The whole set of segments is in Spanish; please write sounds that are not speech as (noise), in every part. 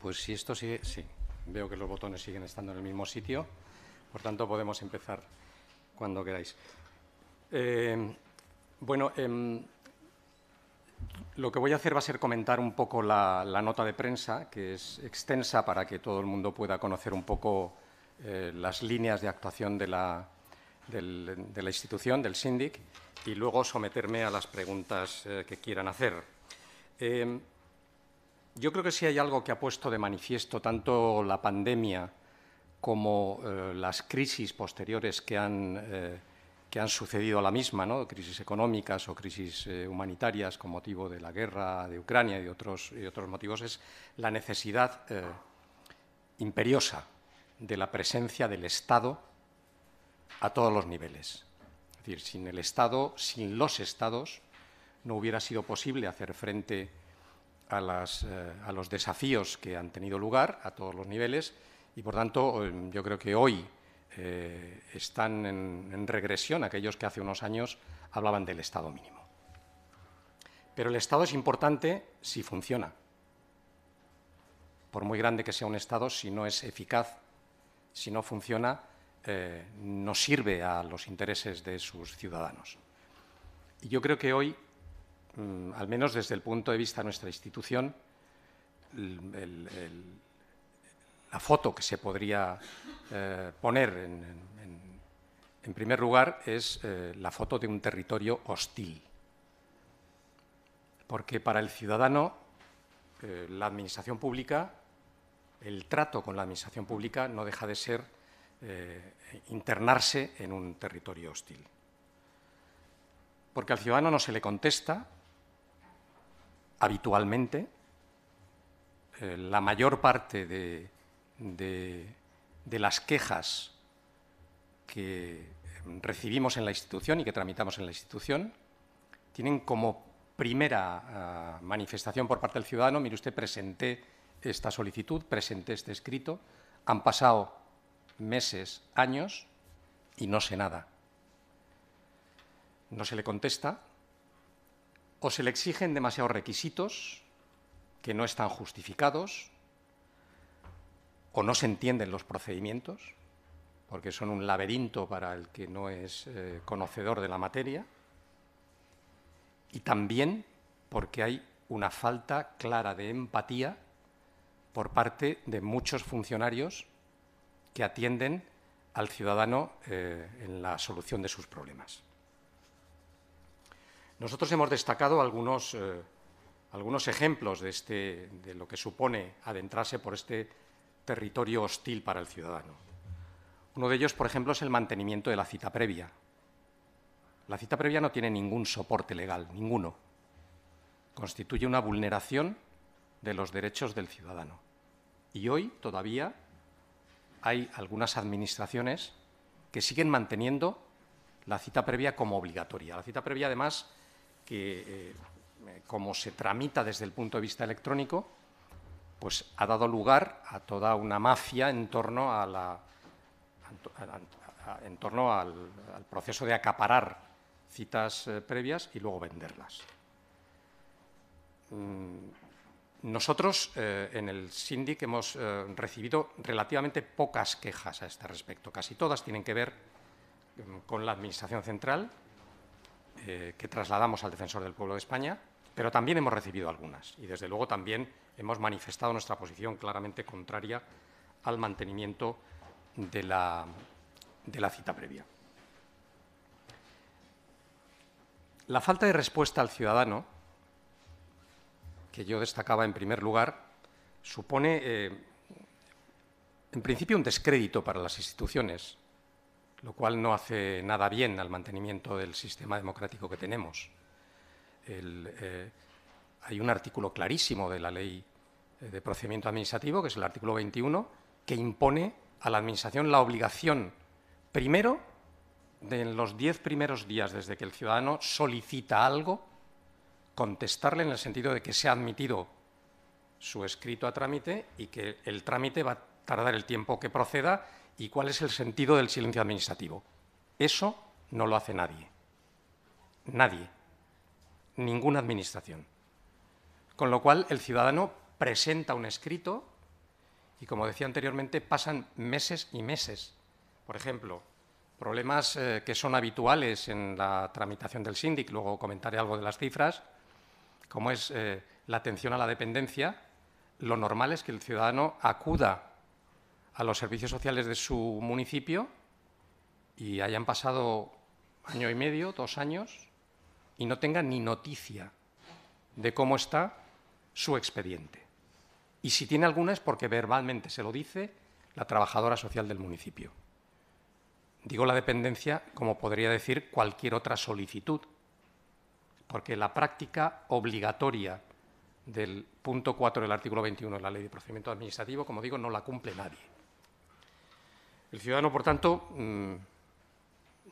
Pues si esto sigue, sí, veo que los botones siguen estando en el mismo sitio, por tanto podemos empezar cuando queráis. Eh, bueno, em, lo que voy a hacer va a ser comentar un poco la, nota de prensa, que es extensa para que todo el mundo pueda conocer un poco eh, las líneas de actuación de la, de la institución, del síndic, y luego someterme a las preguntas eh, que quieran hacer. Em, yo creo que si hay algo que ha puesto de manifiesto tanto la pandemia como eh, las crisis posteriores que han, eh, que han sucedido a la misma, crisis económicas o crisis eh, humanitarias con motivo de la guerra de Ucrania y otros, y otros motivos, es la necesidad imperiosa de la presencia del Estado a todos los niveles. Es decir, sin el Estado, sin los Estados, no hubiera sido posible hacer frente a a, las, eh, a, los desafíos que han tenido lugar a todos los niveles y, por tanto, em, yo creo que hoy eh, están en, regresión aquellos que hace unos años hablaban del Estado mínimo. Pero el Estado es importante si funciona, por muy grande que sea un Estado, si no es eficaz, si no funciona, eh, no sirve a los intereses de sus ciudadanos. Y yo creo que hoy Mm, al menos desde el punto de vista de nuestra institución, la foto que se podría eh, poner en, primer lugar es eh, la foto de un territorio hostil. Porque para el ciudadano, eh, la administración pública, el trato con la administración pública no deja de ser internarse en un territorio hostil porque al ciudadano no se le contesta habitualmente eh, la mayor parte de, las quejas que recibimos en la institución y que tramitamos en la institución tienen como primera ah, manifestación por parte del ciudadano, mire usted, presenté esta solicitud, presenté este escrito, han pasado meses, años y no sé nada. No se le contesta o se le exigen demasiados requisitos que no están justificados o no se entienden los procedimientos, porque son un laberinto para el que no es eh, conocedor de la materia, y también porque hay una falta clara de empatía por parte de muchos funcionarios que atienden al ciudadano eh, en la solución de sus problemas. Nosotros hemos destacado algunos, eh, algunos ejemplos de, este, de lo que supone adentrarse por este territorio hostil para el ciudadano. Uno de ellos, por ejemplo, es el mantenimiento de la cita previa. La cita previa no tiene ningún soporte legal, ninguno. Constituye una vulneración de los derechos del ciudadano. Y hoy todavía hay algunas administraciones que siguen manteniendo la cita previa como obligatoria. La cita previa, además, que, eh, como se tramita desde el punto de vista electrónico, pues ha dado lugar a toda una mafia en torno, al, proceso de acaparar citas eh, previas y luego venderlas. Mm, nosotros eh, en el SINDIC hemos recibido relativamente pocas quejas a este respecto. Casi todas tienen que ver mm, con la Administración Central eh, que trasladamos al Defensor del Pueblo de España, pero también hemos recibido algunas y, desde luego, también hemos manifestado nuestra posición claramente contraria al mantenimiento de la, cita previa. La falta de respuesta al ciudadano, que yo destacaba en primer lugar, supone, eh, en principio, un descrédito para las instituciones lo cual no hace nada bien al mantenimiento del sistema democrático que tenemos. Eh, hay un artículo clarísimo de la ley eh, de procedimiento administrativo, que es el artículo 21, que impone a la Administración la obligación, primero, de en los diez primeros días desde que el ciudadano solicita algo, contestarle en el sentido de que se ha admitido su escrito a trámite y que el trámite va a tardar el tiempo que proceda y cuál es el sentido del silencio administrativo. Eso no lo hace nadie. Nadie. Ninguna administración. Con lo cual, el ciudadano presenta un escrito y, como decía anteriormente, pasan meses y meses. Por ejemplo, problemas eh, que son habituales en la tramitación del síndic, luego comentaré algo de las cifras, como es eh, la atención a la dependencia, lo normal es que el ciudadano acuda a los servicios sociales de su municipio y hayan pasado año y medio, dos años, y no tengan ni noticia de cómo está su expediente. Y si tiene alguna es porque verbalmente se lo dice la trabajadora social del municipio. Digo la dependencia como podría decir cualquier otra solicitud, porque la práctica obligatoria del punto 4 del artículo 21 de la Ley de Procedimiento Administrativo, como digo, no la cumple nadie. El ciudadano, por tanto, mm,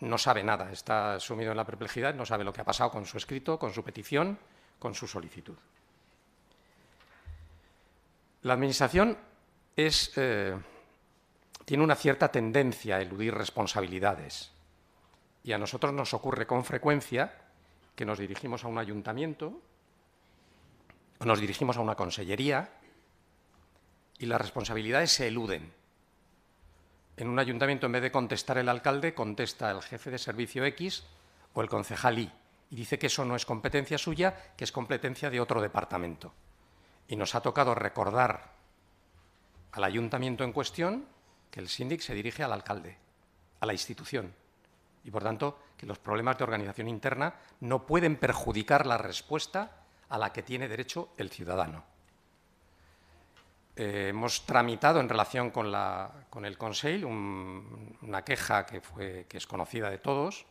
no sabe nada, está sumido en la perplejidad, no sabe lo que ha pasado con su escrito, con su petición, con su solicitud. La Administración eh, tiene una cierta tendencia a eludir responsabilidades y a nosotros nos ocurre con frecuencia que nos dirigimos a un ayuntamiento o nos dirigimos a una consellería y las responsabilidades se eluden en un ayuntamiento, en vez de contestar el alcalde, contesta el jefe de servicio X o el concejal Y, y dice que eso no es competencia suya, que es competencia de otro departamento. Y nos ha tocado recordar al ayuntamiento en cuestión que el síndic se dirige al alcalde, a la institución, y por tanto que los problemas de organización interna no pueden perjudicar la respuesta a la que tiene derecho el ciudadano. Eh, hemos tramitado en relación con, el Consejo una queja que, que es conocida de todos,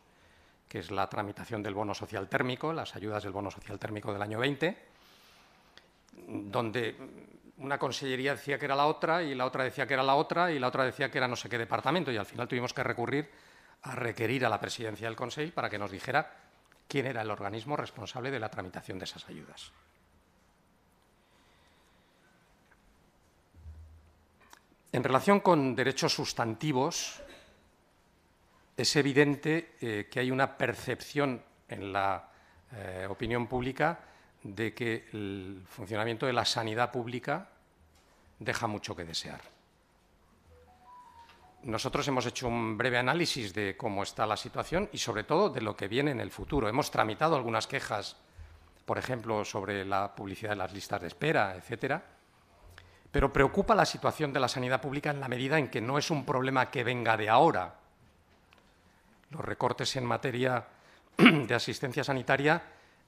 que es la tramitación del bono social térmico, las ayudas del bono social térmico del año 20, donde una consellería decía que era la otra y la otra decía que era la otra y la otra decía que era no sé qué departamento y al final tuvimos que recurrir a requerir a la presidencia del Consejo para que nos dijera quién era el organismo responsable de la tramitación de esas ayudas. En relación con derechos sustantivos, es evidente eh, que hay una percepción en la eh, opinión pública de que el funcionamiento de la sanidad pública deja mucho que desear. Nosotros hemos hecho un breve análisis de cómo está la situación y, sobre todo, de lo que viene en el futuro. Hemos tramitado algunas quejas, por ejemplo, sobre la publicidad de las listas de espera, etcétera, pero preocupa la situación de la sanidad pública en la medida en que no es un problema que venga de ahora. Los recortes en materia (clears throat) de asistencia sanitaria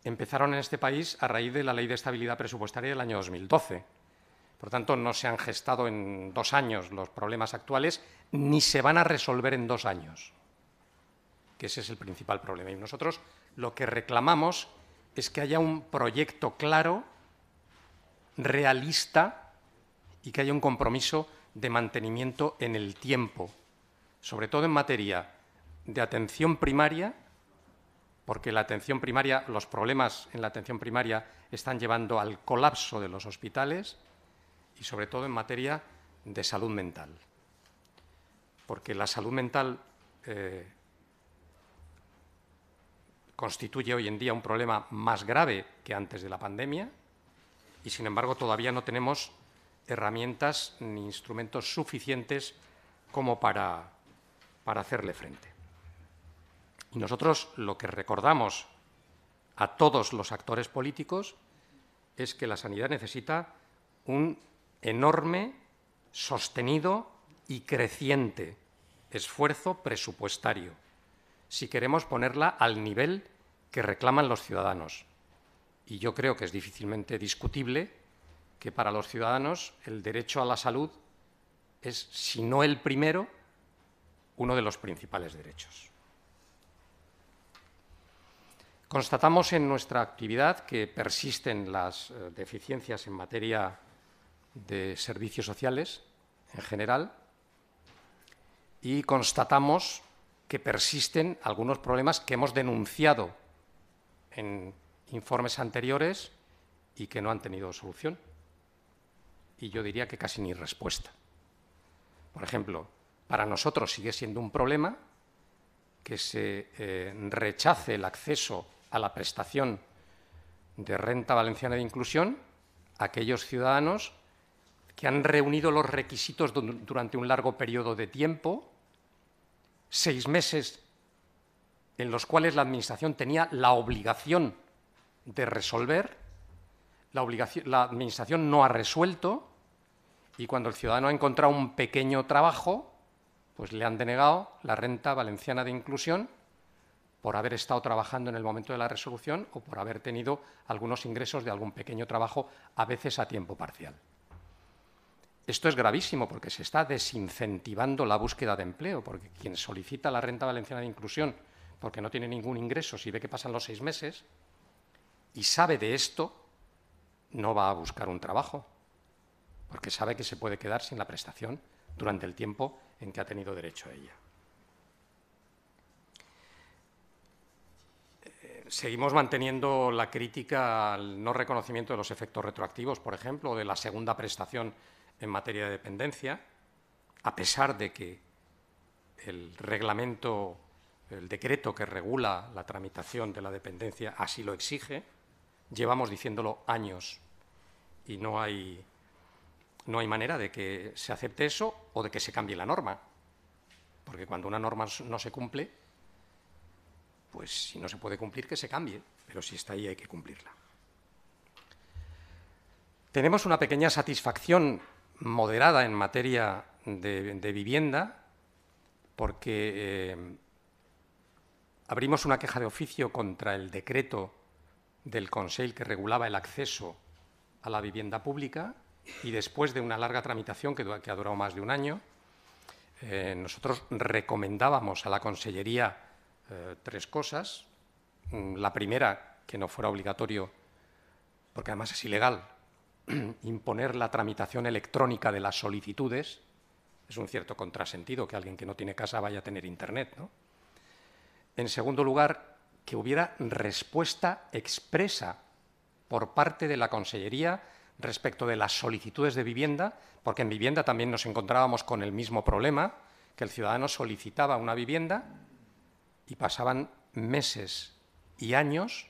empezaron en este país a raíz de la Ley de Estabilidad Presupuestaria del año 2012. Por tanto, no se han gestado en dos años los problemas actuales, ni se van a resolver en dos años, que ese es el principal problema. Y nosotros lo que reclamamos es que haya un proyecto claro, realista, y que haya un compromiso de mantenimiento en el tiempo, sobre todo en materia de atención primaria, porque la atención primaria, los problemas en la atención primaria están llevando al colapso de los hospitales y sobre todo en materia de salud mental. Porque la salud mental eh, constituye hoy en día un problema más grave que antes de la pandemia y sin embargo todavía no tenemos herramientas ni instrumentos suficientes como para, para hacerle frente. Y nosotros lo que recordamos a todos los actores políticos es que la sanidad necesita un enorme, sostenido y creciente esfuerzo presupuestario si queremos ponerla al nivel que reclaman los ciudadanos. Y yo creo que es difícilmente discutible que para los ciudadanos el derecho a la salud es, si no el primero, uno de los principales derechos. Constatamos en nuestra actividad que persisten las eh, deficiencias en materia de servicios sociales en general y constatamos que persisten algunos problemas que hemos denunciado en informes anteriores y que no han tenido solución y yo diría que casi ni respuesta. Por ejemplo, para nosotros sigue siendo un problema que se eh, rechace el acceso a la prestación de renta valenciana de inclusión a aquellos ciudadanos que han reunido los requisitos durante un largo periodo de tiempo, seis meses en los cuales la Administración tenía la obligación de resolver la, Administración no ha resuelto y cuando el ciudadano ha encontrado un pequeño trabajo, pues le han denegado la renta valenciana de inclusión por haber estado trabajando en el momento de la resolución o por haber tenido algunos ingresos de algún pequeño trabajo, a veces a tiempo parcial. Esto es gravísimo porque se está desincentivando la búsqueda de empleo, porque quien solicita la renta valenciana de inclusión porque no tiene ningún ingreso, si ve que pasan los seis meses y sabe de esto, no va a buscar un trabajo, porque sabe que se puede quedar sin la prestación durante el tiempo en que ha tenido derecho a ella. Eh, seguimos manteniendo la crítica al no reconocimiento de los efectos retroactivos, por ejemplo, de la segunda prestación en materia de dependencia, a pesar de que el reglamento, el decreto que regula la tramitación de la dependencia así lo exige. Llevamos diciéndolo años y no hay, no hay manera de que se acepte eso o de que se cambie la norma. Porque cuando una norma no se cumple, pues si no se puede cumplir, que se cambie. Pero si está ahí, hay que cumplirla. Tenemos una pequeña satisfacción moderada en materia de, vivienda porque eh, abrimos una queja de oficio contra el decreto del Conseil que regulaba el acceso a la vivienda pública y después de una larga tramitación que, ha durado más de un año, eh, nosotros recomendábamos a la Consellería eh, tres cosas. Mm, la primera, que no fuera obligatorio, porque además es ilegal, (clears throat) imponer la tramitación electrónica de las solicitudes. Es un cierto contrasentido que alguien que no tiene casa vaya a tener Internet. ¿no? En segundo lugar, que hubiera respuesta expresa por parte de la Consellería respecto de las solicitudes de vivienda, porque en vivienda también nos encontrábamos con el mismo problema, que el ciudadano solicitaba una vivienda y pasaban meses y años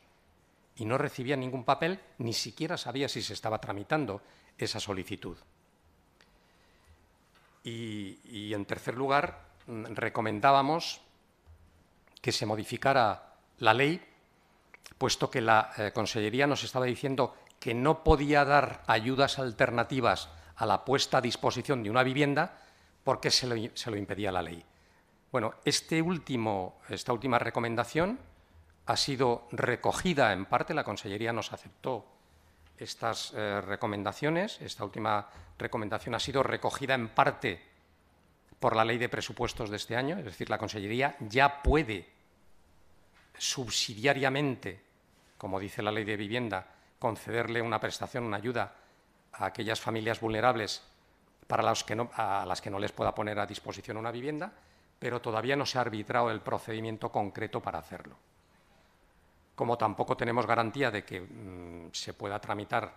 y no recibía ningún papel, ni siquiera sabía si se estaba tramitando esa solicitud. Y, y en tercer lugar, mm, recomendábamos que se modificara la ley, puesto que la eh, Consellería nos estaba diciendo que no podía dar ayudas alternativas a la puesta a disposición de una vivienda porque se lo, se lo impedía la ley. Bueno, este esta última recomendación ha sido recogida en parte, la Consellería nos aceptó estas eh, recomendaciones, esta última recomendación ha sido recogida en parte por la Ley de Presupuestos de este año, es decir, la Consellería ya puede subsidiariamente, como dice la ley de vivienda, concederle una prestación, una ayuda a aquellas familias vulnerables para que no, a las que no les pueda poner a disposición una vivienda, pero todavía no se ha arbitrado el procedimiento concreto para hacerlo. Como tampoco tenemos garantía de que mm, se pueda tramitar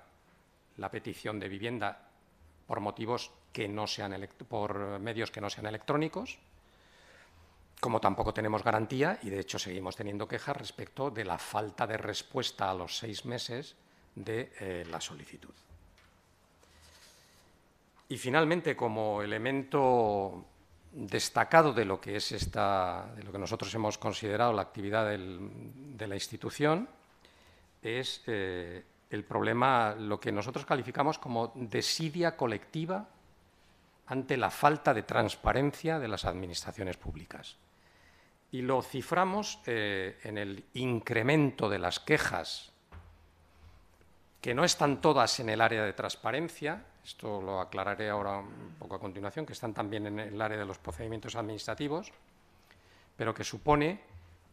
la petición de vivienda por motivos que no sean por medios que no sean electrónicos, como tampoco tenemos garantía, y de hecho seguimos teniendo quejas respecto de la falta de respuesta a los seis meses de eh, la solicitud. Y finalmente, como elemento destacado de lo que es esta, de lo que nosotros hemos considerado la actividad de la institución, es eh, el problema, lo que nosotros calificamos como desidia colectiva ante la falta de transparencia de las administraciones públicas y lo ciframos eh, en el incremento de las quejas, que no están todas en el área de transparencia, esto lo aclararé ahora un poco a continuación, que están también en el área de los procedimientos administrativos, pero que supone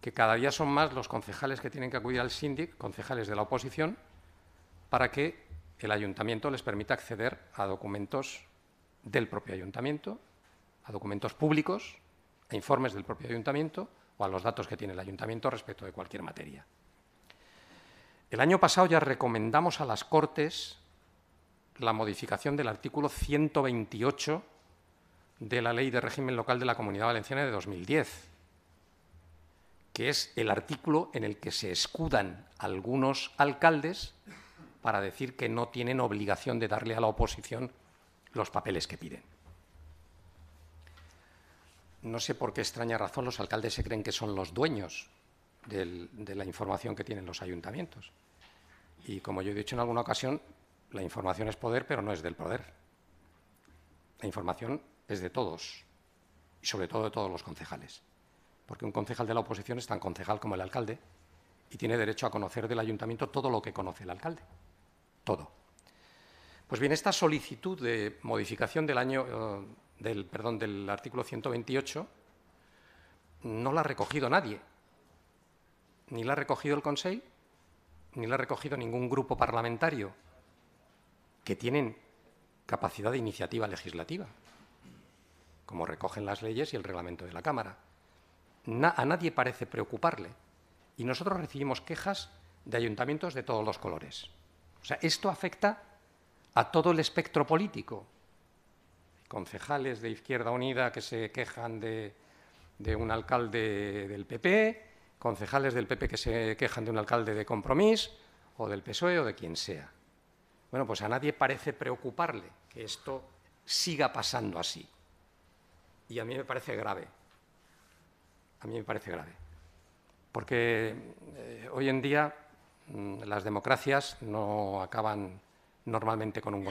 que cada día son más los concejales que tienen que acudir al síndic, concejales de la oposición, para que el ayuntamiento les permita acceder a documentos del propio ayuntamiento, a documentos públicos a informes del propio ayuntamiento o a los datos que tiene el ayuntamiento respecto de cualquier materia. El año pasado ya recomendamos a las Cortes la modificación del artículo 128 de la Ley de Régimen Local de la Comunidad Valenciana de 2010, que es el artículo en el que se escudan algunos alcaldes para decir que no tienen obligación de darle a la oposición los papeles que piden no sé por qué extraña razón los alcaldes se creen que son los dueños de la información que tienen los ayuntamientos. Y como yo he dicho en alguna ocasión, la información es poder, pero no es del poder. La información es de todos, y sobre todo de todos los concejales. Porque un concejal de la oposición es tan concejal como el alcalde y tiene derecho a conocer del ayuntamiento todo lo que conoce el alcalde. Todo. Pues bien, esta solicitud de modificación del año eh, del, perdón, del artículo 128 no la ha recogido nadie. Ni la ha recogido el Consejo, ni la ha recogido ningún grupo parlamentario que tienen capacidad de iniciativa legislativa, como recogen las leyes y el reglamento de la Cámara. a nadie parece preocuparle. Y nosotros recibimos quejas de ayuntamientos de todos los colores. O sea, esto afecta a todo el espectro político, concejales de Izquierda Unida que se quejan de, un alcalde del PP, concejales del PP que se quejan de un alcalde de Compromís o del PSOE o de quien sea. Bueno, pues a nadie parece preocuparle que esto siga pasando así. Y a mí me parece grave. A mí me parece grave. Porque eh, hoy en día mm, las democracias no acaban normalmente con un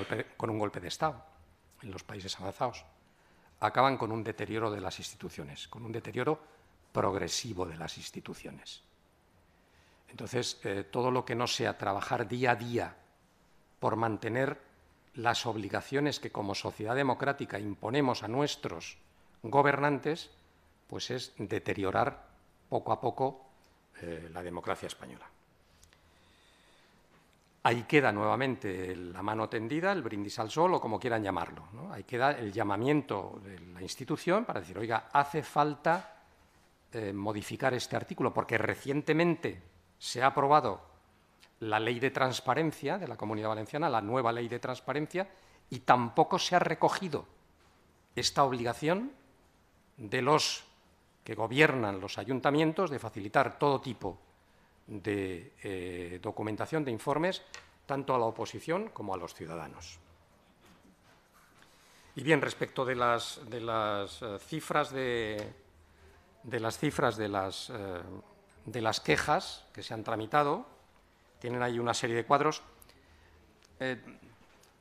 golpe de Estado en los países avanzados, acaban con un deterioro de las instituciones, con un deterioro progresivo de las instituciones. Entonces, eh, todo lo que no sea trabajar día a día por mantener las obligaciones que como sociedad democrática imponemos a nuestros gobernantes, pues es deteriorar poco a poco eh, la democracia española. Ahí queda nuevamente la mano tendida, el brindis al sol o como quieran llamarlo. Ahí queda el llamamiento de la institución para decir, oiga, hace falta eh, modificar este artículo porque recientemente se ha aprobado la ley de transparencia de la Comunidad Valenciana, la nueva ley de transparencia, y tampoco se ha recogido esta obligación de los que gobiernan los ayuntamientos de facilitar todo tipo de eh, documentación de informes tanto a la oposición como a los ciudadanos. Y bien, respecto de las, eh, cifras de, las cifras de las, eh, de las quejas que se han tramitado, tienen ahí una serie de cuadros.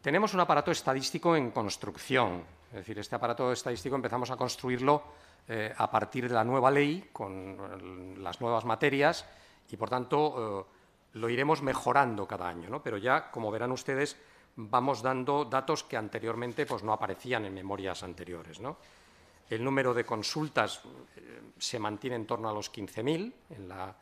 tenemos un aparato estadístico en construcción, es decir, este aparato estadístico empezamos a construirlo a partir de la nueva ley, con las nuevas materias, y por tanto eh, lo iremos mejorando cada año, ¿no? pero ya, como verán ustedes, vamos dando datos que anteriormente pues, no aparecían en memorias anteriores. ¿no? El número de consultas eh, se mantiene en torno a los 15.000 en la,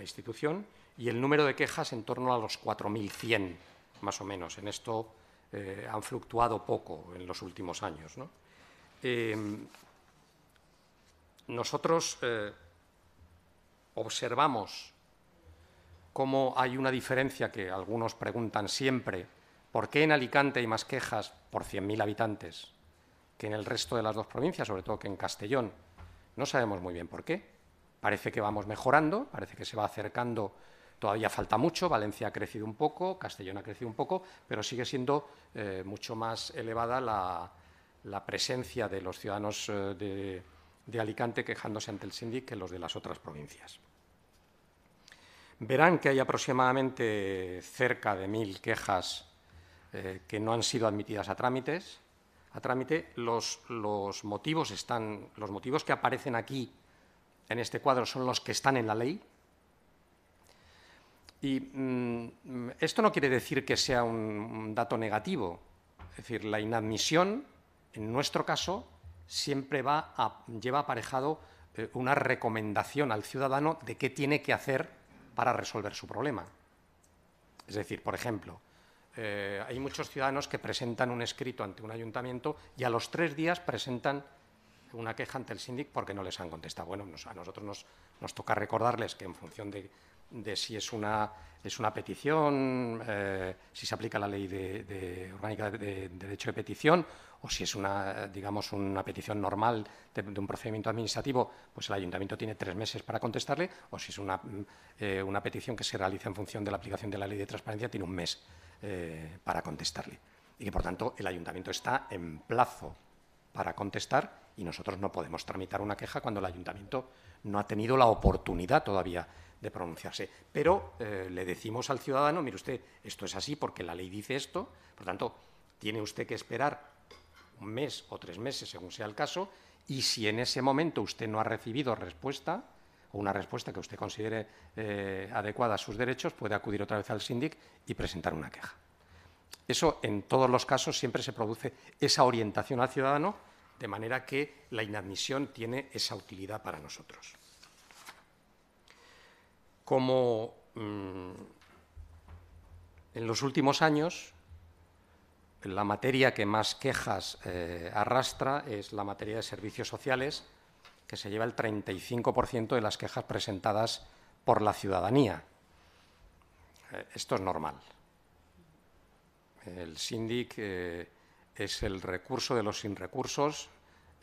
institución y el número de quejas en torno a los 4.100, más o menos. En esto eh, han fluctuado poco en los últimos años. ¿no? Em, nosotros observamos cómo hay una diferencia que algunos preguntan siempre, ¿por qué en Alicante hay más quejas por 100.000 habitantes que en el resto de las dos provincias, sobre todo que en Castellón? No sabemos muy bien por qué. Parece que vamos mejorando, parece que se va acercando, todavía falta mucho, Valencia ha crecido un poco, Castellón ha crecido un poco, pero sigue siendo eh, mucho más elevada la, presencia de los ciudadanos eh, de, de Alicante quejándose ante el SINDIC que los de las otras provincias verán que hay aproximadamente cerca de mil quejas eh, que no han sido admitidas a trámites. A trámite, los, motivos están, los motivos que aparecen aquí en este cuadro son los que están en la ley. Y mm, esto no quiere decir que sea un, dato negativo. Es decir, la inadmisión, en nuestro caso, siempre va lleva aparejado eh, una recomendación al ciudadano de qué tiene que hacer para resolver su problema. Es decir, por ejemplo, eh, hay muchos ciudadanos que presentan un escrito ante un ayuntamiento y a los tres días presentan una queja ante el síndic porque no les han contestado. Bueno, a nosotros nos, toca recordarles que en función de, si es una, es una petición, eh, si se aplica la ley de, orgánica de, derecho de petición o si es una, digamos, una petición normal de, un procedimiento administrativo, pues el ayuntamiento tiene tres meses para contestarle, o si es una, mm, eh, una petición que se realiza en función de la aplicación de la ley de transparencia, tiene un mes eh, para contestarle. Y que, por tanto, el ayuntamiento está en plazo para contestar y nosotros no podemos tramitar una queja cuando el ayuntamiento no ha tenido la oportunidad todavía de pronunciarse. Pero eh, le decimos al ciudadano, mire usted, esto es así porque la ley dice esto, por tanto, tiene usted que esperar mes o tres meses, según sea el caso, y si en ese momento usted no ha recibido respuesta, o una respuesta que usted considere eh, adecuada a sus derechos, puede acudir otra vez al síndic y presentar una queja. Eso, en todos los casos, siempre se produce esa orientación al ciudadano, de manera que la inadmisión tiene esa utilidad para nosotros. Como mm, en los últimos años la materia que más quejas eh, arrastra es la materia de servicios sociales, que se lleva el 35% de las quejas presentadas por la ciudadanía. Eh, esto es normal. El SINDIC eh, es el recurso de los sin recursos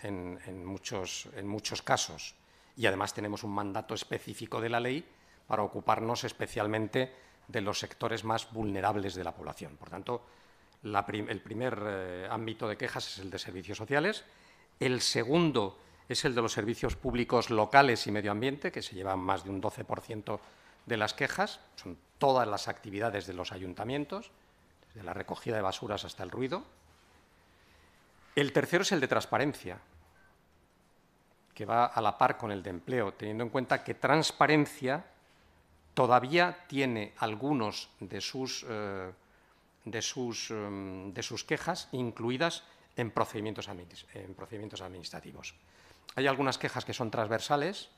en, muchos, en muchos casos. Y además tenemos un mandato específico de la ley para ocuparnos especialmente de los sectores más vulnerables de la población. Por tanto, el primer eh, ámbito de quejas es el de servicios sociales, el segundo es el de los servicios públicos locales y medio ambiente, que se llevan más de un 12% de las quejas, son todas las actividades de los ayuntamientos, desde la recogida de basuras hasta el ruido. El tercero es el de transparencia, que va a la par con el de empleo, teniendo en cuenta que transparencia todavía tiene algunos de sus eh, Em, de sus, quejas incluidas en procedimientos, en procedimientos administrativos. Hay algunas quejas que son transversales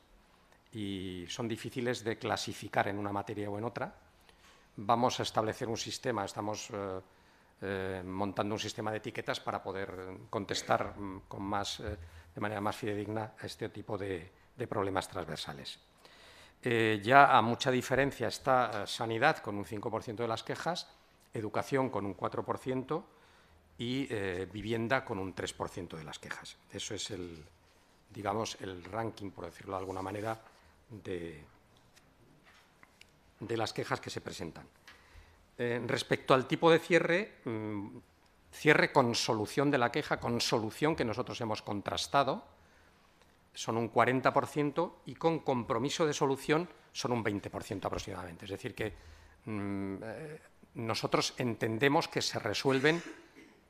y son difíciles de clasificar en una materia o en otra. Vamos a establecer un sistema, estamos eh, eh, montando un sistema de etiquetas para poder contestar mm, con más, eh, de manera más fidedigna a este tipo de, de problemas transversales. ya a mucha diferencia está sanidad con un 5% de las quejas, educación con un 4% y eh, vivienda con un 3% de las quejas. Eso es el, digamos, el ranking, por decirlo de alguna manera, de, de las quejas que se presentan. Eh, respecto al tipo de cierre, mm, cierre con solución de la queja, con solución que nosotros hemos contrastado, son un 40% y con compromiso de solución son un 20% aproximadamente. Es decir, que mm, eh, nosotros entendemos que se resuelven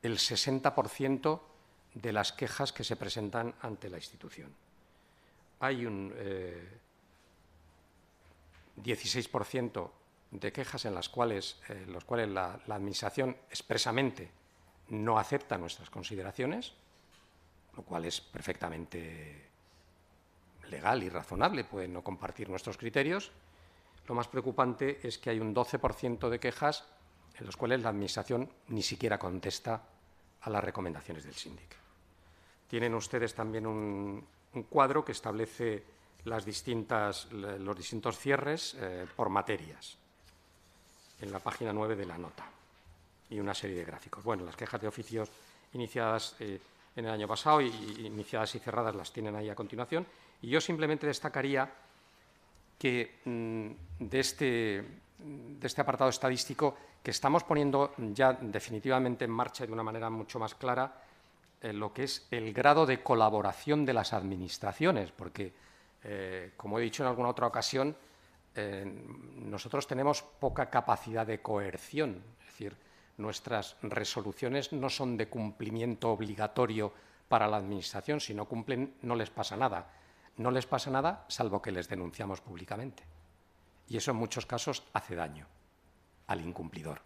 el 60% de las quejas que se presentan ante la institución. Hay un eh, 16% de quejas en las cuales, eh, los cuales la, la, Administración expresamente no acepta nuestras consideraciones, lo cual es perfectamente legal y razonable, puede no compartir nuestros criterios. Lo más preocupante es que hay un 12% de quejas en los cuales la Administración ni siquiera contesta a las recomendaciones del síndic. Tienen ustedes también un, cuadro que establece los distintos cierres eh, por materias en la página 9 de la nota y una serie de gráficos. Bueno, las quejas de oficios iniciadas eh, en el año pasado y, iniciadas y cerradas las tienen ahí a continuación. Y yo simplemente destacaría que mm, de este de este apartado estadístico que estamos poniendo ya definitivamente en marcha de una manera mucho más clara eh, lo que es el grado de colaboración de las administraciones, porque, eh, como he dicho en alguna otra ocasión, eh, nosotros tenemos poca capacidad de coerción, es decir, nuestras resoluciones no son de cumplimiento obligatorio para la Administración, si no cumplen no les pasa nada. No les pasa nada salvo que les denunciamos públicamente y eso en muchos casos hace daño al incumplidor.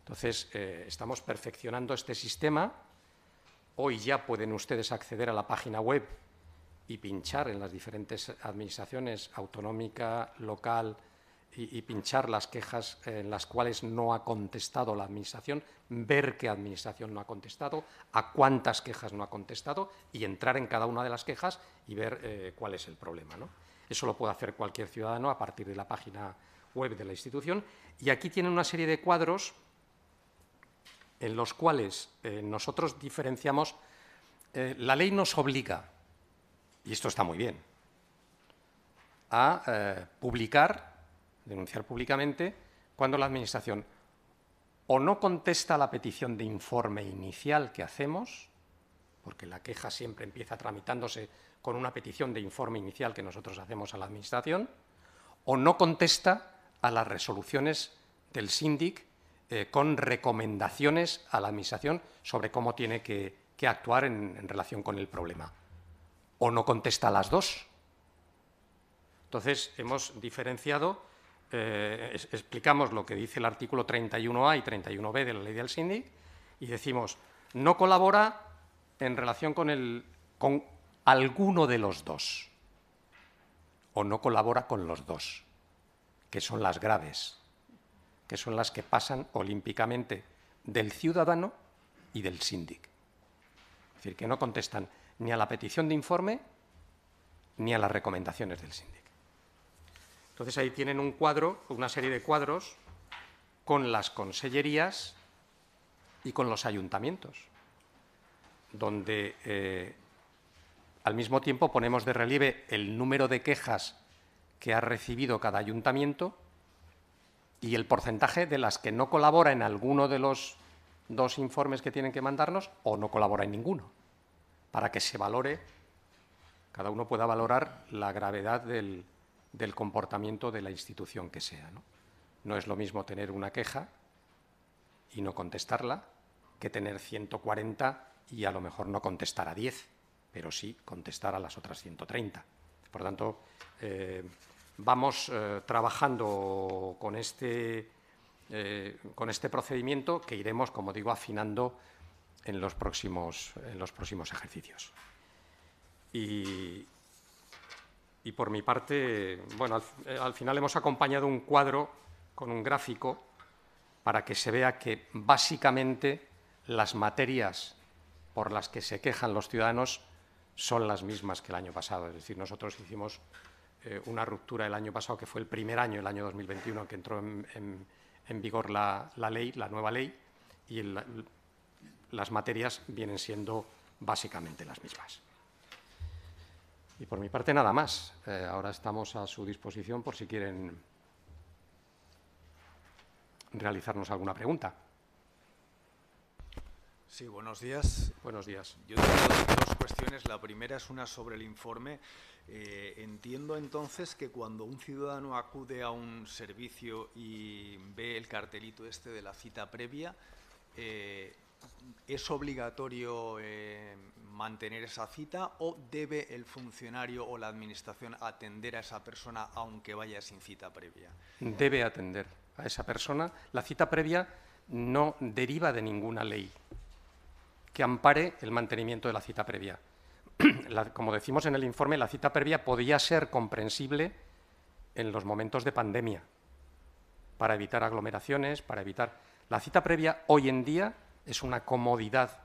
Entonces, eh, estamos perfeccionando este sistema. Hoy ya pueden ustedes acceder a la página web y pinchar en las diferentes administraciones autonómica, local y, pinchar las quejas en las cuales no ha contestado la administración, ver qué administración no ha contestado, a cuántas quejas no ha contestado y entrar en cada una de las quejas y ver eh, cuál es el problema. ¿no? Eso lo puede hacer cualquier ciudadano a partir de la página web de la institución. Y aquí tienen una serie de cuadros en los cuales eh, nosotros diferenciamos, eh, la ley nos obliga, y esto está muy bien, a eh, publicar, denunciar públicamente, cuando la Administración o no contesta la petición de informe inicial que hacemos, porque la queja siempre empieza tramitándose con una petición de informe inicial que nosotros hacemos a la Administración, o no contesta a las resoluciones del síndic eh, con recomendaciones a la Administración sobre cómo tiene que, actuar en, relación con el problema. O no contesta a las dos. Entonces, hemos diferenciado, eh, explicamos lo que dice el artículo 31A y 31B de la ley del síndic y decimos, no colabora en relación con el, con, alguno de los dos o no colabora con los dos, que son las graves, que son las que pasan olímpicamente del ciudadano y del síndic. Es decir, que no contestan ni a la petición de informe ni a las recomendaciones del síndic. Entonces ahí tienen un cuadro, una serie de cuadros con las consellerías y con los ayuntamientos, donde eh, al mismo tiempo, ponemos de relieve el número de quejas que ha recibido cada ayuntamiento y el porcentaje de las que no colabora en alguno de los dos informes que tienen que mandarnos o no colabora en ninguno, para que se valore, cada uno pueda valorar la gravedad del, comportamiento de la institución que sea. ¿no? no es lo mismo tener una queja y no contestarla que tener 140 y a lo mejor no contestar a 10 pero sí contestar a las otras 130. Por tanto, eh, vamos eh, trabajando con este, eh, con este procedimiento que iremos, como digo, afinando en los próximos, en los próximos ejercicios. Y, por mi parte, bueno, al, final hemos acompañado un cuadro con un gráfico para que se vea que básicamente las materias por las que se quejan los ciudadanos son las mismas que el año pasado. Es decir, nosotros hicimos eh, una ruptura el año pasado, que fue el primer año, el año 2021, que entró en, vigor la, ley, la nueva ley, y las materias vienen siendo básicamente las mismas. Y por mi parte, nada más. Eh, ahora estamos a su disposición por si quieren realizarnos alguna pregunta. Sí, buenos días. Buenos días. La primera es una sobre el informe. Eh, entiendo entonces que cuando un ciudadano acude a un servicio y ve el cartelito este de la cita previa, eh, ¿es obligatorio eh, mantener esa cita o debe el funcionario o la administración atender a esa persona aunque vaya sin cita previa? Debe atender a esa persona. La cita previa no deriva de ninguna ley que ampare el mantenimiento de la cita previa. (clears throat) como decimos en el informe, la cita previa podía ser comprensible en los momentos de pandemia, para evitar aglomeraciones, para evitar... La cita previa hoy en día es una comodidad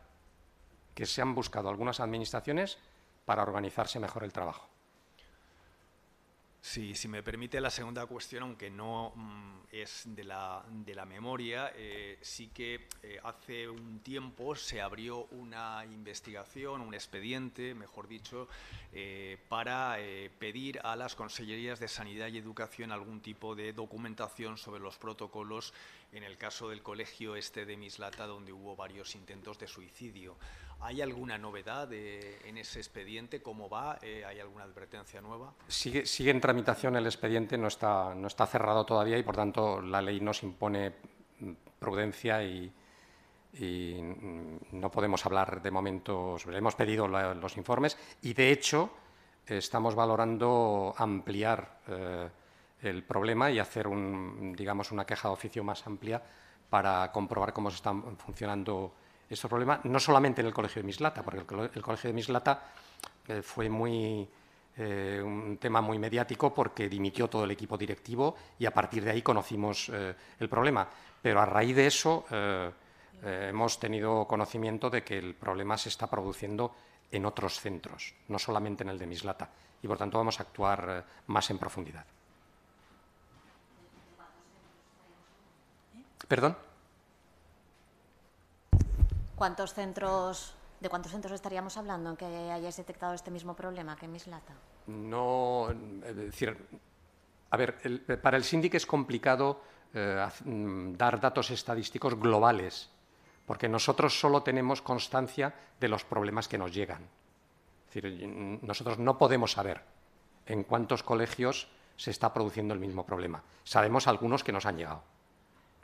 que se han buscado algunas administraciones para organizarse mejor el trabajo. Sí, si me permite la segunda cuestión, aunque no mm, es de la, memoria, eh, sí que eh, hace un tiempo se abrió una investigación, un expediente, mejor dicho, eh, para pedir a las Consellerías de Sanidad y Educación algún tipo de documentación sobre los protocolos en el caso del colegio este de Mislata, donde hubo varios intentos de suicidio. ¿Hay alguna novedad eh, en ese expediente? ¿Cómo va? Eh, ¿Hay alguna advertencia nueva? Sigue, en tramitación el expediente, no está, no está cerrado todavía y, por tanto, la ley nos impone mm, prudencia y, mm, no podemos hablar de momento. hemos pedido los informes y, de hecho, estamos valorando ampliar. Eh, el problema y hacer un, digamos, una queja de oficio más amplia para comprobar cómo se están funcionando estos problemas, no solamente en el Colegio de Mislata, porque el, Colegio de Mislata eh, fue muy, eh, un tema muy mediático porque dimitió todo el equipo directivo y a partir de ahí conocimos eh, el problema. Pero a raíz de eso hemos tenido conocimiento de que el problema se está produciendo en otros centros, no solamente en el de Mislata. Y por tanto vamos a actuar más en profundidad. ¿Perdón? ¿Cuántos centros, ¿De cuántos centros estaríamos hablando en que hayáis detectado este mismo problema que en Mislata? No, eh, es decir, a ver, eh, para el síndic es complicado eh, mm, dar datos estadísticos globales, porque nosotros solo tenemos constancia de los problemas que nos llegan. Es decir, mm, nosotros no podemos saber en cuántos colegios se está produciendo el mismo problema. Sabemos algunos que nos han llegado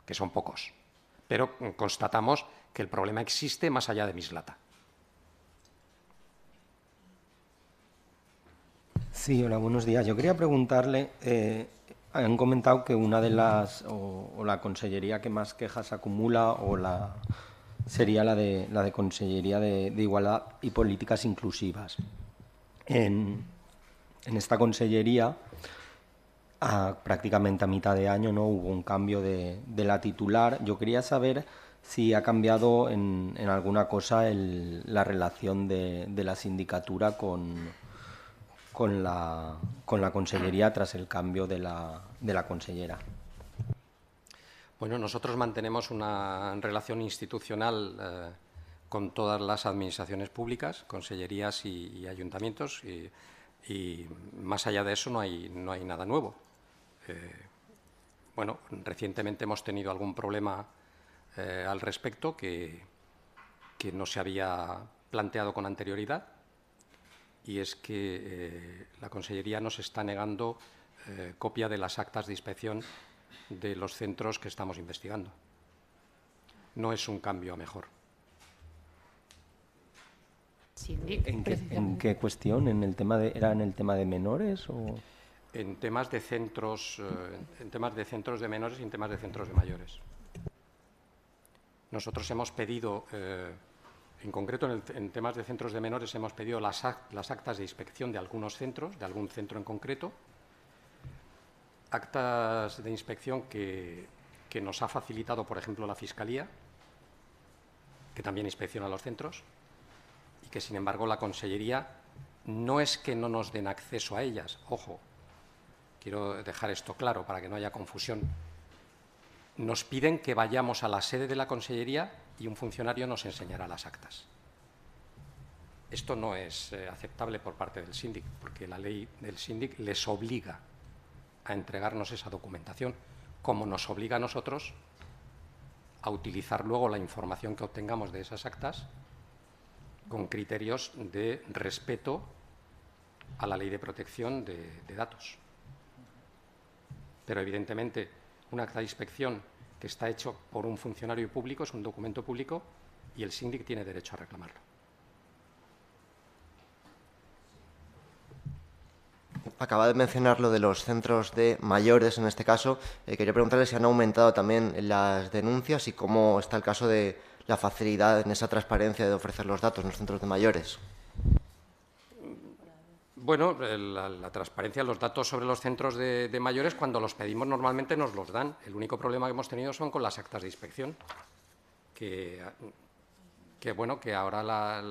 que son pocos, pero constatamos que el problema existe más allá de Mislata. Sí, hola, buenos días. Yo quería preguntarle, eh, han comentado que una de las, o, la consellería que más quejas acumula, o la sería la de, la de Consellería de, Igualdad y Políticas Inclusivas. En, en esta consellería prácticamente a mitad de año ¿no? hubo un cambio de, la titular. Yo quería saber si ha cambiado en, alguna cosa la relación de, la sindicatura con, la, consellería tras el cambio de la, consellera. Bueno, nosotros mantenemos una relación institucional eh, con todas las administraciones públicas, consellerías y, ayuntamientos, y, y, más allá de eso no hay, no hay nada nuevo. Eh, bueno, recientemente hemos tenido algún problema eh, al respecto que, no se había planteado con anterioridad y es que eh, la Consellería nos está negando copia de las actas de inspección de los centros que estamos investigando. No es un cambio a mejor. ¿En qué, qué, cuestión? ¿En el tema de, ¿Era en el tema de menores o...? en temas de centros, eh, en temas de centros de menores y en temas de centros de mayores. Nosotros hemos pedido, eh, en concreto en, temas de centros de menores, hemos pedido las, actas de inspección de algunos centros, de algún centro en concreto, actas de inspección que nos ha facilitado, por ejemplo, la Fiscalía, que también inspecciona los centros, y que, sin embargo, la Consellería no es que no nos den acceso a ellas, ojo, quiero dejar esto claro para que no haya confusión, nos piden que vayamos a la sede de la Consellería y un funcionario nos enseñará las actas. Esto no es eh, aceptable por parte del síndic, porque la ley del síndic les obliga a entregarnos esa documentación, como nos obliga a nosotros a utilizar luego la información que obtengamos de esas actas con criterios de respeto a la ley de protección de datos pero evidentemente un acta de inspección que está hecho por un funcionario público es un documento público y el sindic tiene derecho a reclamarlo. Acaba de mencionar lo de los centros de mayores, en este caso. Eh, quería preguntarle si han aumentado también las denuncias y cómo está el caso de la facilidad en esa transparencia de ofrecer los datos en los centros de mayores. Bueno, la, transparencia, los datos sobre los centros de, mayores, cuando los pedimos normalmente nos los dan. El único problema que hemos tenido son con las actas de inspección, que, bueno, que ahora la,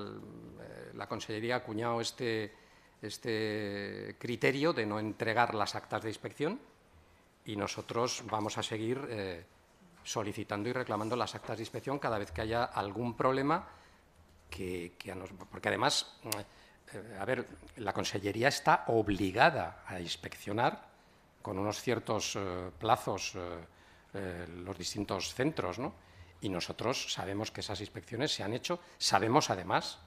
Consellería ha acuñado este, este criterio de no entregar las actas de inspección y nosotros vamos a seguir eh, solicitando y reclamando las actas de inspección cada vez que haya algún problema que, porque además… Eh, eh, a ver, la Consellería está obligada a inspeccionar con unos ciertos eh, plazos eh, los distintos centros, ¿no? Y nosotros sabemos que esas inspecciones se han hecho, sabemos además,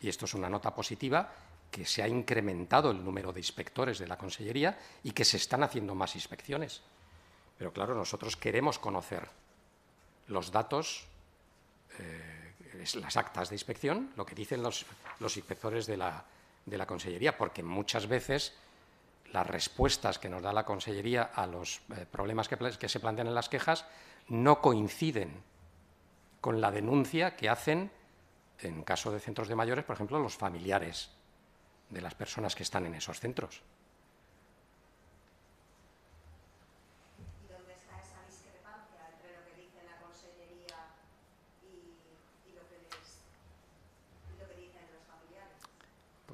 y esto es una nota positiva, que se ha incrementado el número de inspectores de la Consellería y que se están haciendo más inspecciones. Pero claro, nosotros queremos conocer los datos las actas de inspección, lo que dicen los, inspectores de la, Consellería, porque muchas veces las respuestas que nos da la Consellería a los eh, problemas que, se plantean en las quejas no coinciden con la denuncia que hacen, en caso de centros de mayores, por ejemplo, los familiares de las personas que están en esos centros.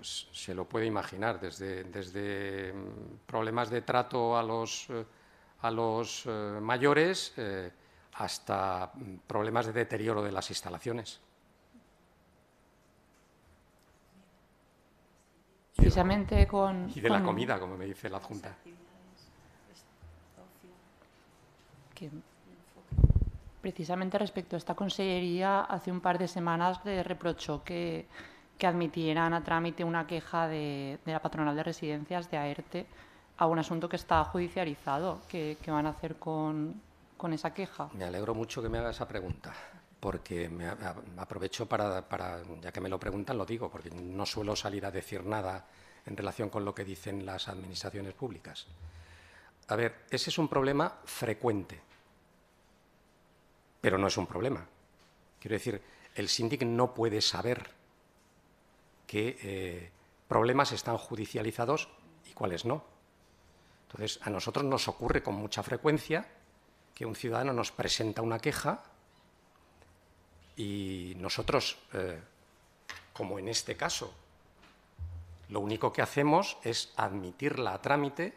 Pues, se lo puede imaginar, desde, desde mm, problemas de trato a los, eh, a los eh, mayores eh, hasta mm, problemas de deterioro de las instalaciones. Precisamente con... Y de la comida, como me dice la Junta. precisamente respecto a esta consellería, hace un par de semanas le reprochó que que admitieran a trámite una queja de, la patronal de residencias de AERTE a un asunto que está judicializado. ¿Qué, van a hacer con, esa queja? Me alegro mucho que me haga esa pregunta, porque me, aprovecho para, para, ya que me lo preguntan, lo digo, porque no suelo salir a decir nada en relación con lo que dicen las administraciones públicas. A ver, ese es un problema frecuente, pero no es un problema. Quiero decir, el síndic no puede saber qué eh, problemas están judicializados y cuáles no. Entonces, a nosotros nos ocurre con mucha frecuencia que un ciudadano nos presenta una queja y nosotros, eh, como en este caso, lo único que hacemos es admitirla a trámite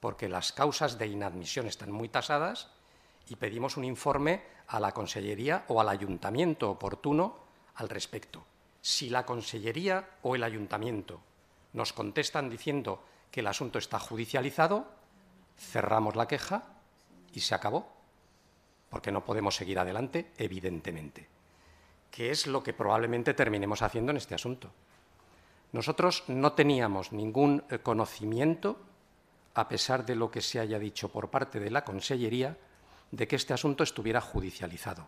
porque las causas de inadmisión están muy tasadas y pedimos un informe a la Consellería o al Ayuntamiento oportuno al respecto si la Consellería o el Ayuntamiento nos contestan diciendo que el asunto está judicializado, cerramos la queja y se acabó, porque no podemos seguir adelante, evidentemente, que es lo que probablemente terminemos haciendo en este asunto. Nosotros no teníamos ningún eh, conocimiento, a pesar de lo que se haya dicho por parte de la Consellería, de que este asunto estuviera judicializado.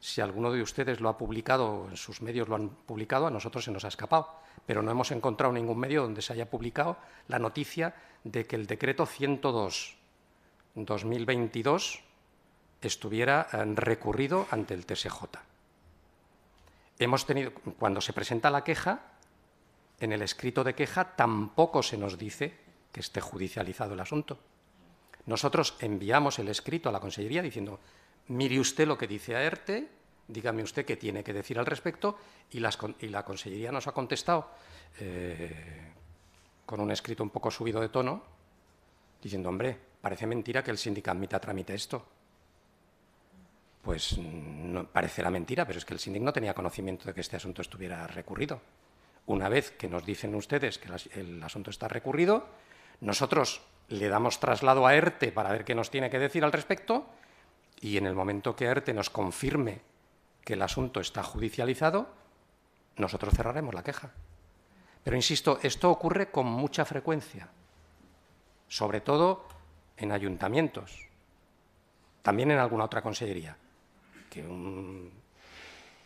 Si alguno de ustedes lo ha publicado, en sus medios lo han publicado, a nosotros se nos ha escapado, pero no hemos encontrado ningún medio donde se haya publicado la noticia de que el decreto 102-2022 estuviera eh, recurrido ante el TSJ. Hemos tenido, cuando se presenta la queja, en el escrito de queja tampoco se nos dice que esté judicializado el asunto. Nosotros enviamos el escrito a la Consellería diciendo mire usted lo que dice ERTE, dígame usted qué tiene que decir al respecto, y, la Consellería nos ha contestado eh, con un escrito un poco subido de tono, diciendo, hombre, parece mentira que el sindicato admita trámite esto. Pues mm, no, parecerá mentira, pero es que el síndic no tenía conocimiento de que este asunto estuviera recurrido. Una vez que nos dicen ustedes que el asunto está recurrido, nosotros le damos traslado a ERTE para ver qué nos tiene que decir al respecto y en el momento que ERTE nos confirme que el asunto está judicializado, nosotros cerraremos la queja. Pero insisto, esto ocurre con mucha frecuencia, sobre todo en ayuntamientos, también en alguna otra consellería, que un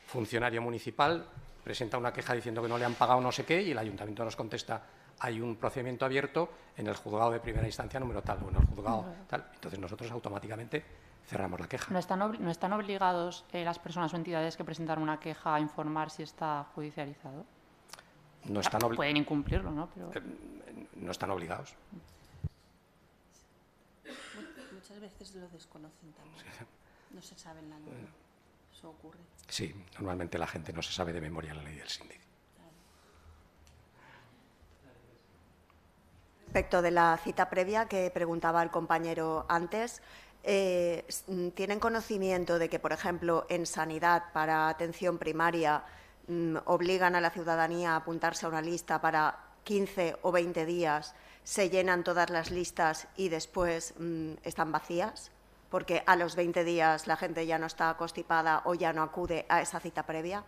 funcionario municipal presenta una queja diciendo que no le han pagado no sé qué y el ayuntamiento nos contesta hay un procedimiento abierto en el juzgado de primera instancia número tal o en el juzgado tal. Entonces nosotros automáticamente cerramos la queja. ¿No están, obligados eh, las personas o entidades que presentaron una queja a informar si está judicializado? No ah, están Pueden incumplirlo, ¿no? Eh, no están obligados. Muchas veces lo desconocen también. No se sabe la norma. Eso ocurre. Sí, normalmente la gente no se sabe de memoria la ley del síndico. Respecto de la cita previa que preguntaba el compañero antes, eh, mm, tienen conocimiento de que, por ejemplo, en sanidad para atención primaria mm, obligan a la ciudadanía a apuntarse a una lista para 15 o 20 días, se llenan todas las listas y después mm, están vacías? Porque a los 20 días la gente ya no está constipada o ya no acude a esa cita previa.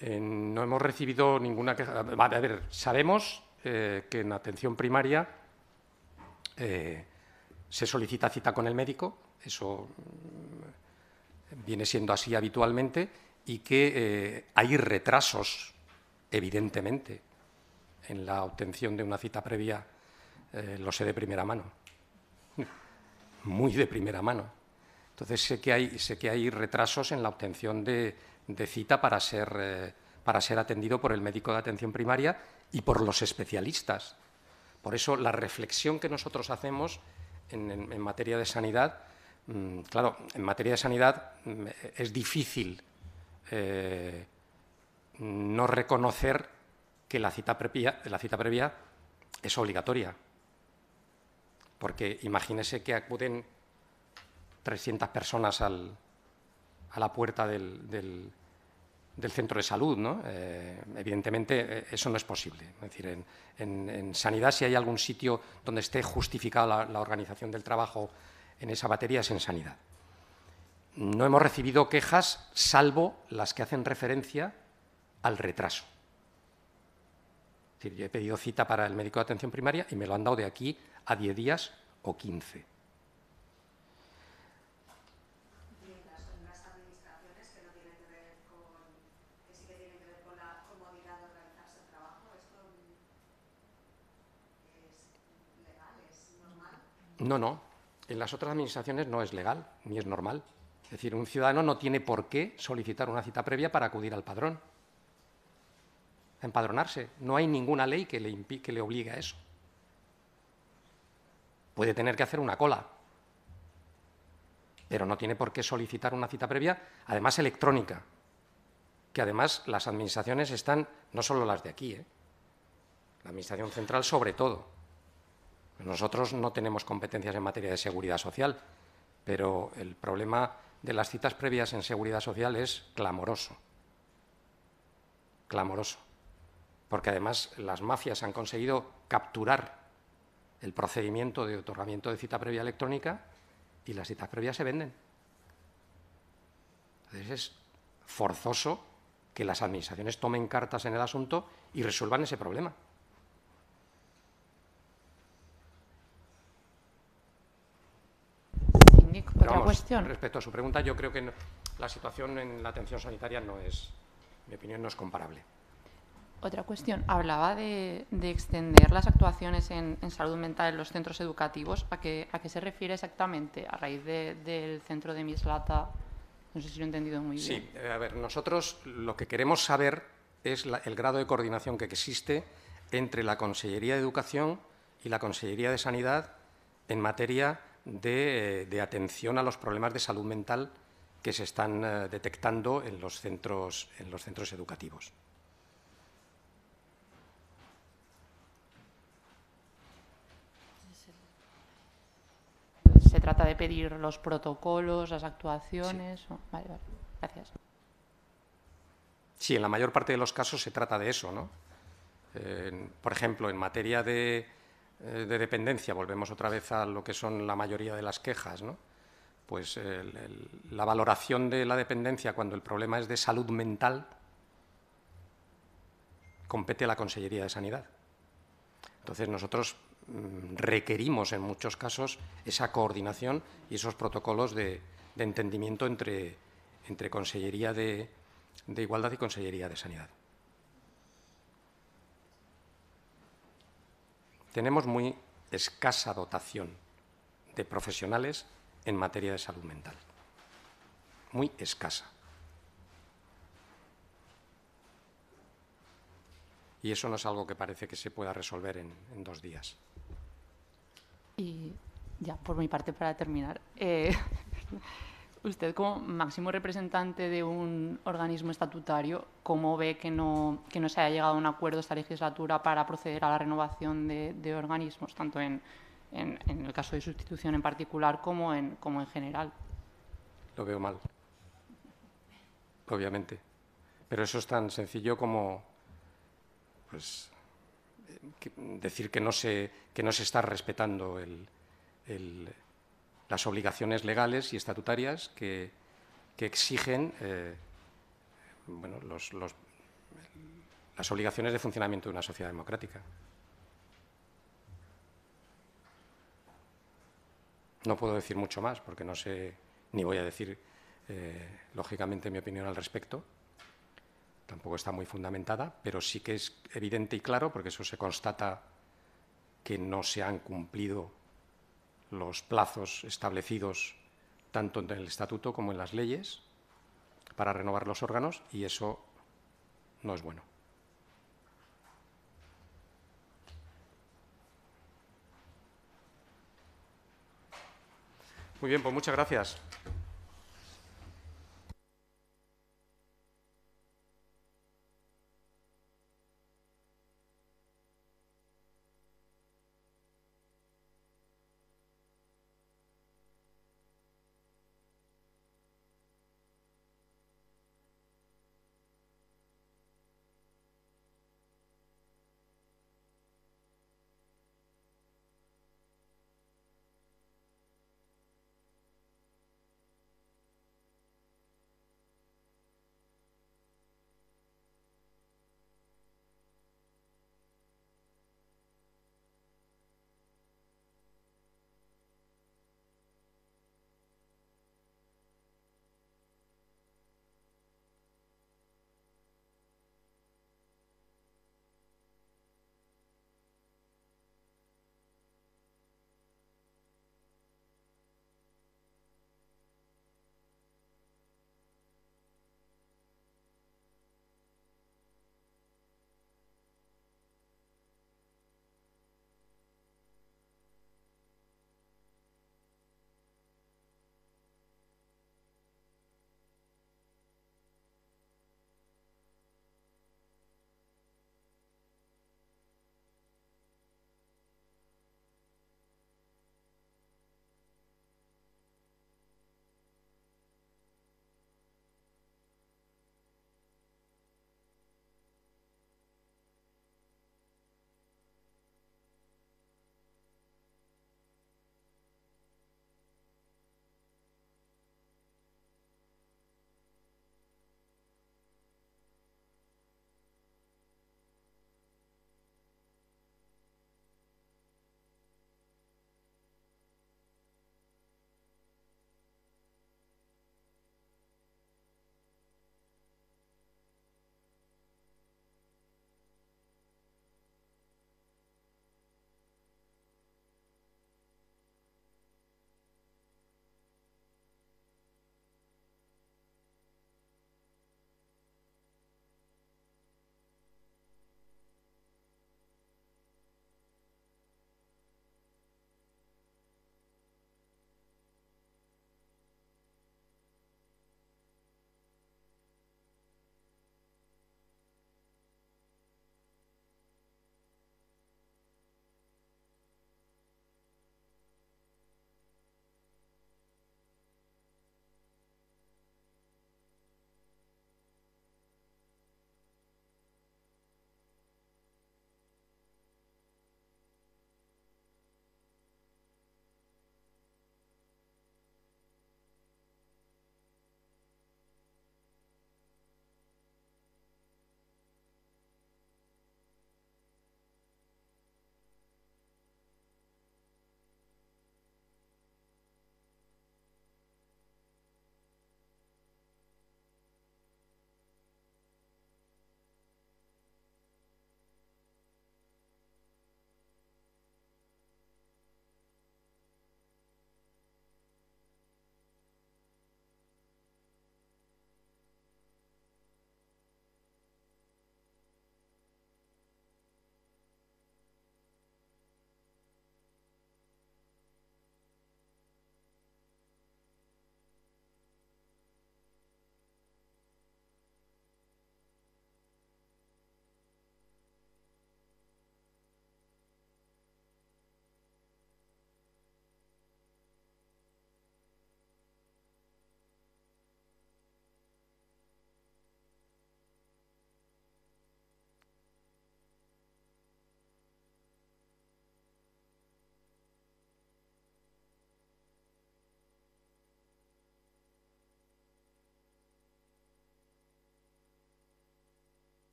Eh, no hemos recibido ninguna queja. A ver, sabemos eh, que en atención primaria se solicita cita con el médico, eso mm, viene siendo así habitualmente, y que eh, hay retrasos, evidentemente, en la obtención de una cita previa, eh, lo sé de primera mano, (laughs) muy de primera mano. Entonces sé que hay, sé que hay retrasos en la obtención de, cita para ser, eh, para ser atendido por el médico de atención primaria y por los especialistas. Por eso la reflexión que nosotros hacemos en, materia de sanidad, mm, claro, en materia de sanidad mm, es difícil eh, no reconocer que la cita, previa, es obligatoria. Porque imagínese que acuden 300 personas a la puerta del, del centro de salud. ¿no? Eh, evidentemente, eh, eso no es posible. Es decir, en, sanidad, si hay algún sitio donde esté justificada la, organización del trabajo en esa batería, es en sanidad. No hemos recibido quejas, salvo las que hacen referencia al retraso. Es decir, yo he pedido cita para el médico de atención primaria y me lo han dado de aquí a 10 días o 15. No, no. En las otras administraciones no es legal ni es normal. Es decir, un ciudadano no tiene por qué solicitar una cita previa para acudir al padrón, empadronarse. No hay ninguna ley que le, le obligue a eso. Puede tener que hacer una cola, pero no tiene por qué solicitar una cita previa, además electrónica, que además las administraciones están, no solo las de aquí, ¿eh? la Administración Central sobre todo nosotros no tenemos competencias en materia de seguridad social, pero el problema de las citas previas en seguridad social es clamoroso. Clamoroso. Porque además las mafias han conseguido capturar el procedimiento de otorgamiento de cita previa electrónica y las citas previas se venden. Entonces es forzoso que las administraciones tomen cartas en el asunto y resuelvan ese problema. otra cuestión. Respecto a su pregunta, yo creo que la situación en la atención sanitaria no es, en mi opinión, no es comparable. Otra cuestión. Hablaba de, extender las actuaciones en, salud mental en los centros educativos. ¿A qué, a qué se refiere exactamente? A raíz del centro de Mislata. No sé si lo he entendido muy bien. Sí, eh, a ver, nosotros lo que queremos saber es el grado de coordinación que existe entre la Consellería de Educación y la Consellería de Sanidad en materia eh, de, atención a los problemas de salud mental que se están eh, detectando en los centros, en los centros educativos. se trata de pedir los protocolos, las actuaciones. vale, Gracias. Sí, en la mayor parte de los casos se trata de eso, ¿no? por ejemplo, en materia de, eh, de dependencia, volvemos otra vez a lo que son la mayoría de las quejas, pues la valoración de la dependencia cuando el problema es de salud mental compete a la Consellería de Sanidad. Entonces, nosotros mm, requerimos en muchos casos esa coordinación y esos protocolos de, entendimiento entre, entre Consellería de Igualdad y Consellería de Sanidad. tenemos muy escasa dotación de profesionales en materia de salud mental. Muy escasa. Y eso no es algo que parece que se pueda resolver en, dos días. Y ya, por mi parte, para terminar, eh, Usted como máximo representante de un organismo estatutario, ¿cómo ve que no, no se haya llegado a un acuerdo esta legislatura para proceder a la renovación de, organismos, tanto en, el caso de sustitución en particular como en, como en general? Lo veo mal, obviamente. Pero eso es tan sencillo como pues, eh, decir que no, se, que no se está respetando el las obligaciones legales y estatutarias que, que exigen eh, las obligaciones de funcionamiento de una sociedad democrática. No puedo decir mucho más porque no sé ni voy a decir, eh, lógicamente, mi opinión al respecto. Tampoco está muy fundamentada, pero sí que es evidente y claro, porque eso se constata que no se han cumplido los plazos establecidos tanto en el estatuto como en las leyes para renovar los órganos y eso no es bueno. Muy bien, pues muchas gracias.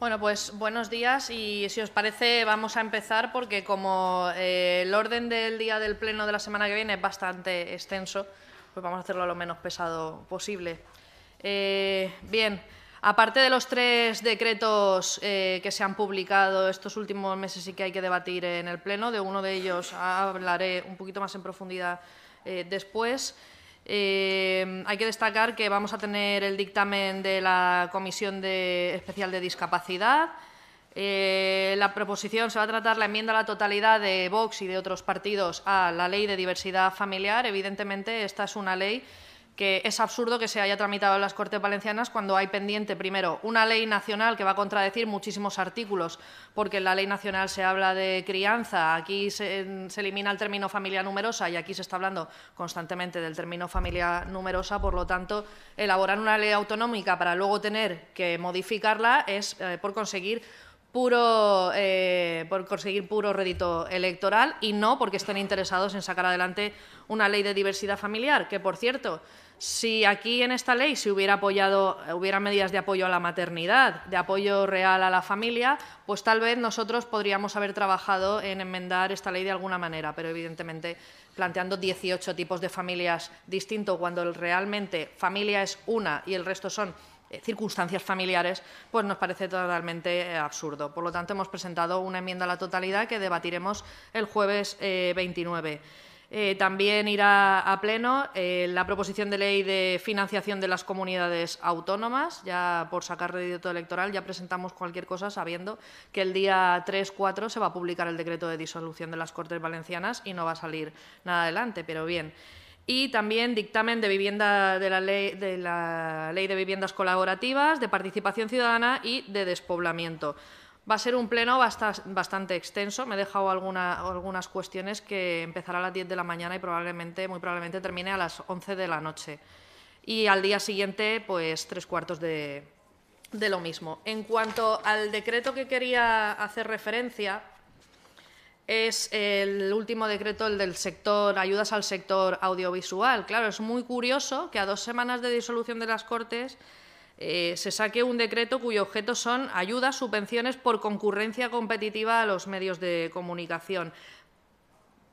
Bueno, pues buenos días y si os parece vamos a empezar porque como eh, el orden del día del pleno de la semana que viene es bastante extenso, pues vamos a hacerlo lo menos pesado posible. Eh, bien, aparte de los tres decretos eh, que se han publicado estos últimos meses y que hay que debatir en el pleno, de uno de ellos hablaré un poquito más en profundidad después. Em, hay que destacar que vamos a tener el dictamen de la Comisión de, Especial de Discapacidad. Eh, la proposición se va a tratar la enmienda a la totalidad de Vox y de otros partidos a la Ley de Diversidad Familiar. Evidentemente, esta es una ley que es absurdo que se haya tramitado en las Cortes Valencianas cuando hay pendiente, primero, una ley nacional que va a contradecir muchísimos artículos, porque en la ley nacional se habla de crianza, aquí se, elimina el término familia numerosa y aquí se está hablando constantemente del término familia numerosa, por lo tanto, elaborar una ley autonómica para luego tener que modificarla es eh, por conseguir puro eh, por conseguir puro rédito electoral y no porque estén interesados en sacar adelante una ley de diversidad familiar, que por cierto, si aquí en esta ley se hubiera apoyado, hubiera medidas de apoyo a la maternidad, de apoyo real a la familia, pues tal vez nosotros podríamos haber trabajado en enmendar esta ley de alguna manera, pero evidentemente planteando 18 tipos de familias distintos, cuando realmente familia es una y el resto son eh, circunstancias familiares, pues nos parece totalmente eh, absurdo. Por lo tanto, hemos presentado una enmienda a la totalidad que debatiremos el jueves 29. Eh, también irá a pleno la proposición de ley de financiación de las comunidades autónomas. Ya por sacar redito electoral ya presentamos cualquier cosa sabiendo que el día 3-4 se va a publicar el decreto de disolución de las Cortes Valencianas y no va a salir nada adelante. Pero bien y también dictamen de vivienda de la ley de la ley de viviendas colaborativas, de participación ciudadana y de despoblamiento. Va a ser un pleno bastante extenso. Me he dejado algunas cuestiones que empezará a las 10 de la mañana y probablemente, muy probablemente termine a las 11 de la noche. Y al día siguiente, pues tres cuartos de lo mismo. En cuanto al decreto que quería hacer referencia, es el último decreto, el del sector, ayudas al sector audiovisual. Claro, es muy curioso que a dos semanas de disolución de las Cortes eh, se saque un decreto cuyo objeto son ayudas, subvenciones por concurrencia competitiva a los medios de comunicación,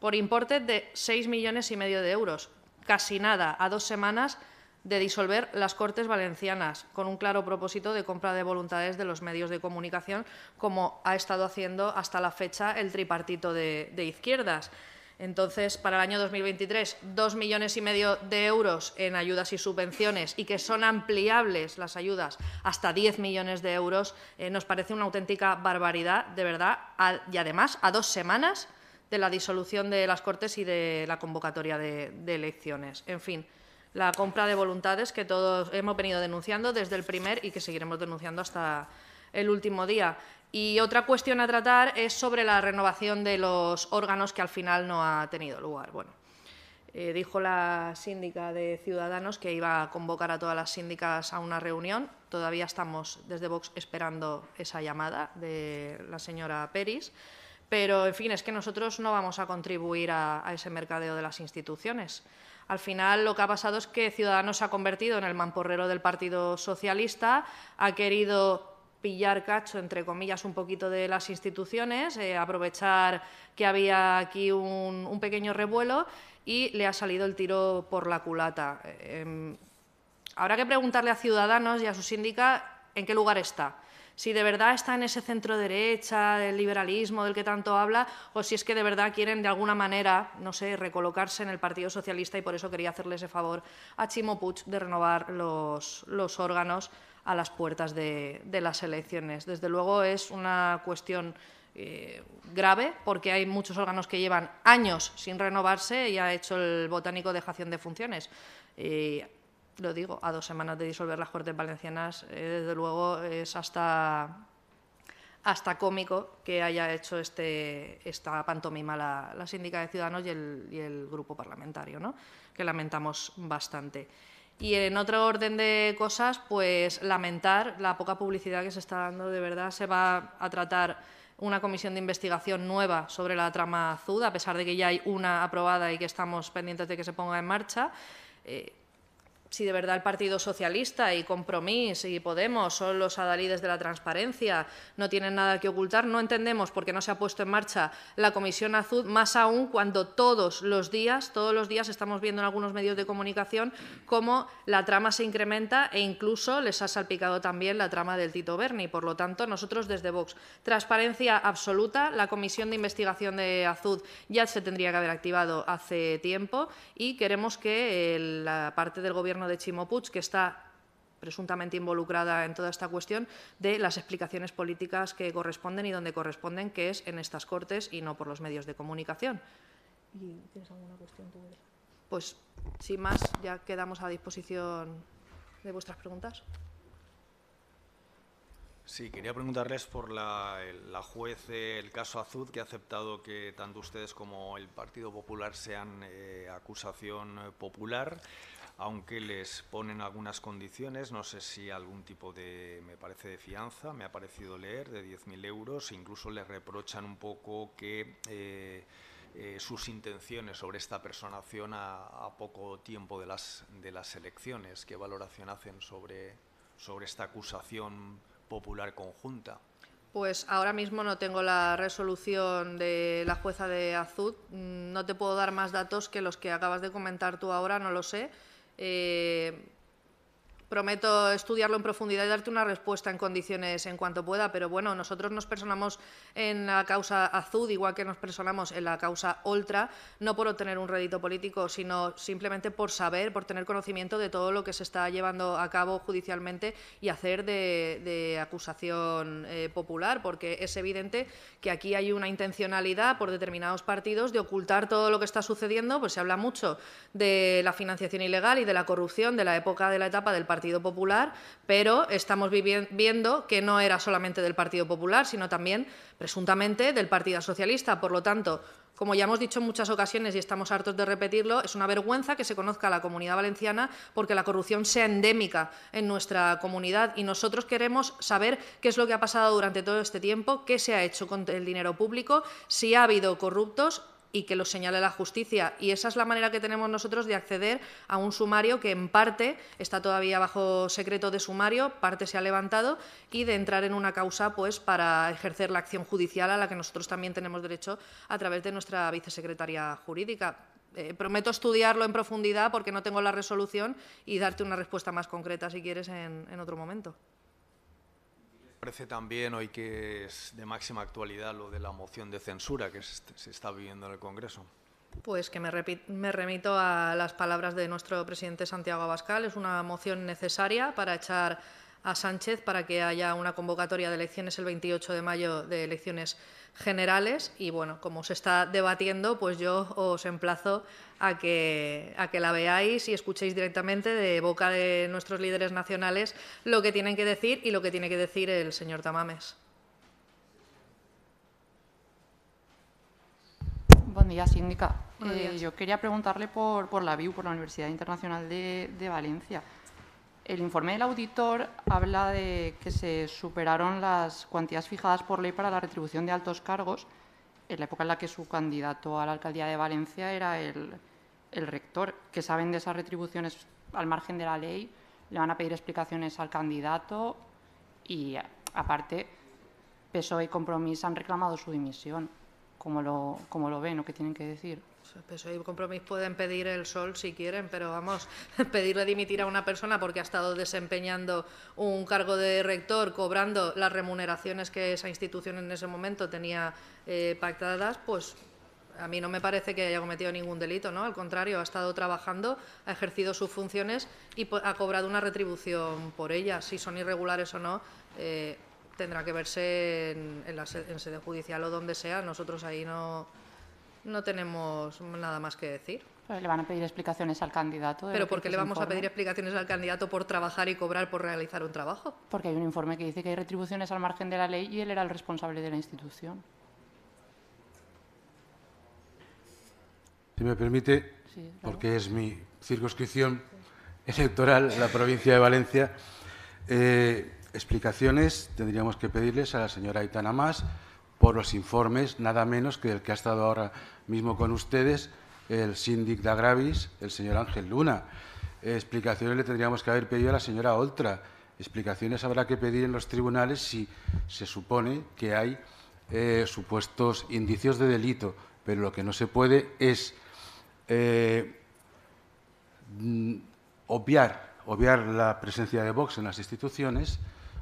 por importe de seis millones y medio de euros. Casi nada, a dos semanas de disolver las Cortes Valencianas, con un claro propósito de compra de voluntades de los medios de comunicación, como ha estado haciendo hasta la fecha el tripartito de, izquierdas. Entonces, para el año 2023, dos millones y medio de euros en ayudas y subvenciones y que son ampliables las ayudas hasta 10 millones de euros, eh, nos parece una auténtica barbaridad, de verdad, y además a dos semanas de la disolución de las Cortes y de la convocatoria de, de elecciones. En fin la compra de voluntades que todos hemos venido denunciando desde el primer y que seguiremos denunciando hasta el último día. Y otra cuestión a tratar es sobre la renovación de los órganos que al final no ha tenido lugar. Bueno, eh, dijo la síndica de Ciudadanos que iba a convocar a todas las síndicas a una reunión. Todavía estamos desde Vox esperando esa llamada de la señora Peris. Pero, en fin, es que nosotros no vamos a contribuir a, a ese mercadeo de las instituciones. Al final lo que ha pasado es que Ciudadanos se ha convertido en el mamporrero del Partido Socialista, ha querido pillar cacho, entre comillas, un poquito de las instituciones, eh, aprovechar que había aquí un, pequeño revuelo y le ha salido el tiro por la culata. Eh, em, habrá que preguntarle a Ciudadanos y a su síndica en qué lugar está si de verdad está en ese centro derecha, del liberalismo del que tanto habla, o si es que de verdad quieren de alguna manera, no sé, recolocarse en el Partido Socialista y por eso quería hacerles ese favor a Chimo Puig de renovar los, los órganos a las puertas de, las elecciones. Desde luego es una cuestión eh, grave porque hay muchos órganos que llevan años sin renovarse y ha hecho el botánico dejación de funciones. Eh, lo digo, a dos semanas de disolver las Cortes Valencianas, eh, desde luego es hasta, hasta cómico que haya hecho este, esta pantomima la, síndica de Ciudadanos y el, grupo parlamentario, ¿no? que lamentamos bastante. Y en otro orden de cosas, pues lamentar la poca publicidad que se está dando. De verdad, se va a tratar una comisión de investigación nueva sobre la trama azul, a pesar de que ya hay una aprobada y que estamos pendientes de que se ponga en marcha. Eh, si de verdad el Partido Socialista y Compromís y Podemos son los adalides de la transparencia, no tienen nada que ocultar, no entendemos por qué no se ha puesto en marcha la Comisión Azud, más aún cuando todos los días, todos los días estamos viendo en algunos medios de comunicación cómo la trama se incrementa e incluso les ha salpicado también la trama del Tito Berni. Por lo tanto, nosotros desde Vox, transparencia absoluta, la Comisión de Investigación de Azud ya se tendría que haber activado hace tiempo y queremos que eh, la parte del Gobierno de Chimo que está presuntamente involucrada en toda esta cuestión, de las explicaciones políticas que corresponden y donde corresponden, que es en estas Cortes y no por los medios de comunicación. tienes alguna cuestión tú? Pues, sin más, ya quedamos a disposición de vuestras preguntas. Sí, quería preguntarles por la, la juez del caso Azud, que ha aceptado que tanto ustedes como el Partido Popular sean eh, acusación eh, popular aunque les ponen algunas condiciones, no sé si algún tipo de, me parece, de fianza, me ha parecido leer, de 10.000 euros, e incluso les reprochan un poco que eh, eh, sus intenciones sobre esta personación a, a, poco tiempo de las, de las elecciones, qué valoración hacen sobre, sobre esta acusación popular conjunta. Pues ahora mismo no tengo la resolución de la jueza de Azud. Mm, no te puedo dar más datos que los que acabas de comentar tú ahora, no lo sé eh, prometo estudiarlo en profundidad y darte una respuesta en condiciones en cuanto pueda, pero bueno, nosotros nos personamos en la causa azul igual que nos personamos en la causa ultra, no por obtener un rédito político, sino simplemente por saber, por tener conocimiento de todo lo que se está llevando a cabo judicialmente y hacer de, acusación eh, popular, porque es evidente que aquí hay una intencionalidad por determinados partidos de ocultar todo lo que está sucediendo, pues se habla mucho de la financiación ilegal y de la corrupción de la época de la etapa del Partido Popular, pero estamos viendo que no era solamente del Partido Popular, sino también, presuntamente, del Partido Socialista. Por lo tanto, como ya hemos dicho en muchas ocasiones y estamos hartos de repetirlo, es una vergüenza que se conozca a la comunidad valenciana porque la corrupción sea endémica en nuestra comunidad y nosotros queremos saber qué es lo que ha pasado durante todo este tiempo, qué se ha hecho con el dinero público, si ha habido corruptos y que lo señale la justicia. Y esa es la manera que tenemos nosotros de acceder a un sumario que en parte está todavía bajo secreto de sumario, parte se ha levantado y de entrar en una causa pues para ejercer la acción judicial a la que nosotros también tenemos derecho a través de nuestra vicesecretaría jurídica. Eh, prometo estudiarlo en profundidad porque no tengo la resolución y darte una respuesta más concreta si quieres en otro momento parece también hoy que es de máxima actualidad lo de la moción de censura que se está viviendo en el Congreso? Pues que me, me, remito a las palabras de nuestro presidente Santiago Abascal. Es una moción necesaria para echar a Sánchez para que haya una convocatoria de elecciones el 28 de mayo de elecciones generales y bueno, como se está debatiendo, pues yo os emplazo a que, a que la veáis y escuchéis directamente de boca de nuestros líderes nacionales lo que tienen que decir y lo que tiene que decir el señor Tamames. Buen día, síndica. Eh, yo quería preguntarle por, la VIU, por la Universidad Internacional de, de Valencia. El informe del auditor habla de que se superaron las cuantías fijadas por ley para la retribución de altos cargos en la época en la que su candidato a la alcaldía de Valencia era el, rector. que saben de esas retribuciones al margen de la ley? ¿Le van a pedir explicaciones al candidato? Y, aparte, peso e y compromiso han reclamado su dimisión. como lo, como lo ven o qué tienen que decir? PSOE y Compromís pueden pedir el sol si quieren, pero vamos, (laughs) pedirle dimitir a una persona porque ha estado desempeñando un cargo de rector, cobrando las remuneraciones que esa institución en ese momento tenía eh, pactadas, pues a mí no me parece que haya cometido ningún delito, ¿no? Al contrario, ha estado trabajando, ha ejercido sus funciones y ha cobrado una retribución por ellas. Si son irregulares o no, eh, tendrá que verse en, la, en sede judicial o donde sea. Nosotros ahí no, no tenemos nada más que decir. le van a pedir explicaciones al candidato. ¿Pero por qué le vamos a pedir explicaciones al candidato por trabajar y cobrar por realizar un trabajo? Porque hay un informe que dice que hay retribuciones al margen de la ley y él era el responsable de la institución. Si me permite, porque es mi circunscripción electoral, la provincia de Valencia, eh, explicaciones tendríamos que pedirles a la señora Aitana Más por los informes, nada menos que el que ha estado ahora mismo con ustedes, el síndic de Agravis, el señor Ángel Luna. explicaciones le tendríamos que haber pedido a la señora Oltra. Explicaciones habrá que pedir en los tribunales si se supone que hay eh, supuestos indicios de delito, pero lo que no se puede es eh, mm, obviar, obviar la presencia de Vox en las instituciones,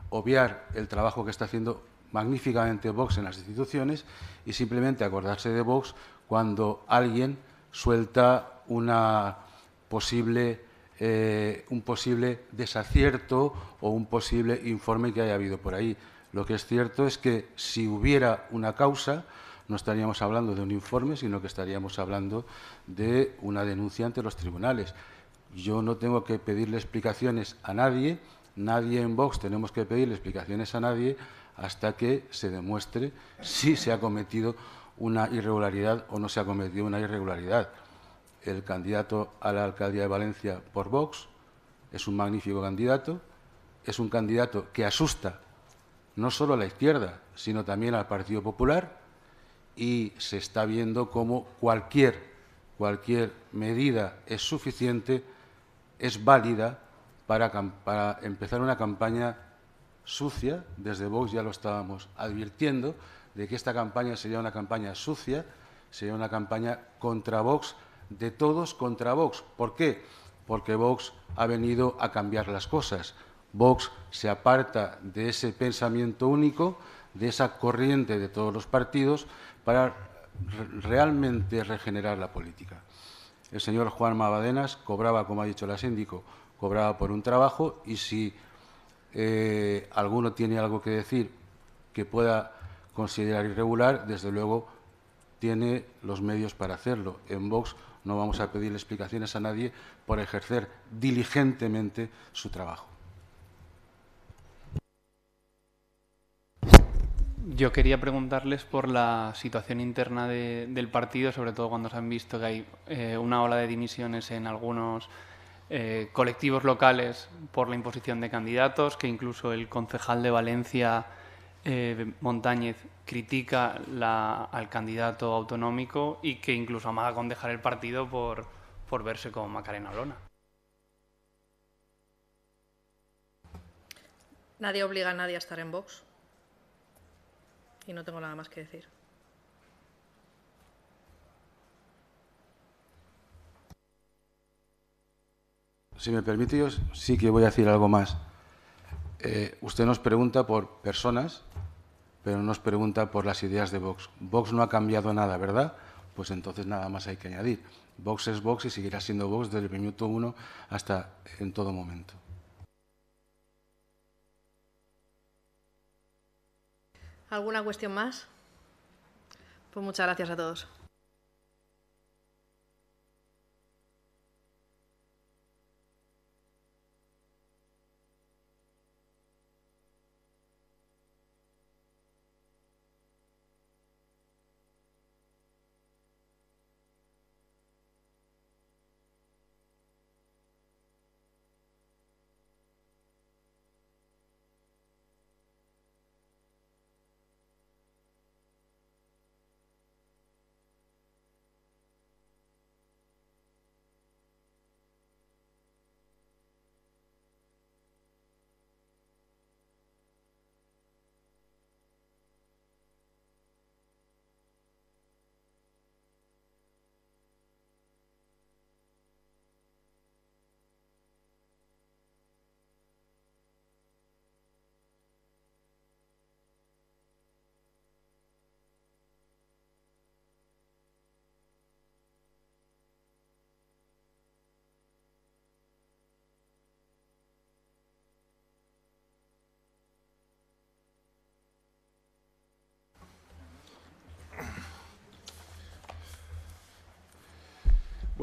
obviar el trabajo que está haciendo magníficamente Vox en las instituciones y simplemente acordarse de Vox cuando alguien suelta eh, un posible desacierto o un posible informe que haya habido por ahí. Lo que es cierto es que si hubiera una causa, no estaríamos hablando de un informe, sino que estaríamos hablando de una denuncia ante los tribunales. Yo no tengo que pedirle explicaciones a nadie, nadie en Vox tenemos que pedirle explicaciones a nadie hasta que se demuestre si se ha cometido una irregularidad o no se ha cometido una irregularidad. El candidato a la alcaldía de Valencia por Vox es un magnífico candidato, es un candidato que asusta no solo a la izquierda, sino también al Partido Popular y se está viendo como cualquier, cualquier medida es suficiente, es válida para, para empezar una campaña sucia, desde Vox ya lo estábamos advirtiendo, de que esta campaña sería una campaña sucia, sería una campaña contra Vox, de todos contra Vox. ¿Por qué? Porque Vox ha venido a cambiar las cosas. Vox se aparta de ese pensamiento único, de esa corriente de todos los partidos, para realmente regenerar la política. El señor Juan Mabadenas cobraba, como ha dicho la síndico, cobraba por un trabajo y si eh, alguno tiene algo que decir que pueda considerar irregular, desde luego tiene los medios para hacerlo. En Vox no vamos a pedir explicaciones a nadie por ejercer diligentemente su trabajo. Yo quería preguntarles por la situación interna del partido, sobre todo cuando se han visto que hay eh, una ola de dimisiones en algunos eh, colectivos locales por la imposición de candidatos, que incluso el concejal de Valencia, eh, Montañez, critica la, al candidato autonómico y que incluso amaga con dejar el partido por, por verse como Macarena Olona. Nadie obliga a nadie a estar en Vox. Y no tengo nada más que decir. Si me permite, yo sí que voy a decir algo más. Eh, usted nos pregunta por personas, pero nos pregunta por las ideas de Vox. Vox no ha cambiado nada, ¿verdad? Pues entonces nada más hay que añadir. Vox es Vox y seguirá siendo Vox desde el minuto uno hasta en todo momento. ¿Alguna cuestión más? Pues muchas gracias a todos.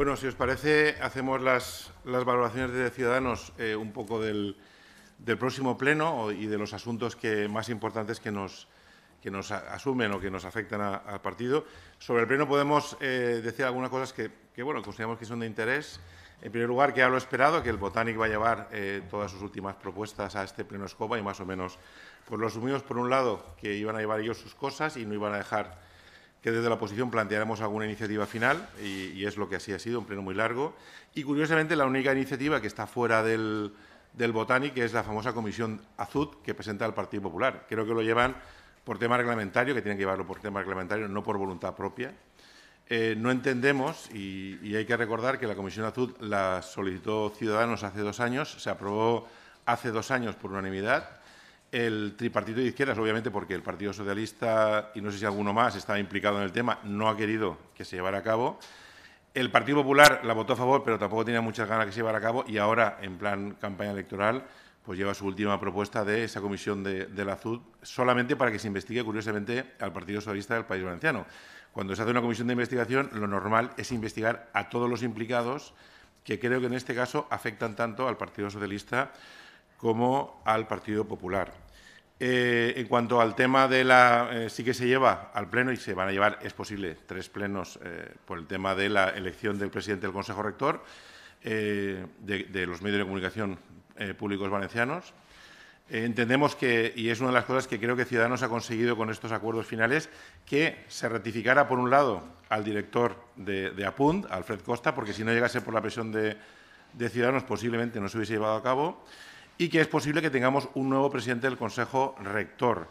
Bueno, si os parece, hacemos las, las valoraciones de Ciudadanos eh, un poco del, próximo pleno y de los asuntos que, más importantes que nos, que nos asumen o que nos afectan al partido. Sobre el pleno podemos eh, decir algunas cosas que, que, bueno, consideramos que son de interés. En primer lugar, que ya lo esperado, que el Botanic va a llevar eh, todas sus últimas propuestas a este pleno escoba y más o menos, por pues lo asumimos por un lado, que iban a llevar ellos sus cosas y no iban a dejar que desde la oposición plantearemos alguna iniciativa final y, es lo que así ha sido, un pleno muy largo. Y curiosamente la única iniciativa que está fuera del, botánico que es la famosa comisión Azud que presenta el Partido Popular. Creo que lo llevan por tema reglamentario, que tienen que llevarlo por tema reglamentario, no por voluntad propia. Eh, no entendemos, y, y, hay que recordar que la comisión Azud la solicitó Ciudadanos hace dos años, se aprobó hace dos años por unanimidad el tripartito de izquierdas, obviamente porque el Partido Socialista y no sé si alguno más estaba implicado en el tema, no ha querido que se llevara a cabo. El Partido Popular la votó a favor, pero tampoco tenía muchas ganas que se llevara a cabo y ahora, en plan campaña electoral, pues lleva su última propuesta de esa comisión de, de la CUD solamente para que se investigue, curiosamente, al Partido Socialista del País Valenciano. Cuando se hace una comisión de investigación, lo normal es investigar a todos los implicados que creo que en este caso afectan tanto al Partido Socialista como al Partido Popular. Eh, en cuanto al tema de la... Eh, sí que se lleva al Pleno y se van a llevar, es posible, tres plenos eh, por el tema de la elección del presidente del Consejo Rector de, los medios de comunicación públicos valencianos. entendemos que, y es una de las cosas que creo que Ciudadanos ha conseguido con estos acuerdos finales, que se ratificara, por un lado, al director de, Apunt, Alfred Costa, porque si no llegase por la presión de Ciudadanos posiblemente no se hubiese llevado a cabo y que es posible que tengamos un nuevo presidente del Consejo Rector.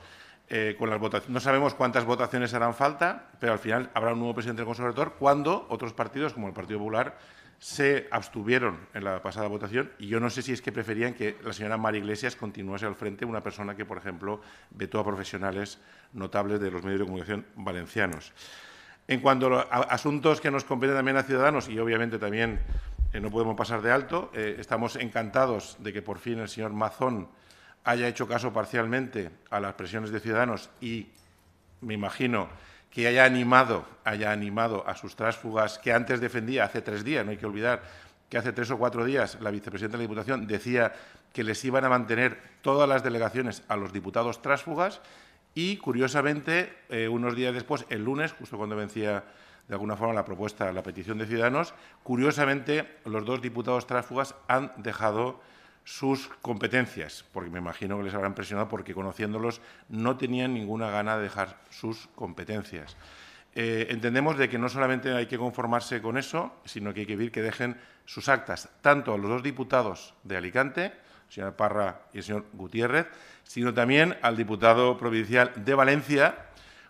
Eh, con las votaciones. No sabemos cuántas votaciones harán falta, pero al final habrá un nuevo presidente del Consejo Rector cuando otros partidos, como el Partido Popular, se abstuvieron en la pasada votación y yo no sé si es que preferían que la señora María Iglesias continuase al frente, una persona que, por ejemplo, vetó a profesionales notables de los medios de comunicación valencianos. En cuanto a asuntos que nos competen también a Ciudadanos y, obviamente, también eh, no podemos pasar de alto. Eh, estamos encantados de que por fin el señor Mazón haya hecho caso parcialmente a las presiones de Ciudadanos y me imagino que haya animado, haya animado a sus trásfugas que antes defendía hace tres días, no hay que olvidar que hace tres o cuatro días la vicepresidenta de la Diputación decía que les iban a mantener todas las delegaciones a los diputados tránsfugas y, curiosamente, eh, unos días después, el lunes, justo cuando vencía de alguna forma la propuesta, la petición de Ciudadanos. Curiosamente, los dos diputados tráfugas han dejado sus competencias, porque me imagino que les habrán presionado porque conociéndolos no tenían ninguna gana de dejar sus competencias. Eh, entendemos de que no solamente hay que conformarse con eso, sino que hay que pedir que dejen sus actas, tanto a los dos diputados de Alicante, el señor Parra y el señor Gutiérrez, sino también al diputado provincial de Valencia,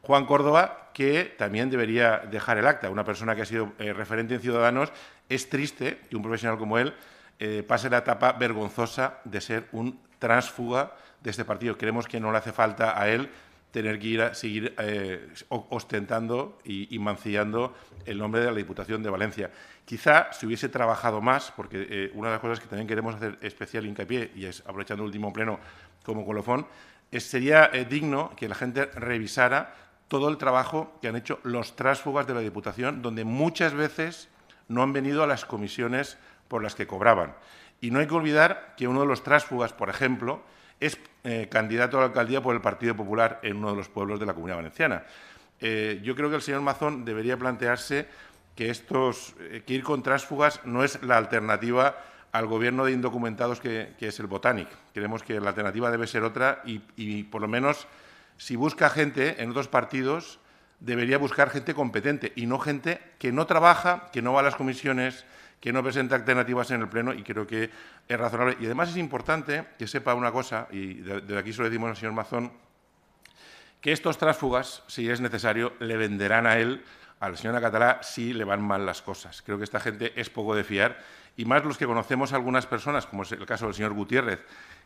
Juan Córdoba, que también debería dejar el acta. Una persona que ha sido eh, referente en Ciudadanos, es triste que un profesional como él eh, pase la etapa vergonzosa de ser un tránsfuga de este partido. Creemos que no le hace falta a él tener que ir seguir eh, ostentando y, mancillando el nombre de la Diputación de Valencia. Quizá si hubiese trabajado más, porque una de las cosas que también queremos hacer especial hincapié, y es aprovechando el último pleno como colofón, es, sería digno que la gente revisara todo el trabajo que han hecho los trásfugas de la Diputación, donde muchas veces no han venido a las comisiones por las que cobraban. Y no hay que olvidar que uno de los trásfugas por ejemplo, es eh, candidato a la alcaldía por el Partido Popular en uno de los pueblos de la Comunidad Valenciana. Eh, yo creo que el señor Mazón debería plantearse que, estos, eh, que ir con tránsfugas no es la alternativa al gobierno de indocumentados que, es el Botanic. Creemos que la alternativa debe ser otra y por lo menos si busca gente en otros partidos, debería buscar gente competente y no gente que no trabaja, que no va a las comisiones, que no presenta alternativas en el Pleno y creo que es razonable. Y además es importante que sepa una cosa, y de aquí se lo decimos al señor Mazón, que estos tránsfugas, si es necesario, le venderán a él, al señor señora Catalá, si le van mal las cosas. Creo que esta gente es poco de fiar y más los que conocemos algunas personas, como es el caso del señor Gutiérrez,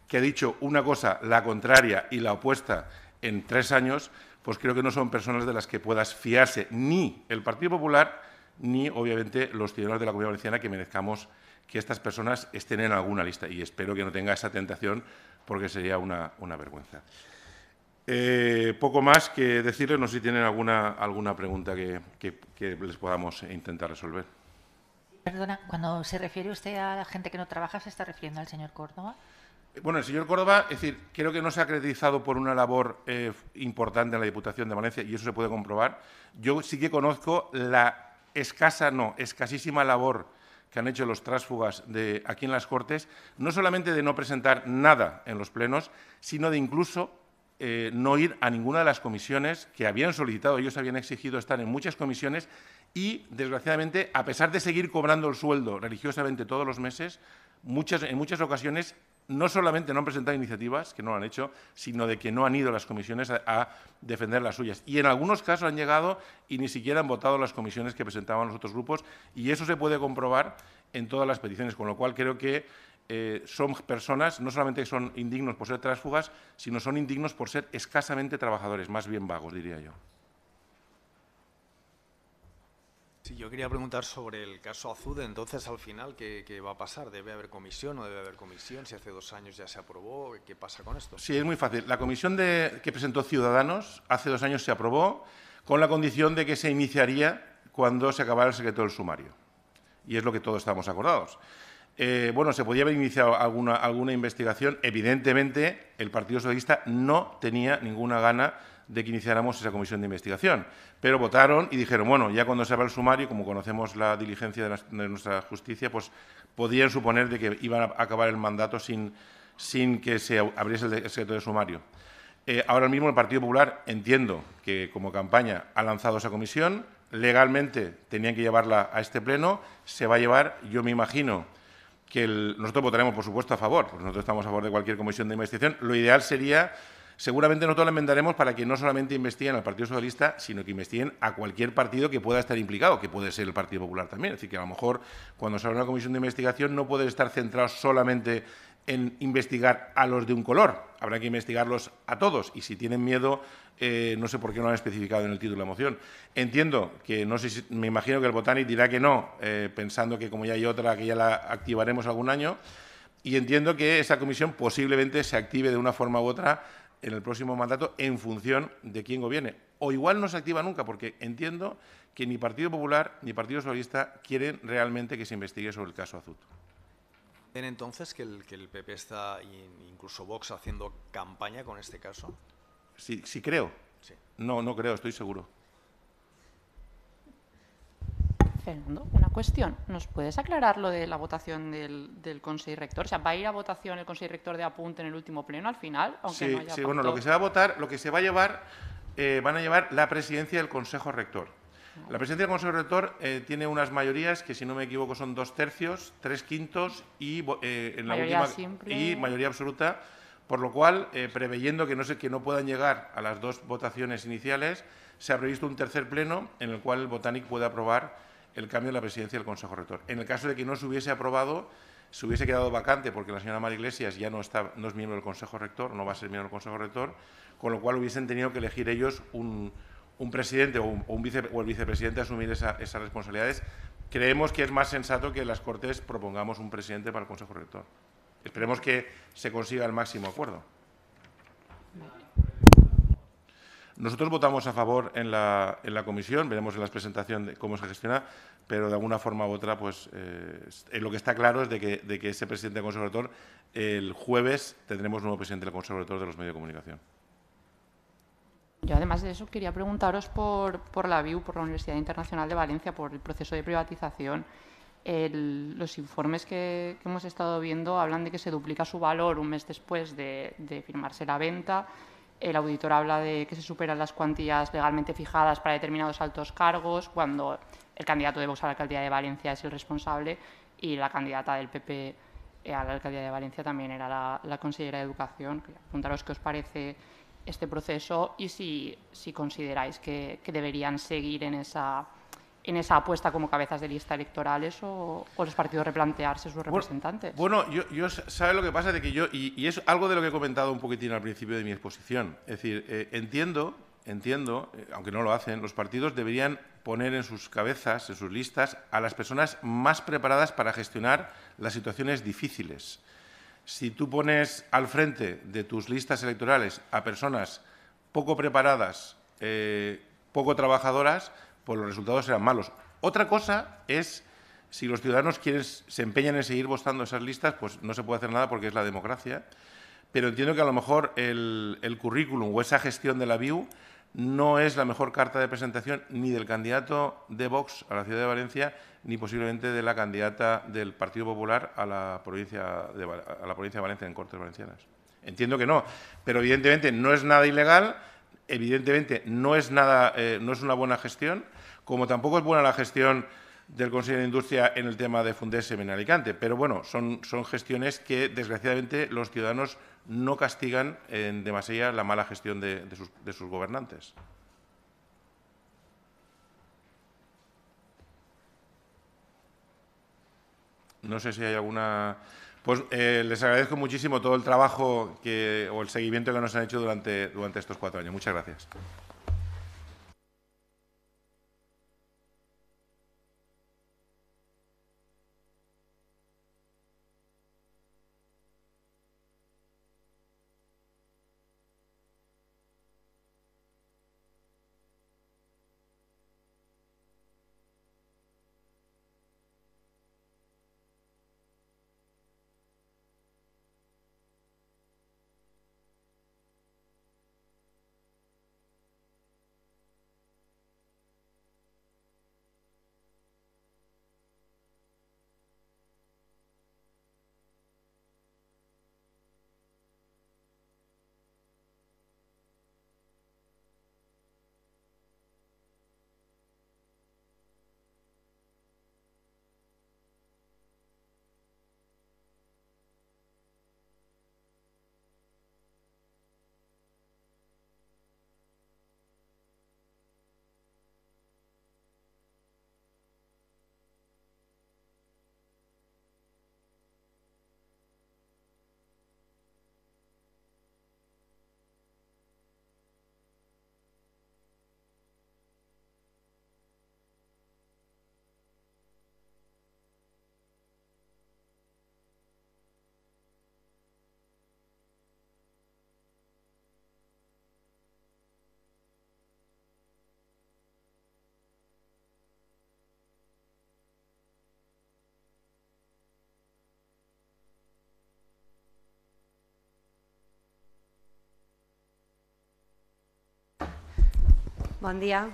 que ha dicho una cosa, la contraria y la opuesta en tres años, pues creo que no son personas de las que puedas fiarse ni el Partido Popular ni, obviamente, los ciudadanos de la Comunidad Valenciana que merezcamos que estas personas estén en alguna lista. Y espero que no tenga esa tentación porque sería una, una vergüenza. Eh, poco más que decirles, no sé si tienen alguna, alguna pregunta que les podamos intentar resolver. Perdona, cuando se refiere usted a la gente que no trabaja, ¿se está refiriendo al señor Córdoba? Bueno, el señor Córdoba, es decir, creo que no se ha acreditado por una labor eh, importante en la Diputación de Valencia y eso se puede comprobar. Yo sí que conozco la escasa, no, escasísima labor que han hecho los tránsfugas de aquí en las Cortes, no solamente de no presentar nada en los plenos, sino de incluso eh, no ir a ninguna de las comisiones que habían solicitado, ellos habían exigido estar en muchas comisiones y, desgraciadamente, a pesar de seguir cobrando el sueldo religiosamente todos los meses, muchas, en muchas ocasiones no solamente no han presentado iniciativas, que no lo han hecho, sino de que no han ido las comisiones a, defender las suyas. Y en algunos casos han llegado y ni siquiera han votado las comisiones que presentaban los otros grupos, y eso se puede comprobar en todas las peticiones, con lo cual creo que eh, son personas, no solamente son indignos por ser trásfugas, sino son indignos por ser escasamente trabajadores, más bien vagos, diría yo. Sí, yo quería preguntar sobre el caso Azud. Entonces, al final, ¿qué, va a pasar? ¿Debe haber comisión o debe haber comisión? Si hace dos años ya se aprobó, ¿qué pasa con esto? Sí, es muy fácil. La comisión que presentó Ciudadanos hace dos años se aprobó con la condición de que se iniciaría cuando se acabara el secreto del sumario. Y es lo que todos estamos acordados. Eh, bueno, se podía haber iniciado alguna, alguna investigación. Evidentemente, el Partido Socialista no tenía ninguna gana de que iniciáramos esa comisión de investigación. Pero votaron y dijeron, bueno, ya cuando se abra el sumario, como conocemos la diligencia de, nuestra justicia, pues podían suponer de que iban a acabar el mandato sin, sin que se abriese el, secreto de sumario. Eh, ahora mismo el Partido Popular, entiendo que como campaña ha lanzado esa comisión, legalmente tenían que llevarla a este pleno, se va a llevar, yo me imagino, que nosotros votaremos, por supuesto, a favor, porque nosotros estamos a favor de cualquier comisión de investigación. Lo ideal sería Seguramente nosotros la enmendaremos para que no solamente investiguen al Partido Socialista, sino que investiguen a cualquier partido que pueda estar implicado, que puede ser el Partido Popular también. Es decir, que a lo mejor cuando se abre una comisión de investigación no puede estar centrado solamente en investigar a los de un color. Habrá que investigarlos a todos y si tienen miedo, eh, no sé por qué no lo han especificado en el título de la moción. Entiendo que, no sé si, me imagino que el Botánico dirá que no, eh, pensando que como ya hay otra, que ya la activaremos algún año, y entiendo que esa comisión posiblemente se active de una forma u otra en el próximo mandato en función de quién gobierne. O igual no se activa nunca, porque entiendo que ni Partido Popular ni Partido Socialista quieren realmente que se investigue sobre el caso Azut. ¿Ven entonces que el, que el PP está, incluso Vox, haciendo campaña con este caso? Sí, sí creo. No, no creo, estoy seguro. Fernando, una cuestión. ¿Nos puedes aclarar lo de la votación del, Consejo Rector? O sea, ¿va a ir a votación el Consejo Rector de apunte en el último pleno al final? Aunque no bueno, lo que se va a votar, lo que se va a llevar, eh, van a llevar la presidencia del Consejo Rector. La presidencia del Consejo Rector eh, tiene unas mayorías que, si no me equivoco, son dos tercios, tres quintos y, eh, en la mayoría y mayoría absoluta, por lo cual, preveyendo que no, sé, que no puedan llegar a las dos votaciones iniciales, se ha previsto un tercer pleno en el cual el Botanic puede aprobar el cambio de la presidencia del Consejo Rector. En el caso de que no se hubiese aprobado, se hubiese quedado vacante porque la señora María Iglesias ya no, está, no es miembro del Consejo Rector, no va a ser miembro del Consejo Rector, con lo cual hubiesen tenido que elegir ellos un, presidente o, un, vice, o el vicepresidente a asumir esas responsabilidades. Creemos que es más sensato que las Cortes propongamos un presidente para el Consejo Rector. Esperemos que se consiga el máximo acuerdo. Nosotros votamos a favor en la, en la comisión, veremos en la presentación cómo se gestiona, pero de alguna forma u otra, pues eh, lo que está claro es de que, de que ese presidente del conservador, el jueves tendremos nuevo presidente del conservador de los medios de comunicación. Yo, además de eso, quería preguntaros por, por la Viu, por la Universidad Internacional de Valencia, por el proceso de privatización. los informes que, hemos estado viendo hablan de que se duplica su valor un mes después de firmarse la venta el auditor habla de que se superan las cuantías legalmente fijadas para determinados altos cargos, cuando el candidato de Vox a la alcaldía de Valencia es el responsable y la candidata del PP a la alcaldía de Valencia también era la, la de Educación. Preguntaros qué os parece este proceso y si, si consideráis que, que deberían seguir en esa en esa apuesta como cabezas de lista electorales o, los partidos replantearse sus representantes. Bueno, yo, yo sabe lo que pasa de que yo, y, es algo de lo que he comentado un poquitín al principio de mi exposición, es decir, eh, entiendo, entiendo, eh, aunque no lo hacen, los partidos deberían poner en sus cabezas, en sus listas, a las personas más preparadas para gestionar las situaciones difíciles. Si tú pones al frente de tus listas electorales a personas poco preparadas, eh, poco trabajadoras, pues los resultados serán malos. Otra cosa es si los ciudadanos se empeñan en seguir votando esas listas, pues no se puede hacer nada porque es la democracia. Pero entiendo que a lo mejor el, currículum o esa gestión de la VIU no es la mejor carta de presentación ni del candidato de Vox a la ciudad de Valencia, ni posiblemente de la candidata del Partido Popular a la provincia a la provincia de Valencia, en Cortes Valencianas. Entiendo que no, pero evidentemente no es nada ilegal evidentemente no es, nada, eh, no es una buena gestión, como tampoco es buena la gestión del Consejo de Industria en el tema de Fundesem en Alicante. Pero bueno, son, son gestiones que desgraciadamente los ciudadanos no castigan en demasía la mala gestión de sus gobernantes. No sé si hay alguna pues eh, les agradezco muchísimo todo el trabajo o el seguimiento que nos han hecho durante, durante estos cuatro años. Muchas gracias. Bon dia.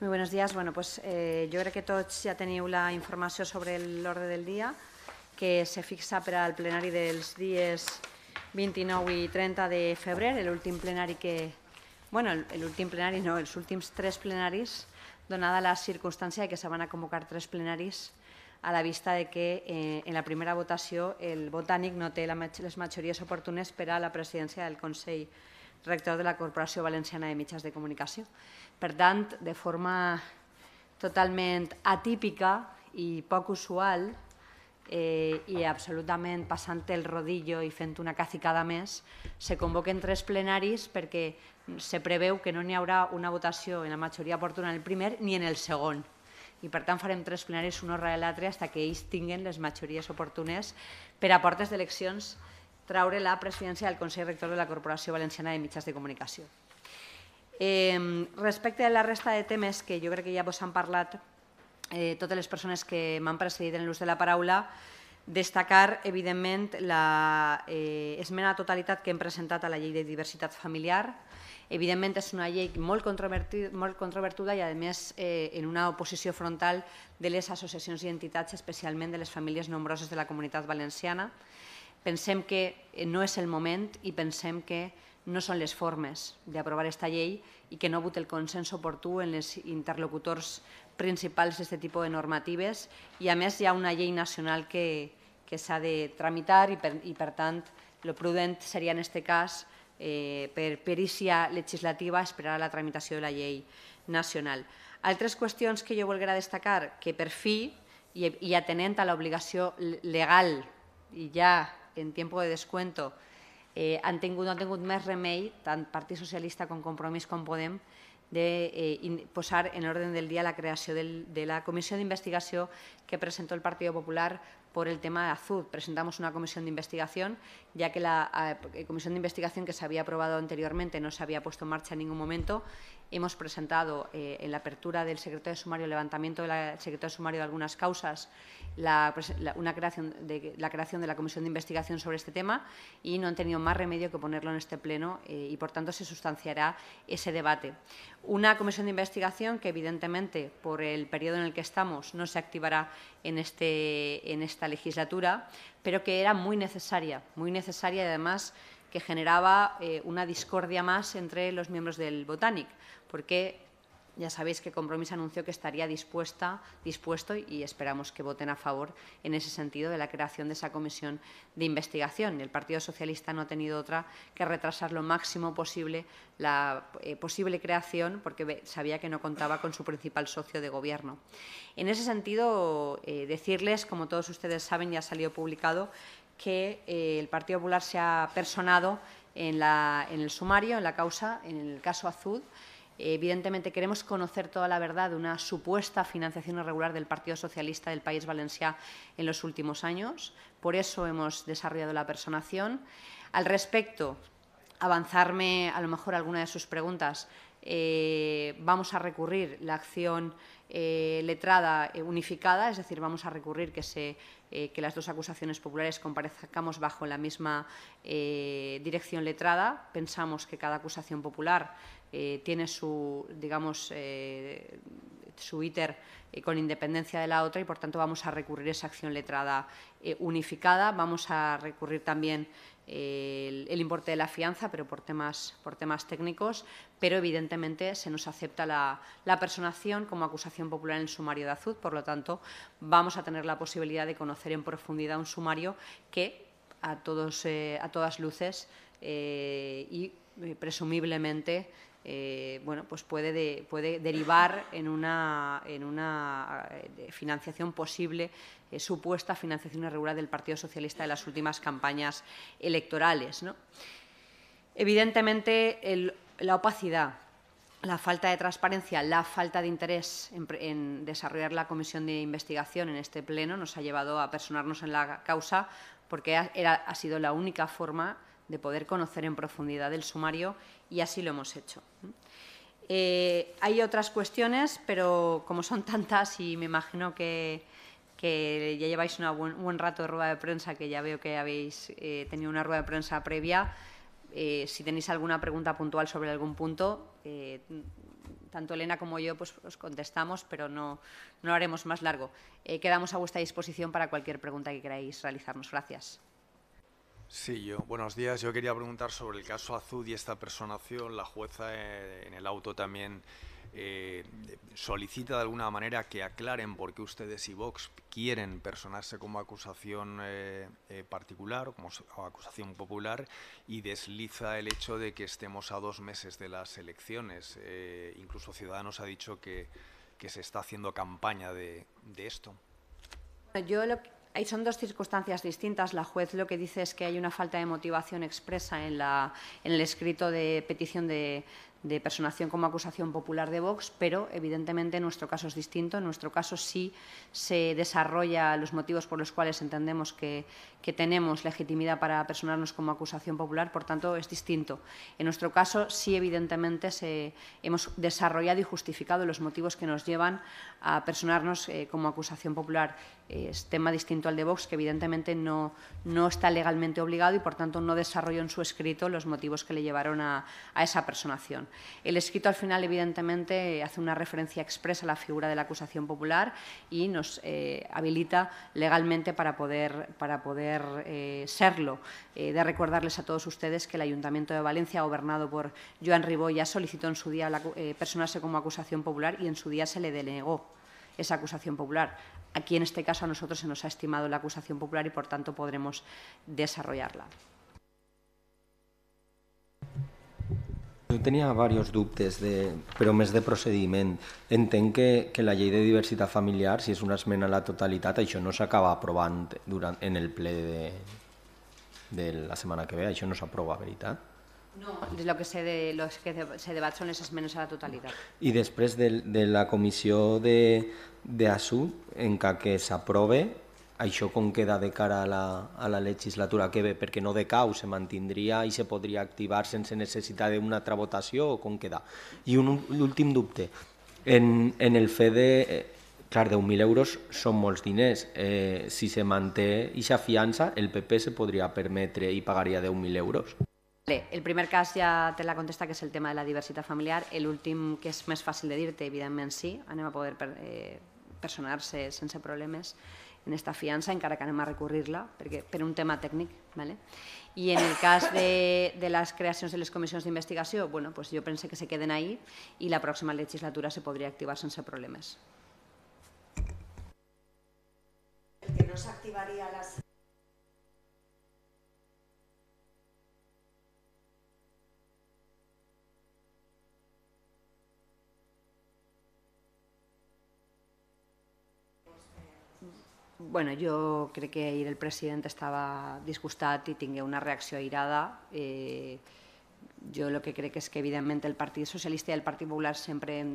Muy buenos días. Bueno, pues eh, jo crec que tots ja teniu la informació sobre l'ordre del dia que se fixa per al plenari dels dies 29 i 30 de febrer, l'últim plenari que... Bueno, l'últim plenari no, els últims tres plenaris, donada la circumstància que se van a convocar tres plenaris a la vista de que eh, en la primera votació el botànic no té la, les majories oportunes per a la presidència del Consell rector de la Corporació Valenciana de Mitjans de Comunicació. Per tant, de forma totalment atípica i poc usual eh, i absolutament passant el rodillo i fent una cacicada més, se convoquen tres plenaris perquè se preveu que no n'hi haurà una votació en la majoria oportuna en el primer ni en el segon i per tant farem tres plenaris un darrere l'altre fins que ells tinguin les majories oportunes per a portes d'eleccions traure la presidència del Consell Rector de la Corporació Valenciana de Mitjans de Comunicació. respecte a la resta de temes que jo crec que ja vos han parlat eh, totes les persones que m'han precedit en l'ús de la paraula, destacar, evidentment, la eh, esmena a totalitat que hem presentat a la llei de diversitat familiar. Evidentment, és una llei molt, controvertida controvertuda i, a més, eh, en una oposició frontal de les associacions i entitats, especialment de les famílies nombroses de la comunitat valenciana. Pensem que eh, no és el moment i pensem que no són les formes d'aprovar aquesta llei i que no ha hagut el consens oportú en els interlocutors principals d'aquest tipus de normatives i a més hi ha una llei nacional que, que s'ha de tramitar i per, i per tant el prudent seria en aquest cas eh, per perícia legislativa esperar a la tramitació de la llei nacional. Altres qüestions que jo volguera destacar, que per fi, i, i atenent a l'obligació legal i ja en tiempo de descuento eh, han tenido un han un tanto remei, Socialista con compromiso con Podem, de eh, posar en orden del día la creación de la comisión de investigación que presentó el Partido Popular por el tema de Azud. Presentamos una comisión de investigación ya que la eh, comisión de investigación que se había aprobado anteriormente no se había puesto en marcha en ningún momento. Hemos presentado eh, en la apertura del secretario de sumario, el levantamiento del secretario de sumario de algunas causas, la, una creación de, la creación de la comisión de investigación sobre este tema y no han tenido más remedio que ponerlo en este pleno eh, y, por tanto, se sustanciará ese debate. Una comisión de investigación que, evidentemente, por el periodo en el que estamos, no se activará en, este, en esta legislatura, pero que era muy necesaria, muy necesaria y además que generaba eh, una discordia más entre los miembros del Botanic, porque ya sabéis que Compromís anunció que estaría dispuesta, dispuesto y esperamos que voten a favor en ese sentido de la creación de esa comisión de investigación. El Partido Socialista no ha tenido otra que retrasar lo máximo posible la eh, posible creación porque sabía que no contaba con su principal socio de gobierno. En ese sentido, eh, decirles, como todos ustedes saben, ya ha salido publicado, que eh, el Partido Popular se ha personado en, en, el sumario, en la causa, en el caso Azud, evidentemente queremos conocer toda la verdad de una supuesta financiación irregular del Partido Socialista del País Valenciano en los últimos años. Por eso hemos desarrollado la personación. Al respecto, avanzarme a lo mejor alguna de sus preguntas, eh, vamos a recurrir la acción eh, letrada eh, unificada, es decir, vamos a recurrir que, que las dos acusaciones populares comparezcamos bajo la misma dirección letrada. Pensamos que cada acusación popular eh, tiene su, digamos, eh, su eh, con independencia de la otra y, por tanto, vamos a recurrir a esa acción letrada unificada. Vamos a recurrir también el, importe de la fianza, pero por temas, por temas técnicos. Pero, evidentemente, se nos acepta la, la personación como acusación popular en el sumario de Azud. Por lo tanto, vamos a tener la posibilidad de conocer en profundidad un sumario que, a todas luces y presumiblemente eh, bueno, pues puede, derivar en una, eh, financiación posible, eh, supuesta financiación irregular del Partido Socialista de las últimas campañas electorales. Evidentemente, la opacidad, la falta de transparencia, la falta de interés en, desarrollar la comisión de investigación en este pleno nos ha llevado a personarnos en la causa porque ha sido la única forma de poder conocer en profundidad el sumario y así lo hemos hecho. Eh, hay otras cuestiones, pero como son tantas y me imagino que, ya lleváis un buen, rato de rueda de prensa, que ya veo que habéis eh, tenido una rueda de prensa previa, eh, si tenéis alguna pregunta puntual sobre algún punto, tanto Elena como yo pues, os contestamos, pero no, no lo haremos más largo. quedamos a vuestra disposición para cualquier pregunta que queráis realizarnos. Gracias. Sí, yo, buenos días. Yo quería preguntar sobre el caso Azud y esta personación. La jueza eh, en el auto también eh, solicita de alguna manera que aclaren por qué ustedes y Vox quieren personarse como acusación eh, particular, como acusación popular, y desliza el hecho de que estemos a dos meses de las elecciones. incluso Ciudadanos ha dicho que, se está haciendo campaña de, de esto. Yo lo son dos circunstancias distintas. La juez lo que dice es que hay una falta de motivación expresa en, la, en el escrito de petición de, de personación como acusación popular de Vox, pero evidentemente nuestro caso es distinto. En nuestro caso sí se desarrolla los motivos por los cuales entendemos que que tenemos legitimidad para personarnos como acusación popular, por tanto, es distinto. En nuestro caso, sí, evidentemente, hemos desarrollado y justificado los motivos que nos llevan a personarnos eh, como acusación popular. Es tema distinto al de Vox, que evidentemente no, no está legalmente obligado y, por tanto, no desarrolló en su escrito los motivos que le llevaron a, esa personación. El escrito, al final, evidentemente, hace una referencia expresa a la figura de la acusación popular y nos eh, habilita legalmente para poder, para poder eh, serlo. Eh, de recordarles a todos ustedes que el Ayuntamiento de Valencia, gobernado por Joan Ribó, ya solicitó en su día la, eh, personarse como acusación popular y en su día se le denegó esa acusación popular. Aquí, en este caso, a nosotros se nos ha estimado la acusación popular y, por tanto, podremos desarrollarla. Jo tenia diversos dubtes, de, però més de procediment. Entenc que, que la llei de diversitat familiar, si és una esmena a la totalitat, això no s'acaba aprovant durant, en el ple de, de la setmana que ve, això no s'aprova, veritat? No, lo que se, de, los que se debat són les esmenes a la totalitat. I després de, de la comissió de, de ASU, en què s'aprove, això com queda de cara a la, a la legislatura que ve? Perquè no decau, se mantindria i se podria activar sense necessitat d'una altra votació o com queda? I un, un últim dubte, en, en el fet de... Eh, clar, 10.000 euros són molts diners. Eh, si se manté i s'afiança, el PP se podria permetre i pagaria 10.000 euros. El primer cas ja te la contesta, que és el tema de la diversitat familiar. L'últim, que és més fàcil de dir-te, evidentment sí, anem a poder per, eh, personar-se sense problemes en esta fiança, encara que anem a recurrir-la perquè per un tema tècnic. ¿vale? I en el cas de, de les creacions de les comissions d'investigació, bueno, pues jo pense que se queden ahí i la pròxima legislatura se podria activar sense problemes. El que no s'activaria les bueno, jo crec que ahir el president estava disgustat i tingué una reacció airada. Eh, jo el que crec és que, evidentment, el Partit Socialista i el Partit Popular sempre hem,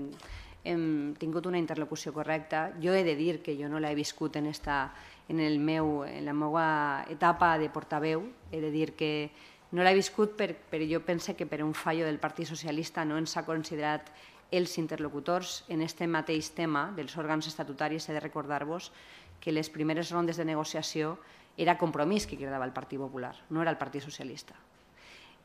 hem tingut una interlocució correcta. Jo he de dir que jo no l'he viscut en, esta, en, el meu, en la meva etapa de portaveu. He de dir que no l'he viscut per, per, jo pense que per un fallo del Partit Socialista no ens ha considerat els interlocutors en este mateix tema dels òrgans estatutaris, he de recordar-vos que les primeres rondes de negociació era compromís que quedava el Partit Popular, no era el Partit Socialista.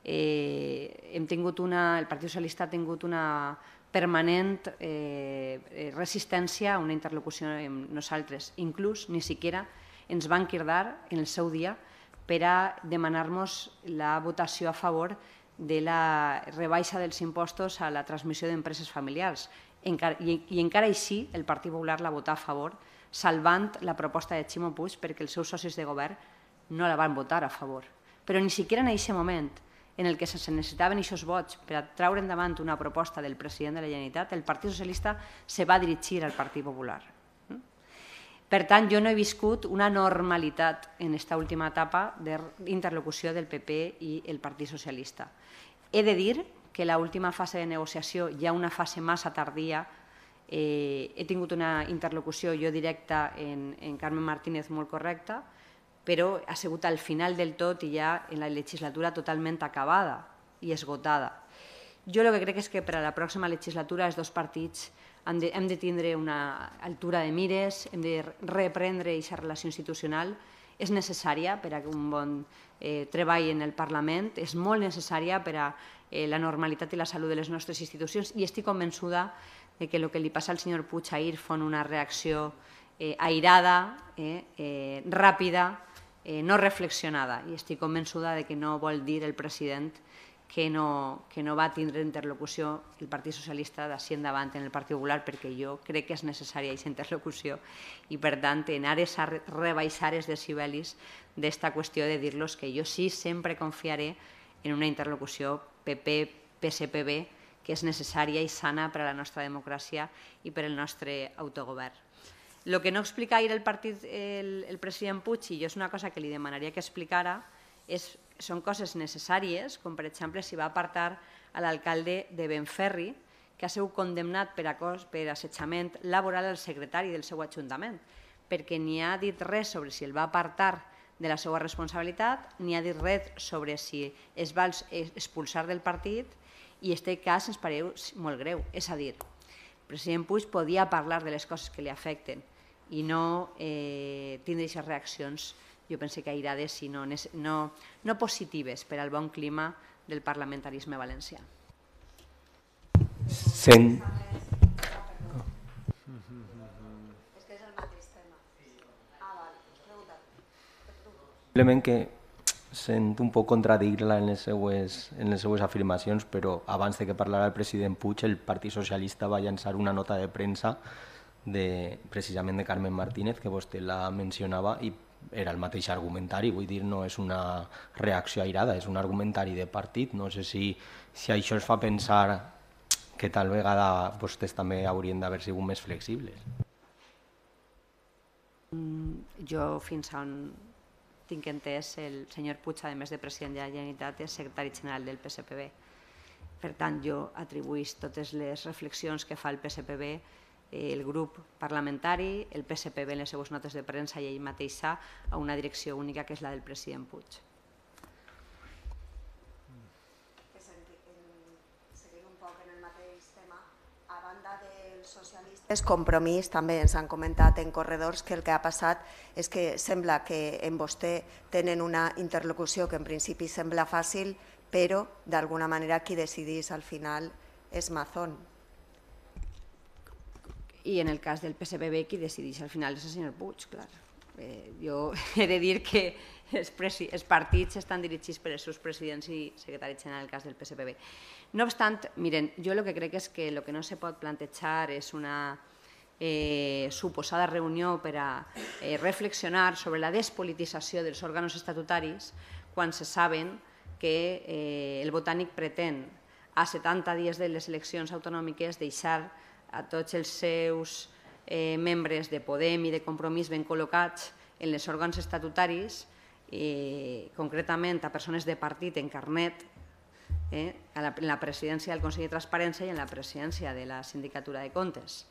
Eh, hem tingut una, el Partit Socialista ha tingut una permanent eh, eh resistència a una interlocució amb nosaltres. Inclús, ni siquiera ens van quedar en el seu dia per a demanar-nos la votació a favor de la rebaixa dels impostos a la transmissió d'empreses familiars. Encara, i, I encara així el Partit Popular la votà a favor salvant la proposta de Ximo Puig perquè els seus socis de govern no la van votar a favor. Però ni siquiera en aquest moment en el que se necessitaven aquests vots per a traure endavant una proposta del president de la Generalitat, el Partit Socialista se va dirigir al Partit Popular. Per tant, jo no he viscut una normalitat en aquesta última etapa d'interlocució del PP i el Partit Socialista. He de dir que l'última fase de negociació ja una fase massa tardia Eh, he tingut una interlocució jo directa en, en Carmen Martínez molt correcta, però ha sigut al final del tot i ja en la legislatura totalment acabada i esgotada. Jo el que crec és que per a la pròxima legislatura els dos partits hem de, hem de tindre una altura de mires, hem de reprendre aquesta relació institucional. És necessària per a un bon eh, treball en el Parlament, és molt necessària per a eh, la normalitat i la salut de les nostres institucions i estic convençuda que de que el que li passa al senyor Puig ahir fon una reacció eh, airada, eh, eh, ràpida, eh, no reflexionada. I estic convençuda de que no vol dir el president que no, que no va tindre interlocució el Partit Socialista d'ací endavant en el Partit Popular perquè jo crec que és necessària aquesta interlocució i per tant en ares a rebaixar els decibelis d'esta qüestió de dir-los que jo sí sempre confiaré en una interlocució PP-PSPB que és necessària i sana per a la nostra democràcia i per al nostre autogovern. El que no explica ahir el, partit, el, el president Puig, i jo és una cosa que li demanaria que explicara, és, són coses necessàries, com per exemple si va apartar a l'alcalde de Benferri, que ha sigut condemnat per, acos, per assetjament laboral al secretari del seu ajuntament, perquè ni ha dit res sobre si el va apartar de la seva responsabilitat, ni ha dit res sobre si es va expulsar del partit i este cas ens pareu molt greu. És a dir, el president Puig podia parlar de les coses que li afecten i no eh, tindre aquestes reaccions, jo pense que airades, sinó no, no positives per al bon clima del parlamentarisme valencià. Sent... Ah, Simplement que sent un poc contradir-la en, les seues, en les seues afirmacions, però abans de que parlara el president Puig, el Partit Socialista va llançar una nota de premsa de, precisament de Carmen Martínez, que vostè la mencionava, i era el mateix argumentari, vull dir, no és una reacció airada, és un argumentari de partit. No sé si, si això es fa pensar que tal vegada vostès també haurien d'haver sigut més flexibles. Mm, jo fins a on tinc entès, el senyor Puig, a més de president de la Generalitat, és secretari general del PSPB. Per tant, jo atribuïs totes les reflexions que fa el PSPB eh, el grup parlamentari, el PSPB en les seues notes de premsa i ell mateixa a una direcció única que és la del president Puig. és compromís, també ens han comentat en corredors que el que ha passat és que sembla que en vostè tenen una interlocució que en principi sembla fàcil, però d'alguna manera qui decidís al final és Mazón. I en el cas del PSBB qui decidís al final és el senyor Puig, clar. Eh, jo (laughs) he de dir que els, els partits estan dirigits per els seus presidents i secretaris en el cas del PSPB. No obstant, miren, jo el que crec és que el que no se pot plantejar és una eh, suposada reunió per a eh, reflexionar sobre la despolitització dels òrgans estatutaris quan se saben que eh, el botànic pretén a 70 dies de les eleccions autonòmiques deixar a tots els seus eh, membres de Podem i de Compromís ben col·locats en els òrgans estatutaris i concretament a persones de partit en carnet, eh, a la, en la presidència del Consell de Transparència i en la presidència de la Sindicatura de Comptes.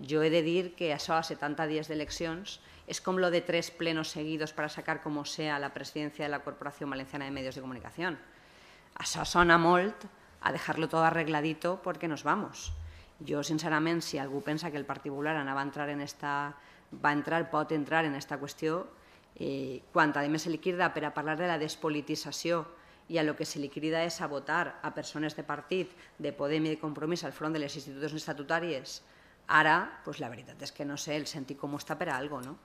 Jo he de dir que això a 70 dies d'eleccions és com lo de tres plenos seguidos para sacar como sea la presidencia de la Corporación Valenciana de Medios de Comunicación. Això sona molt a dejarlo tot arregladito perquè nos vamos. Jo, sincerament, si algú pensa que el Partit Popular anava a entrar en esta, va entrar, pot entrar en esta qüestió, eh, de se liquida hablar de la despolitización y a lo que se liquida es a votar a personas de partido, de Podem y de Compromís al front de los institutos estatutarias, ahora, pues, la verdad es que no sé, el sentit cómo está para algo, no?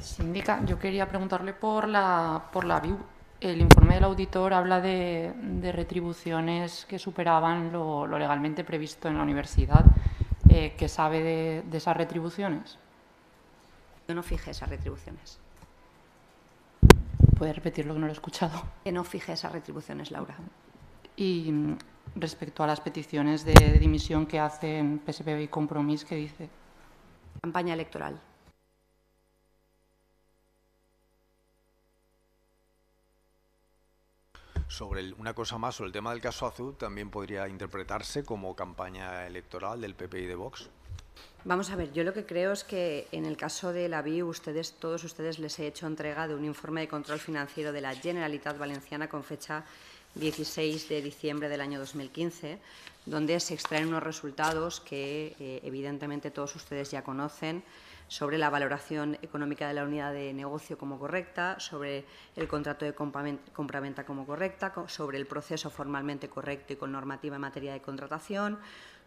Síndica, yo quería preguntarle por la, por la VIU. El informe del auditor habla de, retribuciones que superaban lo, legalmente previsto en la universidad. Eh, ¿Qué sabe de esas retribuciones? no fije esas retribuciones. ¿Puede repetirlo que no lo he escuchado? Que no fije esas retribuciones, Laura. Y mm, respecto a las peticiones de, dimisión que hacen PSPB y Compromís, ¿qué dice? Campaña electoral. Sobre una cosa más, sobre el tema del caso Azul, también podría interpretarse como campaña electoral del PP y de Vox. Vamos a ver, yo lo que creo es que en el caso de la BIU, ustedes, todos ustedes les he hecho entrega de un informe de control financiero de la Generalitat Valenciana con fecha 16 de diciembre del año 2015, donde se extraen unos resultados que eh, evidentemente todos ustedes ya conocen sobre la valoración económica de la unidad de negocio como correcta, sobre el contrato de compraventa como correcta, sobre el proceso formalmente correcto y con normativa en materia de contratación,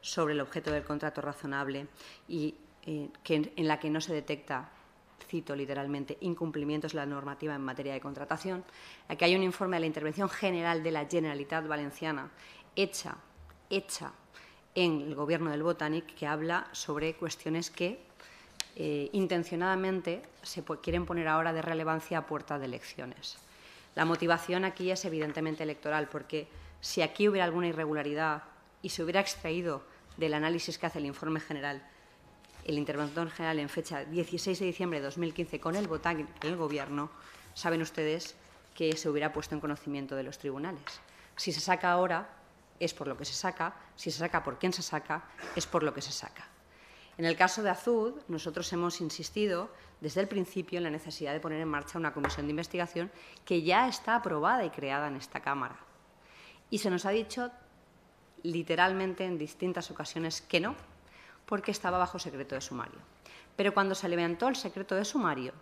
sobre el objeto del contrato razonable y eh, que, en la que no se detecta cito literalmente, incumplimientos de la normativa en materia de contratación. Aquí hay un informe de la Intervención General de la Generalitat Valenciana, hecha, hecha en el Gobierno del Botanic, que habla sobre cuestiones que eh, intencionadamente se quieren poner ahora de relevancia a puerta de elecciones. La motivación aquí es evidentemente electoral, porque si aquí hubiera alguna irregularidad y se hubiera extraído del análisis que hace el informe general, el interventor general en fecha 16 de diciembre de 2015 con el en el Gobierno, saben ustedes que se hubiera puesto en conocimiento de los tribunales. Si se saca ahora, es por lo que se saca. Si se saca por quién se saca, es por lo que se saca. En el caso de Azud, nosotros hemos insistido desde el principio en la necesidad de poner en marcha una comisión de investigación que ya está aprobada y creada en esta Cámara. Y se nos ha dicho literalmente en distintas ocasiones que no, porque estaba bajo secreto de sumario. Pero cuando se levantó el secreto de sumario,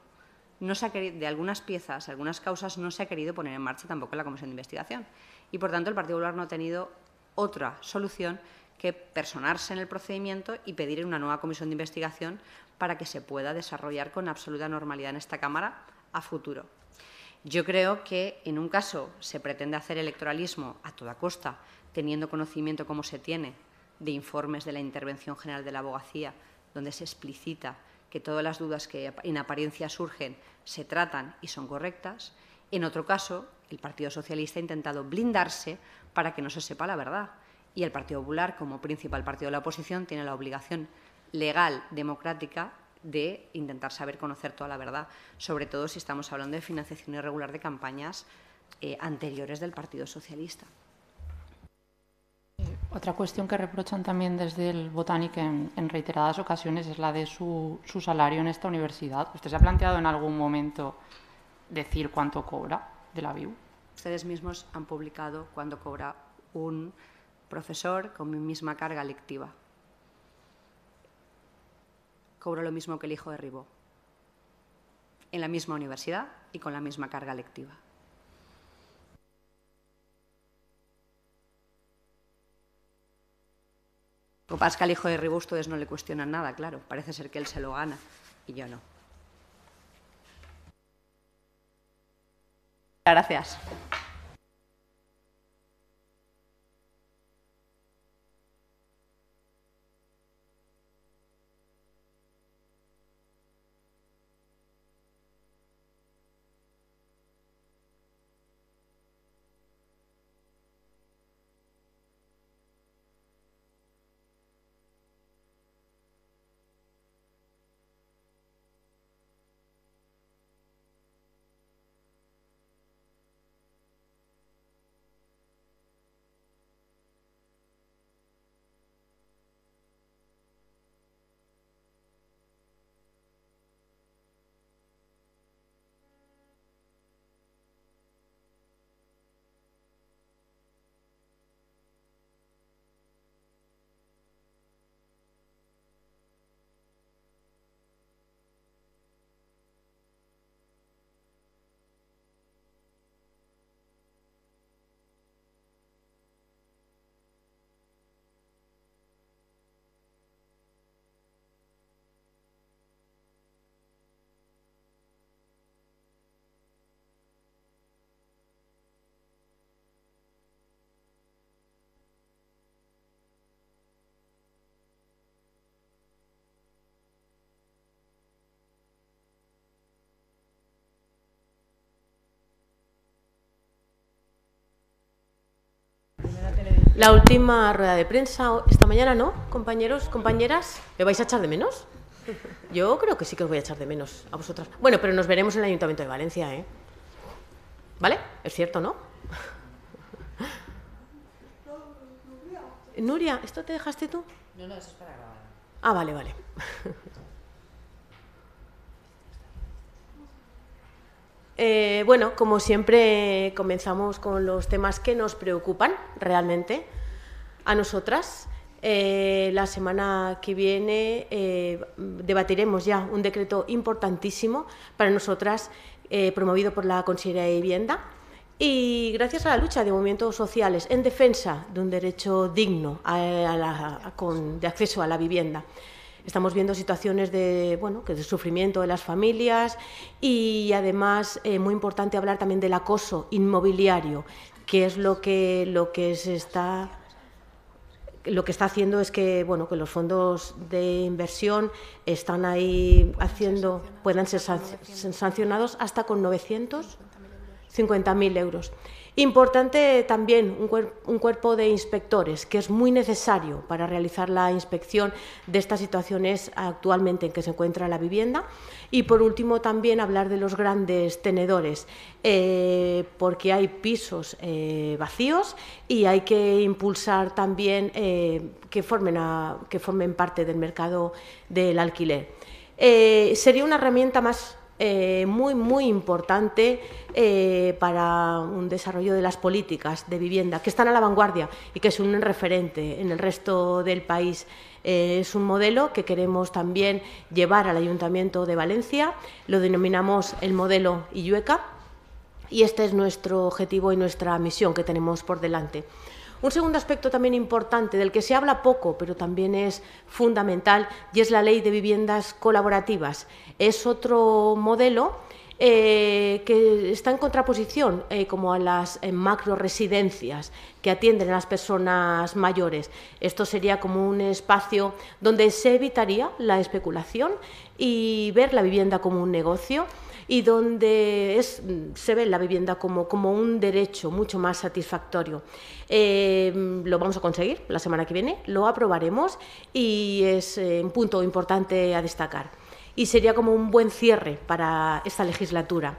no de algunas piezas, algunas causas, no se ha querido poner en marcha tampoco la comisión de investigación. Y por tanto, el Partido Popular no ha tenido otra solución que personarse en el procedimiento y pedir una nueva comisión de investigación para que se pueda desarrollar con absoluta normalidad en esta Cámara a futuro. Yo creo que en un caso se pretende hacer electoralismo a toda costa teniendo conocimiento como se tiene de informes de la Intervención General de la Abogacía, donde se explicita que todas las dudas que en apariencia surgen se tratan y son correctas. En otro caso, el Partido Socialista ha intentado blindarse para que no se sepa la verdad. Y el Partido Popular, como principal partido de la oposición, tiene la obligación legal, democrática, de intentar saber conocer toda la verdad, sobre todo si estamos hablando de financiación irregular de campañas eh, anteriores del Partido Socialista. Otra cuestión que reprochan también desde el Botánico en, reiteradas ocasiones es la de su, su, salario en esta universidad. ¿Usted se ha planteado en algún momento decir cuánto cobra de la Viu? Ustedes mismos han publicado cuánto cobra un profesor con mi misma carga lectiva. Cobra lo mismo que el hijo de Ribó, en la misma universidad y con la misma carga lectiva. Lo que pues al hijo de Ribustodes no le cuestionan nada, claro. Parece ser que él se lo gana y yo no. Gracias. La última rueda de prensa esta mañana, ¿no? Compañeros, compañeras, ¿me vais a echar de menos? Yo creo que sí que os voy a echar de menos a vosotras. Bueno, pero nos veremos en el Ayuntamiento de Valencia, ¿eh? ¿Vale? Es cierto, ¿no? Nuria, ¿esto te dejaste tú? No, no, eso es para grabar. Ah, vale, vale. Eh, bueno, como siempre, comenzamos con los temas que nos preocupan realmente a nosotras. Eh, la semana que viene eh, debatiremos ya un decreto importantísimo para nosotras, promovido por la Consejería de Vivienda. Y gracias a la lucha de movimientos sociales en defensa de un derecho digno de acceso a la vivienda. Estamos viendo situaciones de, bueno, que de sufrimiento de las familias y además eh, muy importante hablar también del acoso inmobiliario, que es lo que, lo que se está lo que está haciendo es que bueno que los fondos de inversión están ahí haciendo puedan ser sancionados hasta con 950.000 euros. Importante también un, cuerpo de inspectores, que es muy necesario para realizar la inspección de estas situaciones actualmente en que se encuentra la vivienda. Y por último, también hablar de los grandes tenedores, eh, porque hay pisos eh, vacíos y hay que impulsar también eh, que, formen que formen parte del mercado del alquiler. sería una herramienta más eh, muy, muy importante eh, para un desarrollo de las políticas de vivienda, que están a la vanguardia y que es un referente en el resto del país. Eh, es un modelo que queremos también llevar al Ayuntamiento de Valencia, lo denominamos el modelo IUECA y este es nuestro objetivo y nuestra misión que tenemos por delante. Un segundo aspecto también importante, del que se habla poco, pero también es fundamental, y es la ley de viviendas colaborativas es otro modelo eh, que está en contraposición eh, como a las macroresidencias eh, macro residencias que atienden a las personas mayores. Esto sería como un espacio donde se evitaría la especulación y ver la vivienda como un negocio y donde se ve la vivienda como, un derecho mucho más satisfactorio. lo vamos a conseguir la semana que viene, lo aprobaremos y es un punto importante a destacar y sería como un buen cierre para esta legislatura.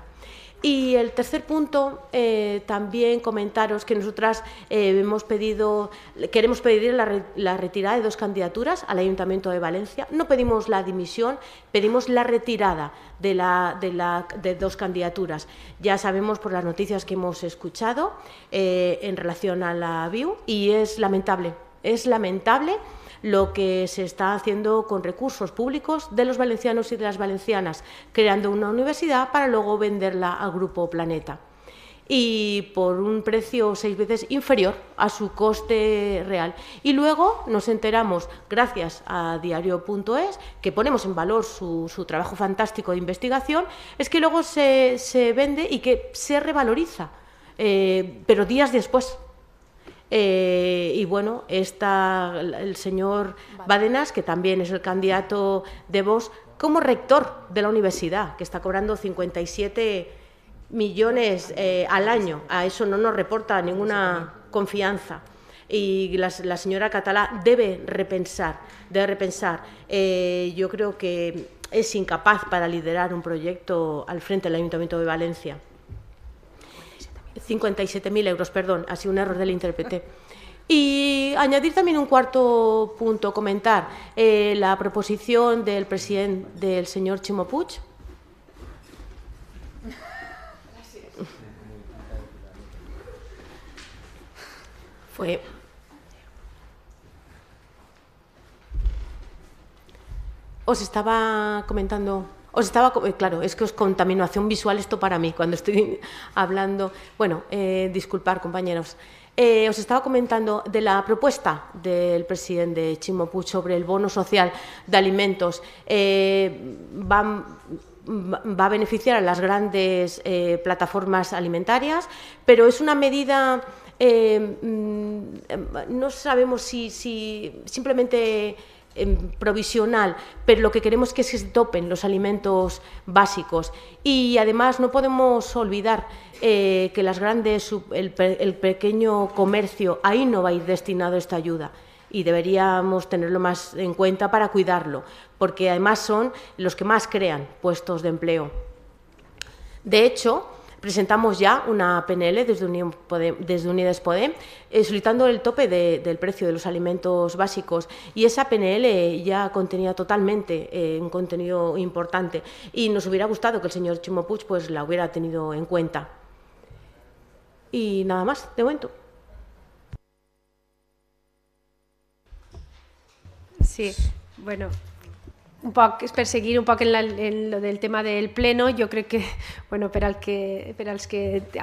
Y el tercer punto, eh, también comentaros que nosotras eh, hemos pedido, queremos pedir la, la, retirada de dos candidaturas al Ayuntamiento de Valencia. No pedimos la dimisión, pedimos la retirada de, la, de, la, de dos candidaturas. Ya sabemos por las noticias que hemos escuchado eh, en relación a la VIU y es lamentable, es lamentable lo que se está haciendo con recursos públicos de los valencianos y de las valencianas, creando una universidad para luego venderla al Grupo Planeta y por un precio seis veces inferior a su coste real. Y luego nos enteramos, gracias a diario.es, que ponemos en valor su, trabajo fantástico de investigación, es que luego se, se vende y que se revaloriza, eh, pero días después. Eh, y bueno, está el señor Badenas, que también es el candidato de Vox, como rector de la universidad, que está cobrando 57 millones eh, al año. A eso no nos reporta ninguna confianza y la, señora Catalá debe repensar, debe repensar. Eh, yo creo que es incapaz para liderar un proyecto al frente del Ayuntamiento de Valencia. 57.000 euros, perdón, ha sido un error del intérprete. Y añadir también un cuarto punto, comentar eh, la proposición del presidente del señor Chimo Puig. Fue os estaba comentando os estaba, eh, claro, es que os contaminación visual esto para mí cuando estoy (laughs) hablando. Bueno, eh, disculpar compañeros. Eh, os estaba comentando de la propuesta del presidente Chimopuch sobre el bono social de alimentos. Eh, mm, va, a beneficiar a las grandes plataformas alimentarias, pero es una medida, mm, no sabemos si, si simplemente Em, provisional, pero lo que queremos es que se topen los alimentos básicos. Y además no podemos olvidar eh, que las grandes, el, el, pequeño comercio, ahí no va a ir destinado esta ayuda y deberíamos tenerlo más en cuenta para cuidarlo, porque además son los que más crean puestos de empleo. De hecho, presentamos ya una PNL desde, Unidas Podem, eh, solicitando el tope del precio de los alimentos básicos y esa PNL ya contenía totalmente eh, un contenido importante y nos hubiera gustado que el señor Chimopuch pues, la hubiera tenido en cuenta. Y nada más, de momento. Sí, bueno, un poc, per seguir un poc en, la, en lo del tema del pleno, jo crec que, (laughs) bueno, per, al que, per als que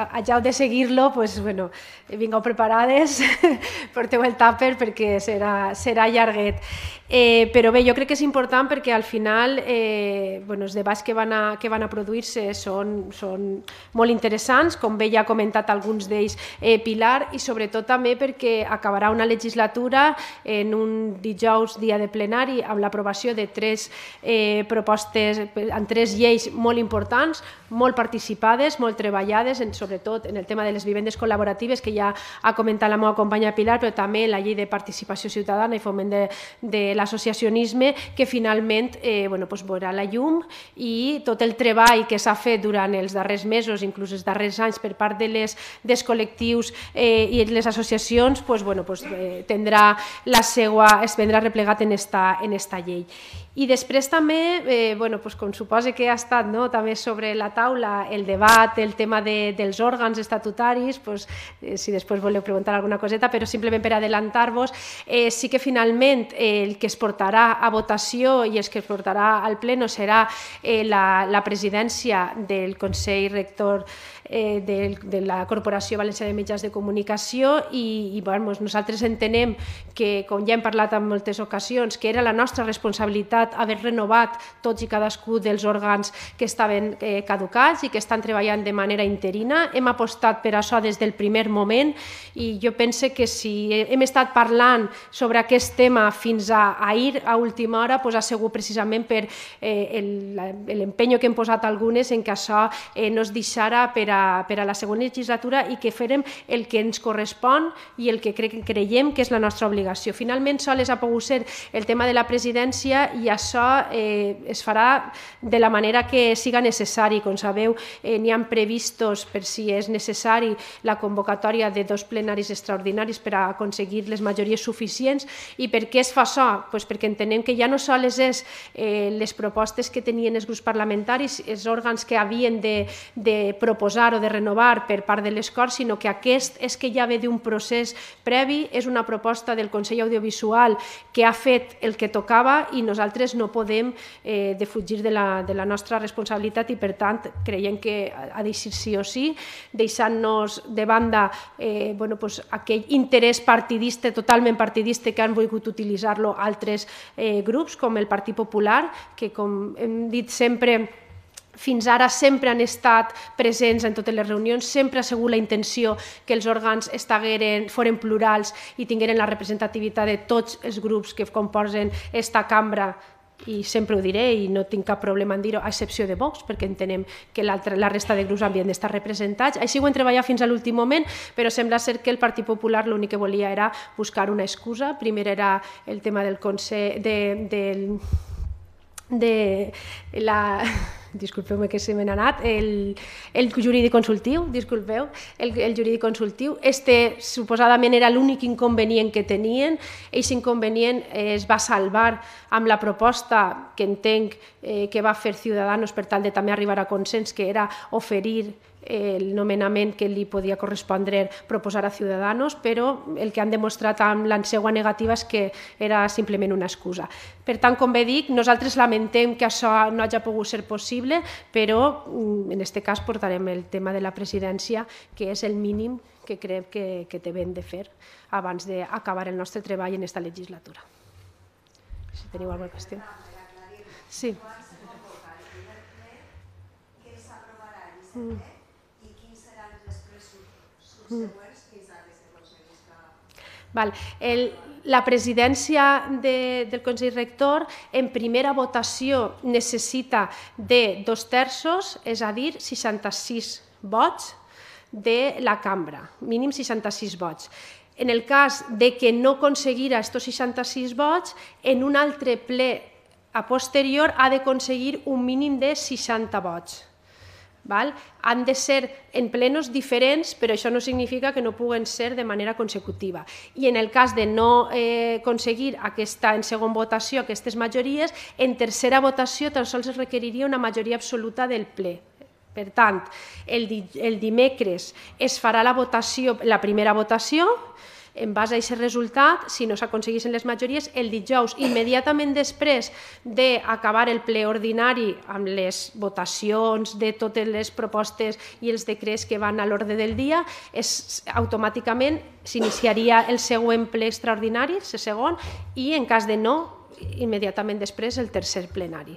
hageu de seguir-lo, pues, bueno, vingueu preparades, (laughs) porteu el tàper perquè serà, serà llarguet. Eh, però bé, jo crec que és important perquè al final eh, bueno, els debats que van a, que van a produir-se són, són molt interessants, com bé ja ha comentat alguns d'ells eh, Pilar, i sobretot també perquè acabarà una legislatura en un dijous, dia de plenari, amb l'aprovació de tres eh, propostes, en tres lleis molt importants, molt participades, molt treballades, en, sobretot en el tema de les vivendes col·laboratives, que ja ha comentat la meva companya Pilar, però també la llei de participació ciutadana i foment de, de l'associacionisme, que finalment eh, bueno, doncs veurà la llum i tot el treball que s'ha fet durant els darrers mesos, inclús els darrers anys, per part de les, dels col·lectius eh, i les associacions, doncs, bueno, doncs, eh, tindrà la seva, es vendrà replegat en esta, en esta llei. I després també, eh, bueno, pues, com suposa que ha estat no? també sobre la taula el debat, el tema de, dels òrgans estatutaris, pues, eh, si després voleu preguntar alguna coseta, però simplement per adelantar-vos, eh, sí que finalment eh, el que es portarà a votació i el que es portarà al pleno serà eh, la, la presidència del Consell Rector eh, de, de la Corporació Valenciana de Mitjans de Comunicació i, i bueno, nosaltres entenem que, com ja hem parlat en moltes ocasions, que era la nostra responsabilitat haver renovat tots i cadascú dels òrgans que estaven eh, caducats i que estan treballant de manera interina. Hem apostat per això des del primer moment i jo pense que si hem estat parlant sobre aquest tema fins a ahir, a última hora, doncs ha sigut precisament per eh, l'empenyo que hem posat algunes en que això eh, no es deixara per a per a la següent legislatura i que farem el que ens correspon i el que cre creiem que és la nostra obligació. Finalment, soles ha pogut ser el tema de la presidència i això eh, es farà de la manera que siga necessari. Com sabeu, eh, n'hi han previstos, per si és necessari, la convocatòria de dos plenaris extraordinaris per a aconseguir les majories suficients. I per què es fa això? Pues perquè entenem que ja no sol és eh, les propostes que tenien els grups parlamentaris, els òrgans que havien de, de proposar o de renovar per part de les Corts, sinó que aquest és que ja ve d'un procés previ, és una proposta del Consell Audiovisual que ha fet el que tocava i nosaltres no podem eh, defugir de la, de la nostra responsabilitat i, per tant, creiem que ha de ser sí o sí, deixant-nos de banda eh, bueno, pues, aquell interès partidista, totalment partidista, que han volgut utilitzar-lo altres eh, grups, com el Partit Popular, que, com hem dit sempre, fins ara sempre han estat presents en totes les reunions, sempre ha sigut la intenció que els òrgans estagueren, foren plurals i tingueren la representativitat de tots els grups que composen esta cambra i sempre ho diré i no tinc cap problema en dir-ho, a excepció de Vox, perquè entenem que la resta de grups havien d'estar representats. Així ho hem treballat fins a l'últim moment, però sembla ser que el Partit Popular l'únic que volia era buscar una excusa. Primer era el tema del Consell... De, del, de la disculpeu-me que se me n'ha anat, el, el jurídic consultiu, disculpeu, el, el jurídic consultiu, este suposadament era l'únic inconvenient que tenien, aquest inconvenient es va salvar amb la proposta que entenc eh, que va fer Ciudadanos per tal de també arribar a consens, que era oferir el nomenament que li podia correspondre proposar a Ciudadanos, però el que han demostrat amb la seva negativa és que era simplement una excusa. Per tant, com bé dic, nosaltres lamentem que això no hagi pogut ser possible, però mm, en aquest cas portarem el tema de la presidència, que és el mínim que crec que, que devem de fer abans d'acabar el nostre treball en aquesta legislatura. Si teniu alguna qüestió. Sí. Mm. Val. El, la presidència de, del Consell Rector en primera votació necessita de dos terços, és a dir, 66 vots de la cambra, mínim 66 vots. En el cas de que no aconseguira aquests 66 vots, en un altre ple a posterior ha d'aconseguir un mínim de 60 vots. Val? Han de ser en plenos diferents, però això no significa que no puguen ser de manera consecutiva. I en el cas de no eh, aconseguir aquesta, en segon votació aquestes majories, en tercera votació tan sols es requeriria una majoria absoluta del ple. Per tant, el, di el dimecres es farà la votació, la primera votació, en base a aquest resultat, si no s'aconseguissin les majories, el dijous, immediatament després d'acabar el ple ordinari amb les votacions de totes les propostes i els decrets que van a l'ordre del dia, és, automàticament s'iniciaria el següent ple extraordinari, el segon, i en cas de no, immediatament després el tercer plenari.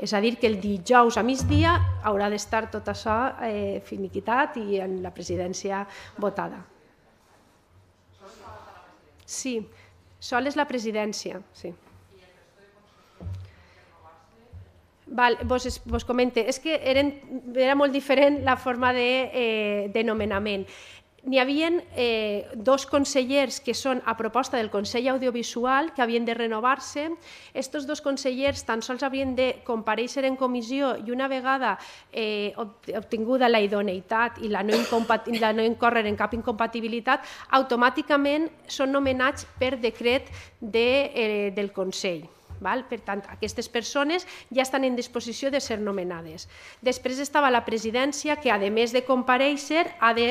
És a dir, que el dijous a migdia haurà d'estar tot això eh, finiquitat i en la presidència votada. Sí, sol és la presidència, sí. Val, vos, vos comente, és que eren, era molt diferent la forma de, eh, de nomenament n'hi havia eh, dos consellers que són a proposta del Consell Audiovisual que havien de renovar-se. Estos dos consellers tan sols havien de compareixer en comissió i una vegada eh, obtinguda la idoneïtat i la no, la no incorrer en cap incompatibilitat, automàticament són nomenats per decret de, eh, del Consell. Val? Per tant, aquestes persones ja estan en disposició de ser nomenades. Després estava la presidència, que a més de compareixer ha de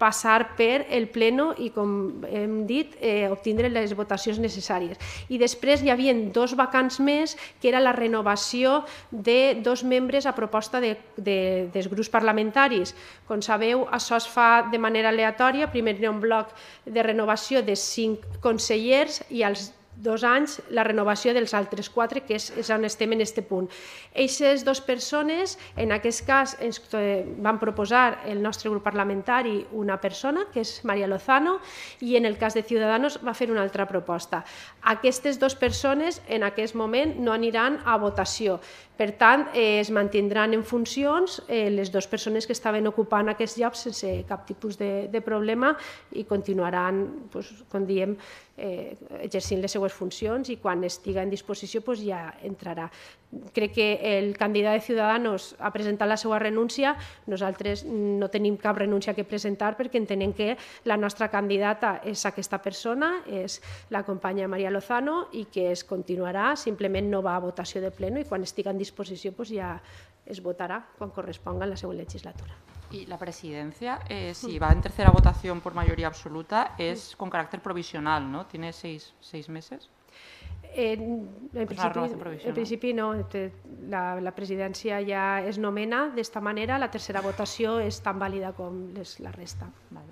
passar per el pleno i, com hem dit, eh, obtindre les votacions necessàries. I després hi havia dos vacants més, que era la renovació de dos membres a proposta de, de, dels grups parlamentaris. Com sabeu, això es fa de manera aleatòria, primer hi ha un bloc de renovació de cinc consellers i els dos anys la renovació dels altres quatre, que és, és on estem en aquest punt. Eixes dues persones, en aquest cas ens eh, van proposar el nostre grup parlamentari una persona, que és Maria Lozano, i en el cas de Ciudadanos va fer una altra proposta aquestes dues persones en aquest moment no aniran a votació. Per tant, eh, es mantindran en funcions eh, les dues persones que estaven ocupant aquests llocs sense cap tipus de, de problema i continuaran, pues, com diem, eh, exercint les seues funcions i quan estiga en disposició pues, ja entrarà crec que el candidat de Ciudadanos ha presentat la seva renúncia, nosaltres no tenim cap renúncia que presentar perquè entenem que la nostra candidata és aquesta persona, és la companya Maria Lozano i que es continuarà, simplement no va a votació de pleno i quan estiga en disposició pues doncs, ja es votarà quan corresponga en la següent legislatura. I la presidència, eh, si va en tercera votació per majoria absoluta, és con caràcter provisional, ¿no? Tiene seis, seis meses. En, pues principio, no, este, la, presidencia ya es nomena De esta manera, la tercera votación es tan válida como la resta. Vale.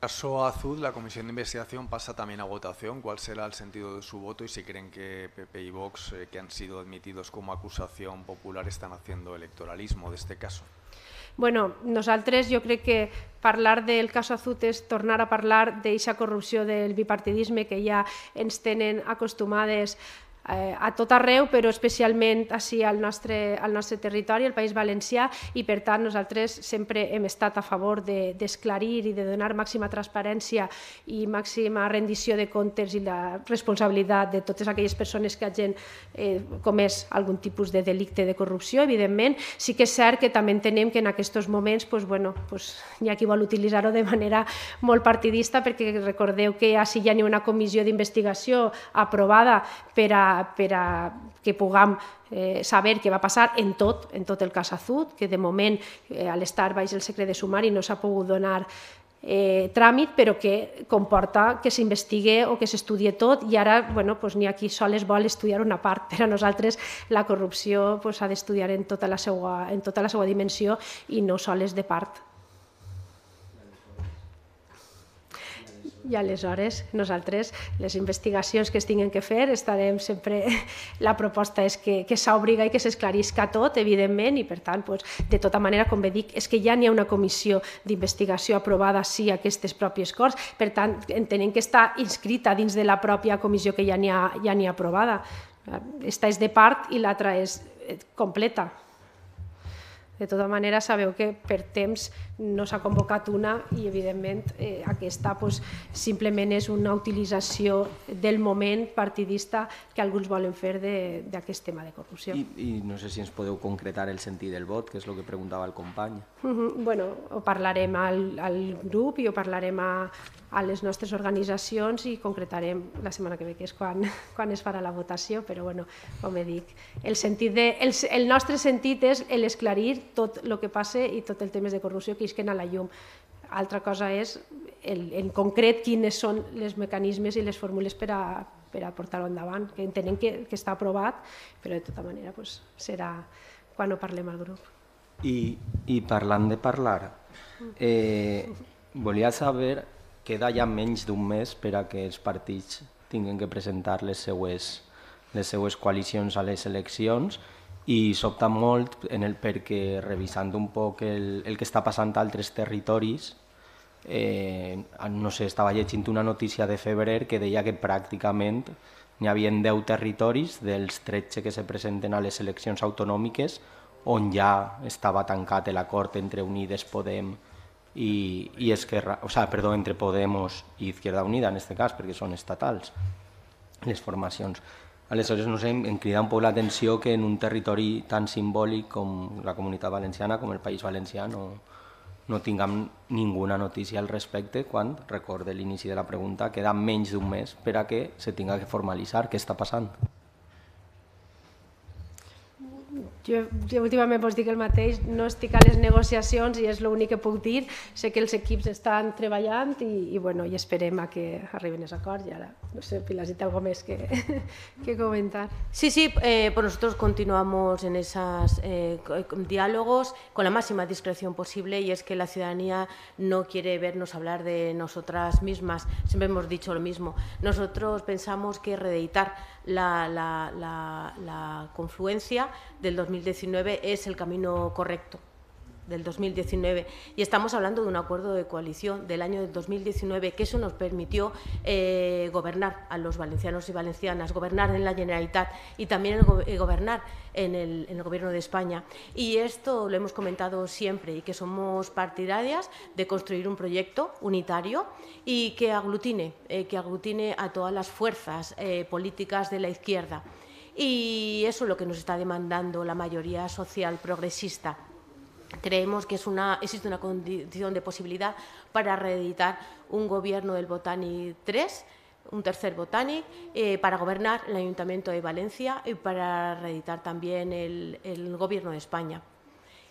Caso Azul, la Comisión de Investigación pasa también a votación. ¿Cuál será el sentido de su voto y si creen que PP y Vox, eh, que han sido admitidos como acusación popular, están haciendo electoralismo de este caso? bueno, nosaltres jo crec que parlar del cas Azut és tornar a parlar d'eixa corrupció del bipartidisme que ja ens tenen acostumades Eh, a tot arreu, però especialment així al nostre, al nostre territori, al País Valencià, i per tant nosaltres sempre hem estat a favor d'esclarir de, i de donar màxima transparència i màxima rendició de comptes i la responsabilitat de totes aquelles persones que hagin eh, comès algun tipus de delicte de corrupció, evidentment. Sí que és cert que també entenem que en aquests moments pues, bueno, pues, hi ha qui vol utilitzar-ho de manera molt partidista, perquè recordeu que així ja hi ha una comissió d'investigació aprovada per a per a que puguem eh, saber què va passar en tot, en tot el cas Azud, que de moment eh, a l'estar baix el secret de sumari no s'ha pogut donar eh, tràmit, però que comporta que s'investigue o que s'estudie tot i ara bueno, pues, ni aquí sol es vol estudiar una part, però a nosaltres la corrupció pues, ha d'estudiar en, tota la seva, en tota la seva dimensió i no sol és de part. i aleshores nosaltres les investigacions que es tinguen que fer estarem sempre... (laughs) La proposta és que, que s'obriga i que s'esclarisca tot, evidentment, i per tant, pues, de tota manera, com bé dic, és que ja n'hi ha una comissió d'investigació aprovada sí a aquestes pròpies Corts, per tant, entenem que està inscrita dins de la pròpia comissió que ja n'hi ha, ja ha aprovada. Esta és de part i l'altra és eh, completa. De tota manera, sabeu que per temps no s'ha convocat una i evidentment eh, aquesta pues, simplement és una utilització del moment partidista que alguns volen fer d'aquest tema de corrupció. I, I no sé si ens podeu concretar el sentit del vot, que és el que preguntava el company. Uh -huh. bueno, ho parlarem al, al grup i ho parlarem a, a les nostres organitzacions i concretarem la setmana que ve, que és quan, (laughs) quan es farà la votació, però bueno, com he dic, el, sentit de, el, el nostre sentit és l'esclarir tot el que passa i tot el tema de corrupció que isquen a la llum. Altra cosa és, el, en concret, quines són els mecanismes i les fórmules per a, per a portar-ho endavant, que entenem que, que està aprovat, però de tota manera pues, serà quan ho parlem al grup. I, i parlant de parlar, eh, volia saber, queda ja menys d'un mes per a que els partits tinguin que presentar les seues, les seues coalicions a les eleccions i sobta molt en el perquè revisant un poc el, el que està passant a altres territoris, eh, no sé, estava llegint una notícia de febrer que deia que pràcticament n'hi havia 10 territoris dels 13 que se presenten a les eleccions autonòmiques on ja estava tancat l'acord entre Unides Podem i, i Esquerra, o sea, perdó, entre Podemos i Izquierda Unida en aquest cas, perquè són estatals les formacions. Aleshores, no sé, em crida un poc l'atenció que en un territori tan simbòlic com la comunitat valenciana, com el País Valencià, no, no tinguem ninguna notícia al respecte quan, recorde l'inici de la pregunta, queda menys d'un mes per a que se tinga que formalitzar què està passant. Jo jo últimament pots dir que el mateix, no estic a les negociacions i és l'únic que puc dir. Sé que els equips estan treballant i, i, bueno, i esperem a que arriben els acords. I ara, no sé, Pilar, si té alguna més que, (laughs) que comentar. Sí, sí, eh, per nosaltres continuamos en aquests eh, diálogos amb la màxima discreció possible i es que la ciutadania no quiere vernos hablar de nosotras mismas. Sempre hemos dicho lo mismo. Nosotros pensamos que reeditar la, confluencia del 2019 es el camino correcto del 2019 y estamos hablando de un acuerdo de coalición del año 2019 que eso nos permitió eh, gobernar a los valencianos y valencianas, gobernar en la Generalitat y también eh, gobernar en el, Gobierno de España. Y esto lo hemos comentado siempre y que somos partidarias de construir un proyecto unitario y que aglutine, eh, que aglutine a todas las fuerzas políticas de la izquierda. Y eso es lo que nos está demandando la mayoría social progresista creemos que existe una condición de posibilidad para reeditar un gobierno del Botani 3, un tercer Botanic, eh, para gobernar el Ayuntamiento de Valencia y para reeditar también el, gobierno de España.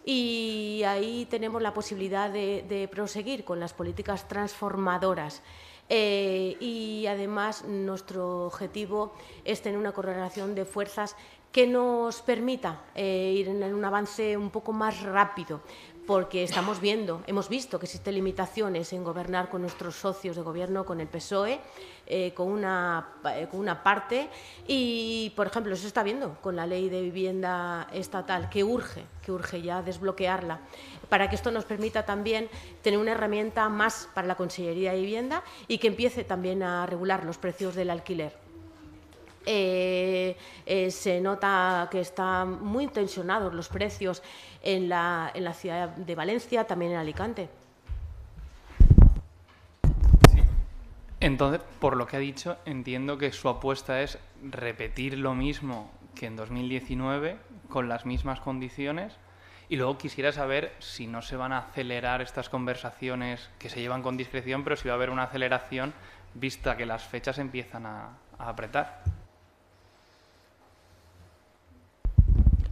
Y ahí tenemos la posibilidad de, proseguir con las políticas transformadoras. Eh, y además nuestro objetivo es tener una correlación de fuerzas que nos permita eh, ir en un avance un poco más rápido, porque estamos viendo, hemos visto que existen limitaciones en gobernar con nuestros socios de gobierno, con el PSOE, eh, con, una, eh, con una parte, y, por ejemplo, eso se está viendo con la ley de vivienda estatal, que urge, que urge ya desbloquearla, para que esto nos permita también tener una herramienta más para la Consellería de Vivienda y que empiece también a regular los precios del alquiler eh, eh, se nota que están muy tensionados los precios en la, ciudad de Valencia, también en Alicante. Entonces, por lo que ha dicho, entiendo que su apuesta es repetir lo mismo que en 2019, con las mismas condiciones. Y luego quisiera saber si no se van a acelerar estas conversaciones que se llevan con discreción, pero si va a haber una aceleración vista que las fechas empiezan a apretar.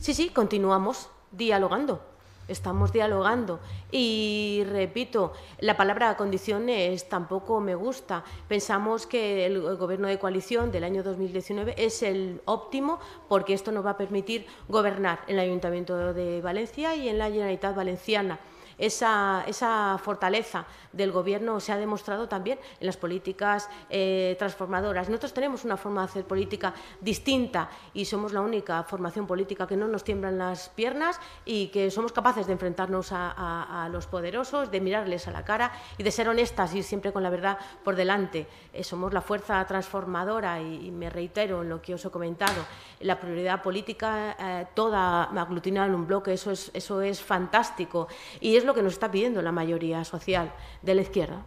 Sí, sí, continuamos dialogando. Estamos dialogando. Y repito, la palabra condiciones tampoco me gusta. Pensamos que el gobierno de coalición del año 2019 es el óptimo porque esto nos va a permitir gobernar en el Ayuntamiento de Valencia y en la Generalitat Valenciana esa, esa fortaleza del Gobierno se ha demostrado también en las políticas eh, transformadoras. Nosotros tenemos una forma de hacer política distinta y somos la única formación política que no nos tiemblan las piernas y que somos capaces de enfrentarnos a, los poderosos, de mirarles a la cara y de ser honestas y siempre con la verdad por delante. Eh, somos la fuerza transformadora y, me reitero en lo que os he comentado. La prioridad política eh, toda aglutinada en un bloque, eso es, eso es fantástico. Y es lo lo que nos está pidiendo la mayoría social de la izquierda.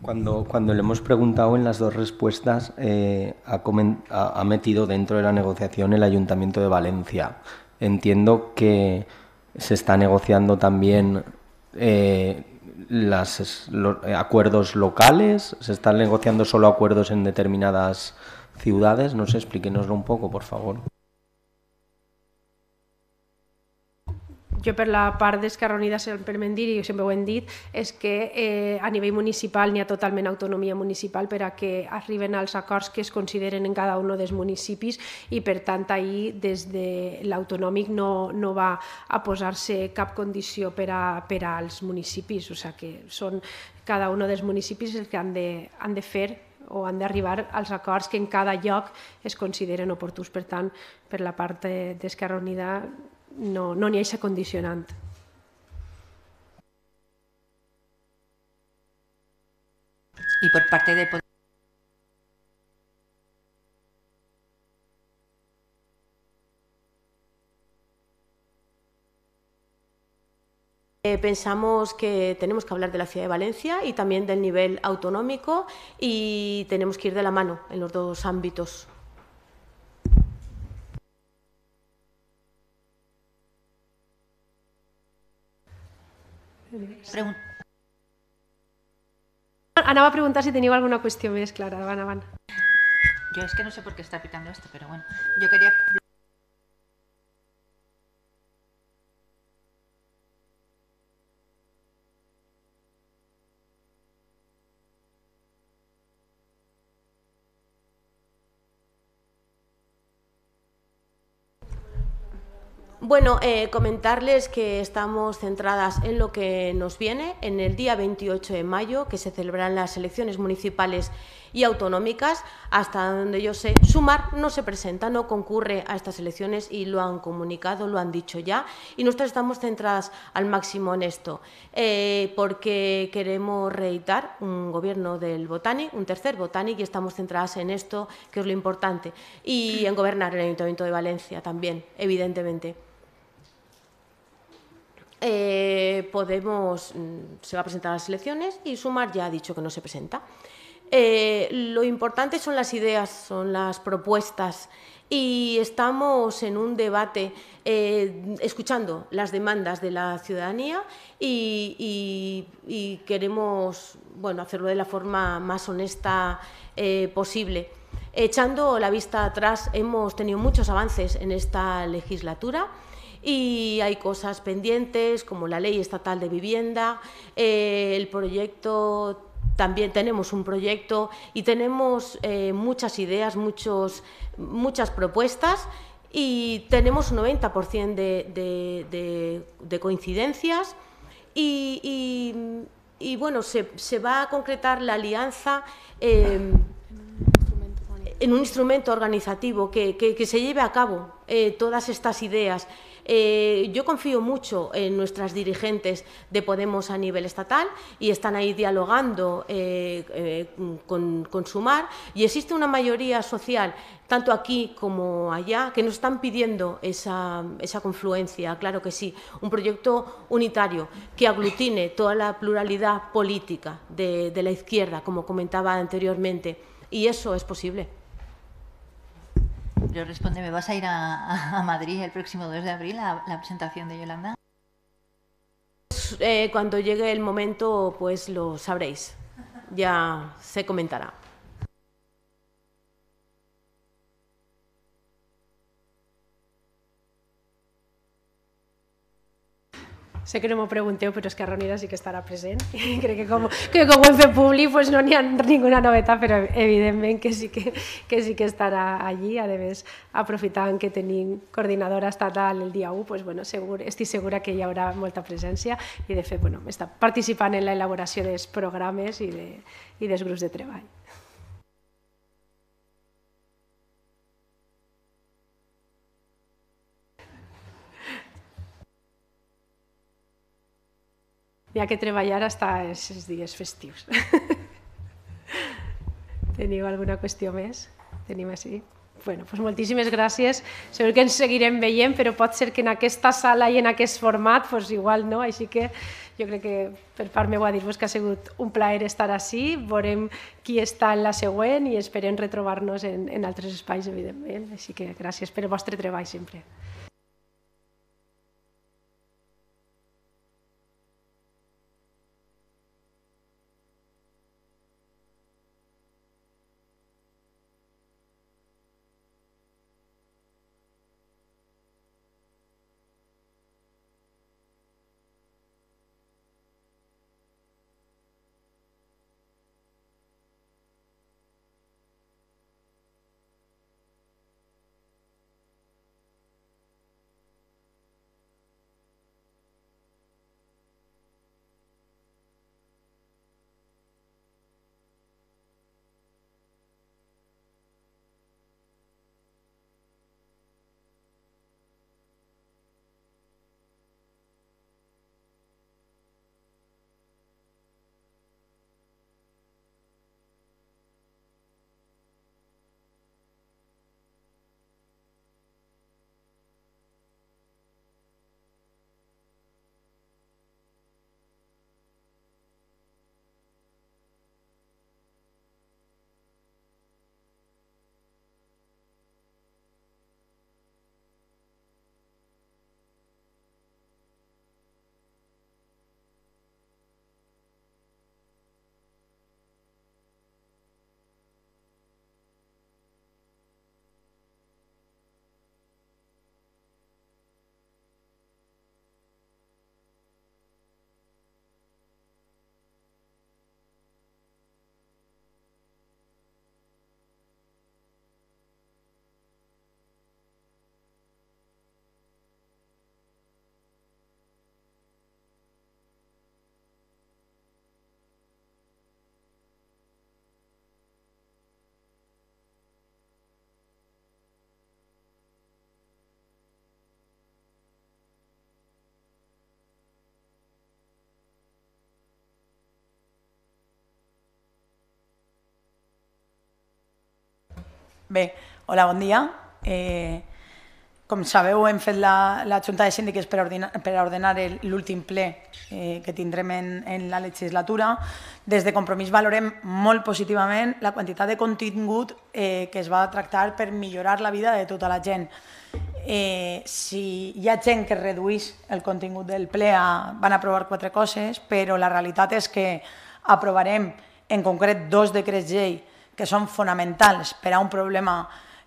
Cuando, cuando le hemos preguntado en las dos respuestas, eh, ha, metido dentro de la negociación el Ayuntamiento de Valencia. Entiendo que se está negociando también eh, los, acuerdos locales? ¿Se están negociando solo acuerdos en determinadas ciudades? No sé, explíquenoslo un poco, por favor. jo per la part d'Esquerra Unida sempre m'hem dit, i sempre ho hem dit, és que eh, a nivell municipal n'hi ha totalment autonomia municipal per a que arriben als acords que es consideren en cada un dels municipis i per tant ahir des de l'autonòmic no, no va a posar-se cap condició per, a, per als municipis, o sigui que són cada un dels municipis el que han de, han de fer o han d'arribar als acords que en cada lloc es consideren oportuns. Per tant, per la part eh, d'Esquerra Unida no no hay ese condicionante. Y por parte de eh, pensamos que tenemos que hablar de la ciudad de Valencia y también del nivel autonómico y tenemos que ir de la mano en los dos ámbitos. Pregunta. Ana va a preguntar si tenía alguna cuestión. Es Clara. Ana, van. Yo es que no sé por qué está pitando esto, pero bueno. yo quería... Bueno, eh, comentarles que estamos centradas en lo que nos viene. En el día 28 de mayo, que se celebran las elecciones municipales y autonómicas, hasta donde yo sé. Sumar no se presenta, no concurre a estas elecciones y lo han comunicado, lo han dicho ya. Y nosotros estamos centradas al máximo en esto, eh, porque queremos reeditar un gobierno del botani un tercer botani y estamos centradas en esto, que es lo importante, y en gobernar el Ayuntamiento de Valencia también, evidentemente. Eh, Podemos mm, se va a presentar las elecciones y Sumar ya ha dicho que no se presenta. Eh, lo importante son las ideas, son las propuestas y estamos en un debate eh, escuchando las demandas de la ciudadanía y, queremos bueno, hacerlo de la forma más honesta eh, posible. Echando la vista atrás, hemos tenido muchos avances en esta legislatura y hay cosas pendientes como la ley estatal de vivienda, el proyecto también tenemos un proyecto y tenemos eh, muchas ideas, muchas propuestas y tenemos un 90% de, coincidencias y, bueno, se, va a concretar la alianza eh, en un instrumento organizativo que, se lleve a cabo eh, todas estas ideas. Eh, yo confío mucho en nuestras dirigentes de Podemos a nivel estatal y están ahí dialogando eh, eh, con, Sumar y existe una mayoría social tanto aquí como allá, que nos están pidiendo esa, confluencia, claro que sí, un proyecto unitario que aglutine toda la pluralidad política de la izquierda, como comentaba anteriormente, y eso es posible. Yo responde, ¿me vas a ir a, Madrid el próximo 2 de abril a la presentación de Yolanda? Eh, cuando llegue el momento, pues lo sabréis. Ya se comentará. Sé que no m'ho pregunteu, però que Unida sí que estarà present. (laughs) Crec que com, que com ho hem fet públic pues no n'hi ha ninguna novetat, però evidentment que sí que, que, sí que estarà allí. A més, aprofitant que tenim coordinadora estatal el dia 1, pues, bueno, segur, estic segura que hi haurà molta presència i de fet bueno, està participant en l'elaboració dels programes i, de, i dels grups de treball. Hi ha que treballar fins aquests dies festius. (laughs) Teniu alguna qüestió més? Tenim així? Bueno, doncs moltíssimes gràcies. Segur que ens seguirem veient, però pot ser que en aquesta sala i en aquest format, doncs igual no, així que jo crec que per part meva dir-vos que ha sigut un plaer estar així, veurem qui està en la següent i esperem retrobar-nos en, en altres espais, evidentment. Així que gràcies pel vostre treball sempre. Bé, hola, bon dia. Eh, com sabeu, hem fet la, la Junta de Síndiques per ordenar, per ordenar l'últim ple eh, que tindrem en, en la legislatura. Des de Compromís valorem molt positivament la quantitat de contingut eh, que es va tractar per millorar la vida de tota la gent. Eh, si hi ha gent que reduís el contingut del ple, a, van aprovar quatre coses, però la realitat és que aprovarem en concret dos decrets llei que són fonamentals per a un problema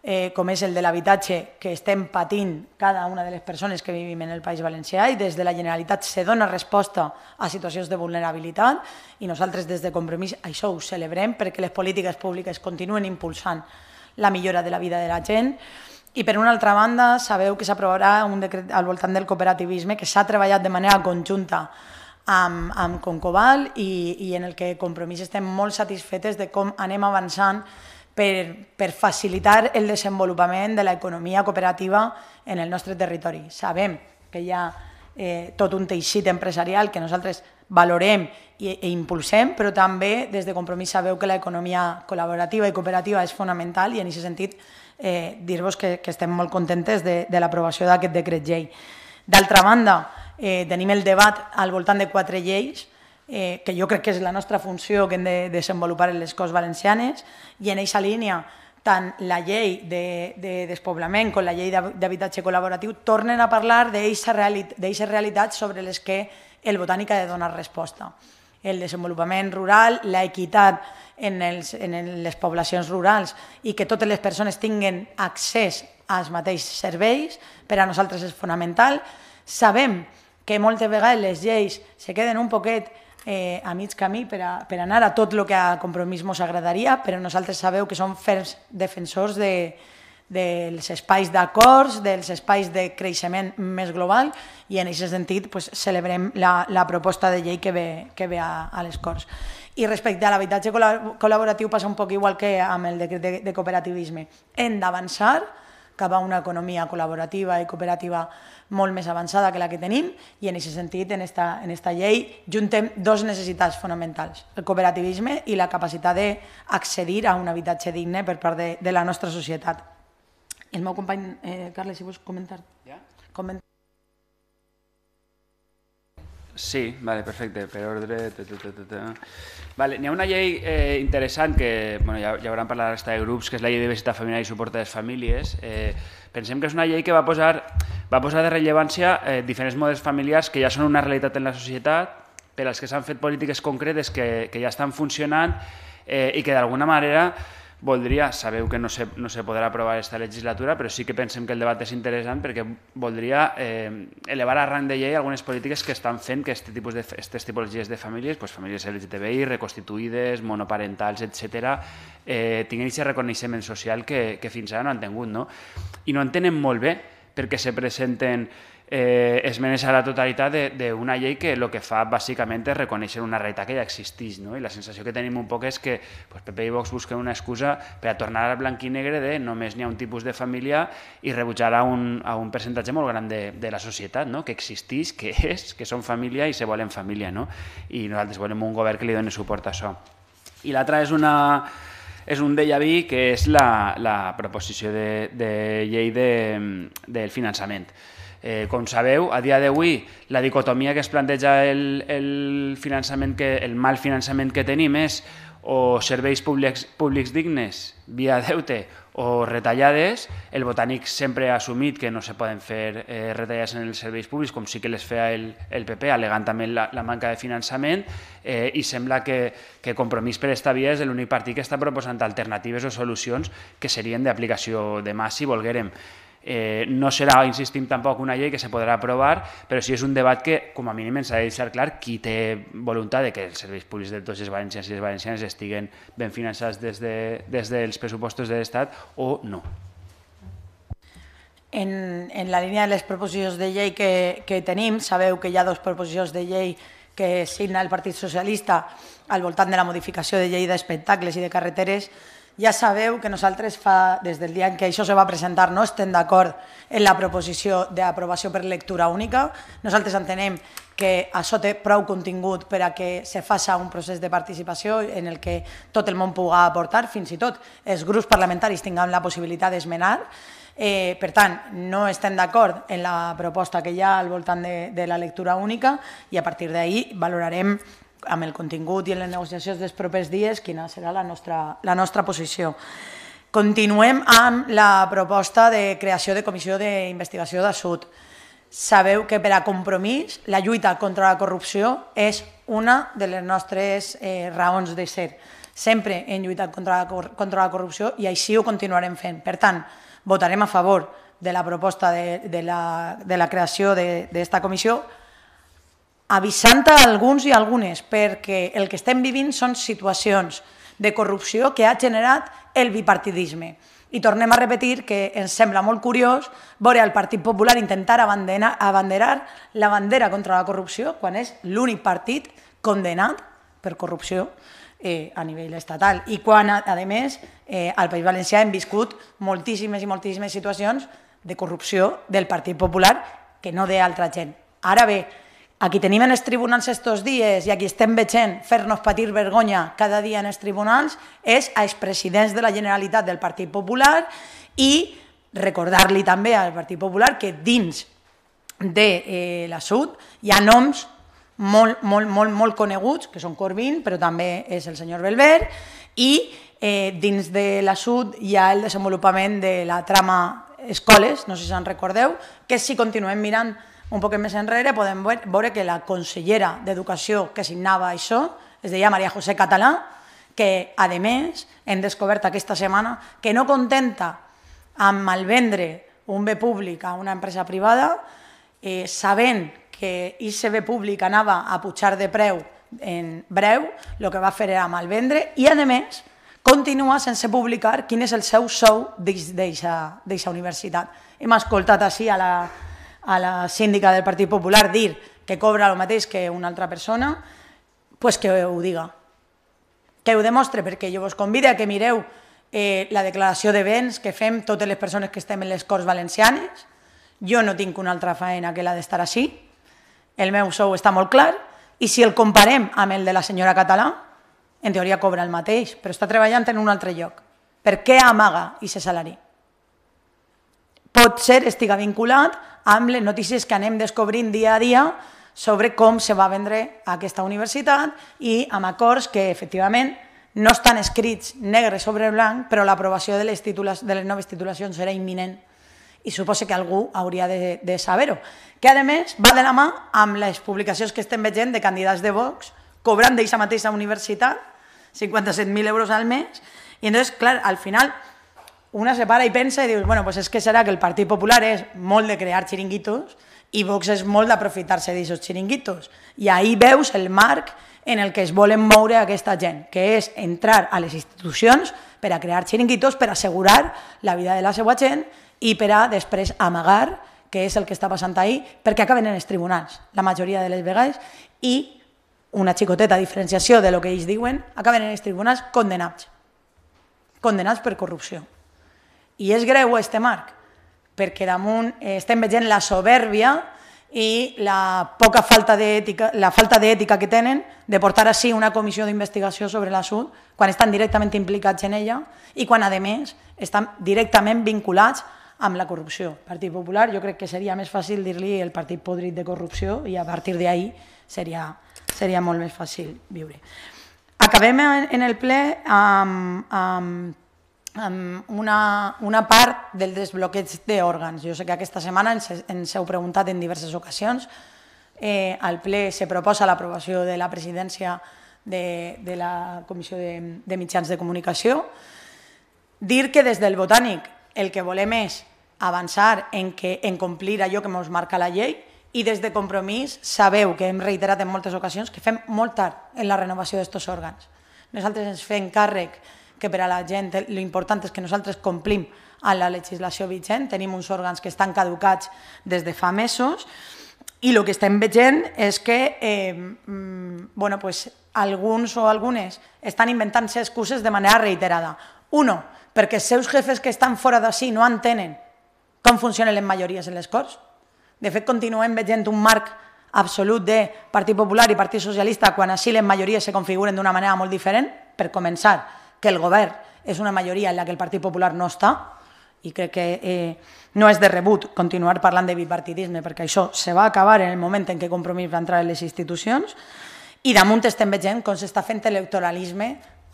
eh, com és el de l'habitatge que estem patint cada una de les persones que vivim en el País Valencià i des de la Generalitat se dona resposta a situacions de vulnerabilitat i nosaltres des de Compromís això ho celebrem perquè les polítiques públiques continuen impulsant la millora de la vida de la gent i per una altra banda sabeu que s'aprovarà un decret al voltant del cooperativisme que s'ha treballat de manera conjunta amb, amb Concobal i, i en el que Compromís estem molt satisfetes de com anem avançant per, per facilitar el desenvolupament de l'economia cooperativa en el nostre territori. Sabem que hi ha eh, tot un teixit empresarial que nosaltres valorem i, i e impulsem, però també des de Compromís sabeu que l'economia col·laborativa i cooperativa és fonamental i en aquest sentit eh, dir-vos que, que estem molt contentes de, de l'aprovació d'aquest decret llei. D'altra banda, eh, tenim el debat al voltant de quatre lleis, eh, que jo crec que és la nostra funció que hem de desenvolupar en les Corts Valencianes, i en aquesta línia tant la llei de, de despoblament com la llei d'habitatge col·laboratiu tornen a parlar d'aquestes realitats realitat sobre les que el botànic ha de donar resposta. El desenvolupament rural, la equitat en, els, en les poblacions rurals i que totes les persones tinguen accés als mateixos serveis, per a nosaltres és fonamental. Sabem que que moltes vegades les lleis se queden un poquet eh, a mig camí per, a, per anar a tot el que a Compromís ens agradaria, però nosaltres sabeu que som ferms defensors de, dels espais d'acords, dels espais de creixement més global i en aquest sentit pues, celebrem la, la proposta de llei que ve, que ve a, a les Corts. I respecte a l'habitatge col·laboratiu passa un poc igual que amb el decret de, de cooperativisme. Hem d'avançar, cap a una economia col·laborativa i cooperativa molt més avançada que la que tenim i en aquest sentit, en esta, en esta llei, juntem dos necessitats fonamentals, el cooperativisme i la capacitat d'accedir a un habitatge digne per part de, de la nostra societat. El meu company, eh, Carles, si vols comentar. Ja? Comentar. Sí, vale, perfecte, per ordre... Ta, ta, ta, ta, ta. Vale, N'hi ha una llei eh, interessant que bueno, ja, ja hauran parlat la resta de grups, que és la llei de diversitat familiar i suport a les famílies. Eh, pensem que és una llei que va posar, va posar de rellevància eh, diferents models familiars que ja són una realitat en la societat, per als que s'han fet polítiques concretes que, que ja estan funcionant eh, i que d'alguna manera voldria, sabeu que no se, no se podrà aprovar aquesta legislatura, però sí que pensem que el debat és interessant perquè voldria eh, elevar a rang de llei algunes polítiques que estan fent que aquest tipus de, aquestes tipologies de famílies, pues, famílies LGTBI, reconstituïdes, monoparentals, etc, eh, tinguin aquest reconeixement social que, que fins ara no han tingut. No? I no entenem molt bé perquè se presenten eh, esmenes a la totalitat d'una llei que el que fa bàsicament és reconèixer una realitat que ja existeix. No? I la sensació que tenim un poc és que pues, PP i Vox busquen una excusa per a tornar al blanc i negre de només n'hi ha un tipus de família i rebutjar a un, a un percentatge molt gran de, de la societat, no? que existeix, que (laughs) és, que són família i se volen família. No? I nosaltres volem un govern que li doni suport a això. I l'altra és una, és un déjà vu que és la, la proposició de, de llei de, del finançament. Eh, com sabeu, a dia d'avui, la dicotomia que es planteja el, el, finançament que, el mal finançament que tenim és o serveis públics, públics dignes via (laughs) deute o retallades. El botànic sempre ha assumit que no se poden fer eh, retallades en els serveis públics, com sí que les feia el, el PP, alegant també la, la manca de finançament, eh, i sembla que, que Compromís per esta via és l'únic partit que està proposant alternatives o solucions que serien d'aplicació demà si volguérem. Eh, no serà, insistim, tampoc una llei que se podrà aprovar, però sí és un debat que, com a mínim, ens ha de deixar clar qui té voluntat de que els serveis públics de tots els valencians i les valencianes estiguen ben finançats des, de, des dels pressupostos de l'Estat o no. En, en la línia de les proposicions de llei que, que tenim, sabeu que hi ha dos proposicions de llei que signa el Partit Socialista al voltant de la modificació de llei d'espectacles i de carreteres, ja sabeu que nosaltres fa, des del dia en què això se va presentar no estem d'acord en la proposició d'aprovació per lectura única. Nosaltres entenem que això té prou contingut per a que se faci un procés de participació en el que tot el món pugui aportar, fins i tot els grups parlamentaris tinguem la possibilitat d'esmenar. Eh, per tant, no estem d'acord en la proposta que hi ha al voltant de, de la lectura única i a partir d'ahir valorarem amb el contingut i en les negociacions dels propers dies quina serà la nostra, la nostra posició. Continuem amb la proposta de creació de comissió d'investigació de Sud. Sabeu que per a Compromís la lluita contra la corrupció és una de les nostres eh, raons de ser. Sempre hem lluitat contra la, contra la corrupció i així ho continuarem fent. Per tant, votarem a favor de la proposta de, de, la, de la creació d'esta comissió avisant a alguns i algunes, perquè el que estem vivint són situacions de corrupció que ha generat el bipartidisme. I tornem a repetir que ens sembla molt curiós veure el Partit Popular intentar abanderar, abanderar la bandera contra la corrupció quan és l'únic partit condenat per corrupció eh, a nivell estatal. I quan, a, a més, eh, al País Valencià hem viscut moltíssimes i moltíssimes situacions de corrupció del Partit Popular que no d'altra gent. Ara bé, Aquí tenim en els tribunals estos dies i aquí estem veient fer-nos patir vergonya cada dia en els tribunals és als presidents de la Generalitat del Partit Popular i recordar-li també al Partit Popular que dins de eh, la Sud hi ha noms molt, molt, molt, molt coneguts, que són Corbyn, però també és el senyor Belver, i eh, dins de la Sud hi ha el desenvolupament de la trama escoles, no sé si se'n recordeu, que si continuem mirant un poquet més enrere podem veure que la consellera d'Educació que signava això es deia Maria José Català, que, a més, hem descobert aquesta setmana que no contenta amb malvendre un bé públic a una empresa privada, eh, sabent que aquest bé públic anava a pujar de preu en breu, el que va fer era malvendre i, a més, continua sense publicar quin és el seu sou d'eixa universitat. Hem escoltat així a la, a la síndica del Partit Popular dir que cobra el mateix que una altra persona, pues que ho diga, que ho demostre, perquè jo vos convido a que mireu eh, la declaració de béns que fem totes les persones que estem en les Corts Valencianes. Jo no tinc una altra faena que la d'estar així, el meu sou està molt clar, i si el comparem amb el de la senyora Català, en teoria cobra el mateix, però està treballant en un altre lloc. Per què amaga i se salari? Pot ser estiga vinculat amb les notícies que anem descobrint dia a dia sobre com se va vendre aquesta universitat i amb acords que, efectivament, no estan escrits negre sobre blanc, però l'aprovació de, les titulacions, de les noves titulacions serà imminent i suposo que algú hauria de, de saber-ho. Que, a més, va de la mà amb les publicacions que estem veient de candidats de Vox cobrant d'aquesta mateixa universitat 57.000 euros al mes i, llavors, clar, al final, una se para i pensa i dius, bueno, pues és que serà que el Partit Popular és molt de crear xiringuitos i Vox és molt d'aprofitar-se d'aquests xiringuitos. I ahir veus el marc en el que es volen moure aquesta gent, que és entrar a les institucions per a crear xiringuitos, per assegurar la vida de la seva gent i per a després amagar que és el que està passant ahir, perquè acaben en els tribunals, la majoria de les vegades, i una xicoteta diferenciació de lo que ells diuen, acaben en els tribunals condenats. Condenats per corrupció. I és greu este marc, perquè damunt eh, estem veient la soberbia i la poca falta d'ètica, la falta d'ètica que tenen de portar així una comissió d'investigació sobre la Sud quan estan directament implicats en ella i quan, a més, estan directament vinculats amb la corrupció. El Partit Popular jo crec que seria més fàcil dir-li el partit podrit de corrupció i a partir d'ahir seria, seria molt més fàcil viure. Acabem en el ple amb, amb una, una part del desbloqueig d'òrgans. Jo sé que aquesta setmana ens, ens heu preguntat en diverses ocasions. Eh, al ple se proposa l'aprovació de la presidència de, de la Comissió de, de Mitjans de Comunicació. Dir que des del Botànic el que volem és avançar en, que, en complir allò que ens marca la llei i des de compromís sabeu que hem reiterat en moltes ocasions que fem molt tard en la renovació d'aquests òrgans. Nosaltres ens fem càrrec que per a la gent l'important és que nosaltres complim amb la legislació vigent, tenim uns òrgans que estan caducats des de fa mesos, i el que estem veient és que eh, mm, bueno, pues, alguns o algunes estan inventant-se excuses de manera reiterada. Uno, perquè els seus jefes que estan fora d'ací no entenen com funcionen les majories en les Corts. De fet, continuem veient un marc absolut de Partit Popular i Partit Socialista quan així les majories se configuren d'una manera molt diferent, per començar que el govern és una majoria en la que el Partit Popular no està, i crec que eh, no és de rebut continuar parlant de bipartidisme, perquè això se va acabar en el moment en què Compromís va entrar en les institucions, i damunt estem veient com s'està fent electoralisme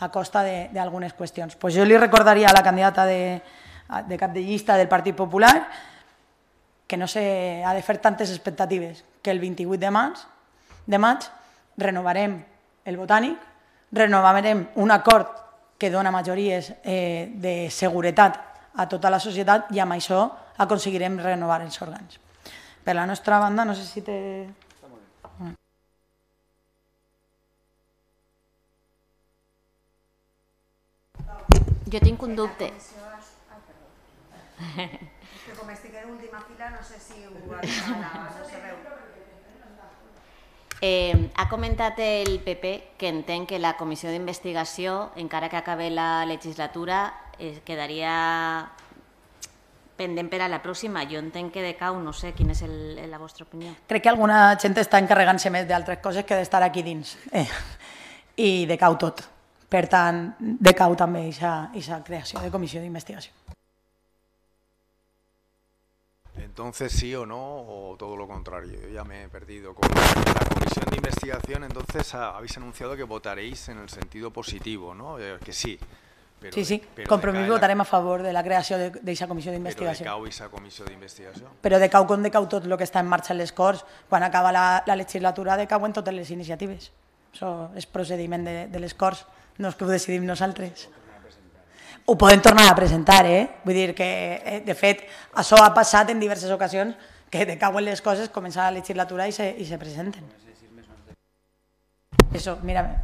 a costa d'algunes qüestions. Pues jo li recordaria a la candidata de, de cap de llista del Partit Popular que no se ha de fer tantes expectatives, que el 28 de maig, de maig renovarem el botànic, renovarem un acord que dona majories eh, de seguretat a tota la societat i amb això aconseguirem renovar els òrgans. Per la nostra banda, no sé si té... Jo tinc un dubte. Com estic en última fila, no sé si ho... No sé Eh, ha comentat el PP que entén que la comissió d'investigació, encara que acabi la legislatura, es quedaria pendent per a la pròxima. Jo entenc que decau, no sé quina és el, la vostra opinió. Crec que alguna gent està encarregant-se més d'altres coses que d'estar aquí dins. Eh, I decau tot. Per tant, decau també aquesta creació de comissió d'investigació. Entonces, sí o no, o todo lo contrario. ya me he perdido con la comisión de investigación. Entonces, habéis anunciado que votaréis en el sentido positivo, ¿no? Eh, que sí. sí, sí, compromiso votaremos a favor de la creación de, esa comisión de investigación. Pero de esa comisión de investigación. Pero de con de todo lo que está en marcha en el SCORS, cuando acaba la, legislatura, de cau en todas las iniciativas. Eso es procedimiento del de no es que ho podem tornar a presentar, eh? Vull dir que, eh, de fet, això ha passat en diverses ocasions, que cau en les coses, comença la legislatura i se, i se presenten. Eso, mira...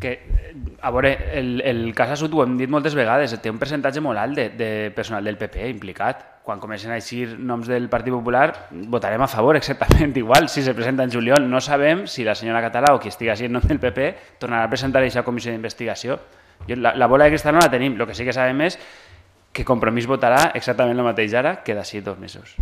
Que, eh, a veure, el, el cas Sud ho hem dit moltes vegades, té un percentatge molt alt de, de personal del PP implicat. Quan comencen a eixir noms del Partit Popular, votarem a favor exactament (laughs) igual. Si se presenta en juliol, no sabem si la senyora Català o qui estigui així en nom del PP tornarà a presentar aquesta comissió d'investigació. la, bola de cristal no la tenemos. Lo que sí que sabemos es que compromiso votará exactamente lo mateix ara Queda d'ací dos meses.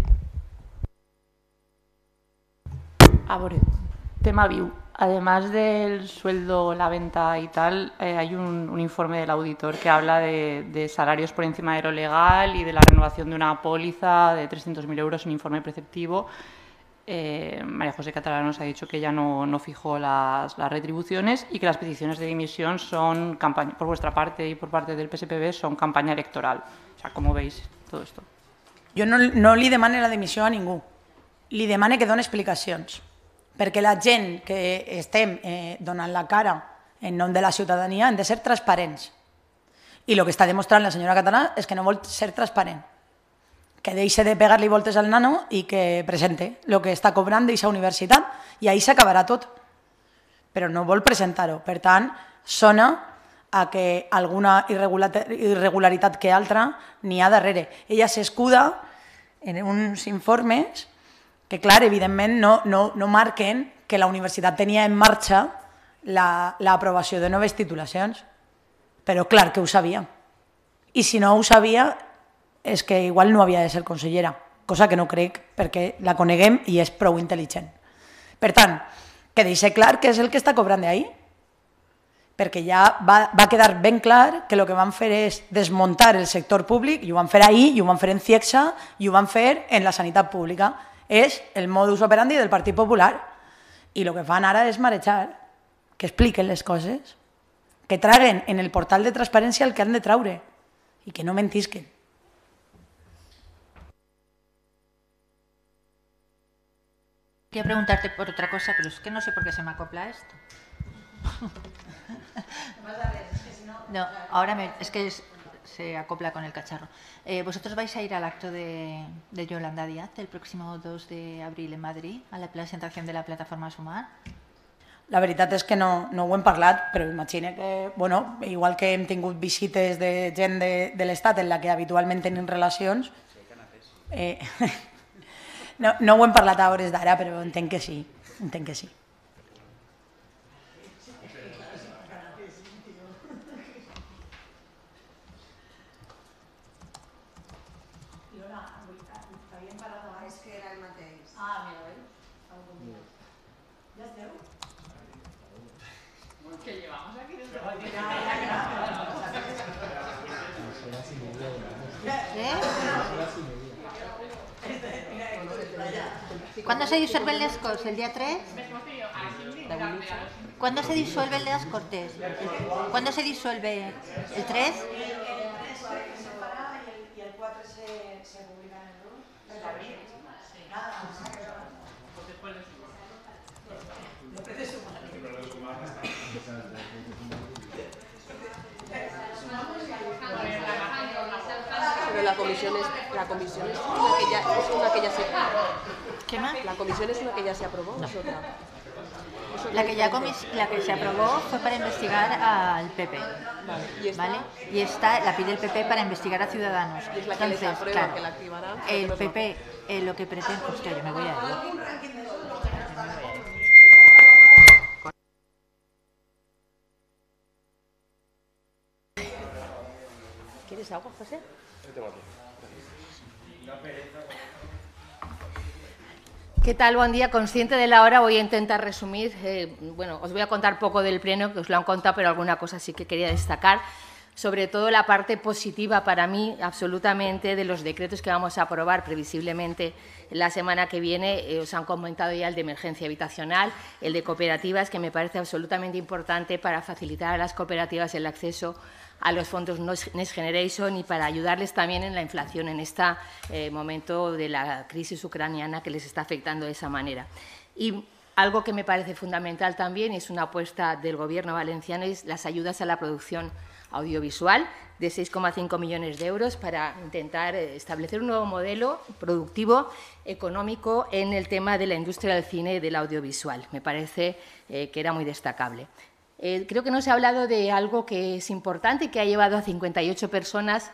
tema viu. Además del sueldo, la venta y tal, eh, hay un, informe del auditor que habla de, salarios por encima de lo legal y de la renovación de una póliza de 300.000 euros, un informe preceptivo eh, María José Catalá nos ha dicho que ya no, no fijó las, las, retribuciones y que las peticiones de dimisión son, campaña, por vuestra parte y por parte del PSPB, son campaña electoral. O sea, ¿cómo veis todo esto? Jo no, no li demane la dimissió a ningú. Li demane que doni explicacions. Perquè la gent que estem eh, donant la cara en nom de la ciutadania han de ser transparents. I el que està demostrant la senyora Català és que no vol ser transparent que deixe de pegar-li voltes al nano i que presente el que està cobrant d'aquesta universitat i ahir s'acabarà tot. Però no vol presentar-ho. Per tant, sona a que alguna irregularitat que altra n'hi ha darrere. Ella s'escuda en uns informes que, clar, evidentment no, no, no marquen que la universitat tenia en marxa l'aprovació la, de noves titulacions. Però clar que ho sabia. I si no ho sabia, és que igual no havia de ser consellera, cosa que no crec perquè la coneguem i és prou intel·ligent. Per tant, que deixe clar que és el que està cobrant d'ahir, perquè ja va, va quedar ben clar que el que van fer és desmuntar el sector públic, i ho van fer ahir, i ho van fer en Ciexa, i ho van fer en la sanitat pública. És el modus operandi del Partit Popular. I el que fan ara és marejar, que expliquen les coses, que traguen en el portal de transparència el que han de traure i que no mentisquen. Quería preguntarte por otra cosa, pero es que no sé por qué se me acopla esto. No, ahora me, es que es, se acopla con el cacharro. Eh, vosotros vais a ir al acto de, de, Yolanda Díaz el próximo 2 de abril en Madrid, a la presentación de la plataforma Sumar. La veritat és que no, no ho hem parlat, però imagina que, bueno, igual que hem tingut visites de gent de, de l'Estat en la que habitualment tenim relacions, eh, no, no ho hem parlat a hores d'ara, però entenc que sí. Entenc que sí. ¿Cuándo se disuelven las Cortes? ¿El día 3? ¿Cuándo se disuelve el de las Cortes? ¿Cuándo se disuelve? ¿El 3? El 3 se separa y el 4 se publica en el abril. Pero la comisión es, la comisión es una que ya, es una que ya se... La comisión es la que ya se aprobó, La que, ya la que se aprobó fue para investigar al PP. Vale. ¿Y, esta? la pide el PP para investigar a Ciudadanos. Entonces, claro, El PP eh, lo que pretende... Hostia, pues, yo me voy a ir. ¿Quieres agua, José? tengo aquí. ¿Qué tal? Buen día. Consciente de la hora, voy a intentar resumir. Eh, bueno, os voy a contar poco del pleno, que os lo han contado, pero alguna cosa sí que quería destacar. Sobre todo la parte positiva para mí, absolutamente, de los decretos que vamos a aprobar previsiblemente la semana que viene eh, os han comentado ya el de emergencia habitacional, el de cooperativas, que me parece absolutamente importante para facilitar a las cooperativas el acceso a los fondos Next Generation y para ayudarles también en la inflación en este momento de la crisis ucraniana que les está afectando de esa manera. Y algo que me parece fundamental también, es una apuesta del Gobierno valenciano, es las ayudas a la producción audiovisual de 6,5 millones de euros para intentar eh, establecer un nuevo modelo productivo económico en el tema de la industria del cine y del audiovisual. Me parece eh, que era muy destacable. Eh, creo que no se ha hablado de algo que es importante y que ha llevado a 58 personas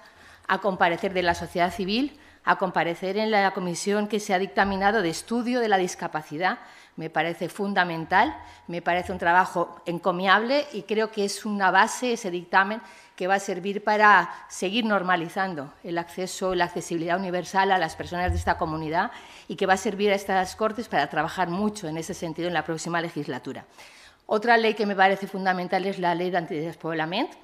a comparecer de la sociedad civil, a comparecer en la comisión que se ha dictaminado de estudio de la discapacidad me parece fundamental, me parece un trabajo encomiable y creo que es una base, ese dictamen, que va a servir para seguir normalizando el acceso, la accesibilidad universal a las personas de esta comunidad y que va a servir a estas Cortes para trabajar mucho en ese sentido en la próxima legislatura. Otra ley que me parece fundamental es la ley de antidespoblamiento,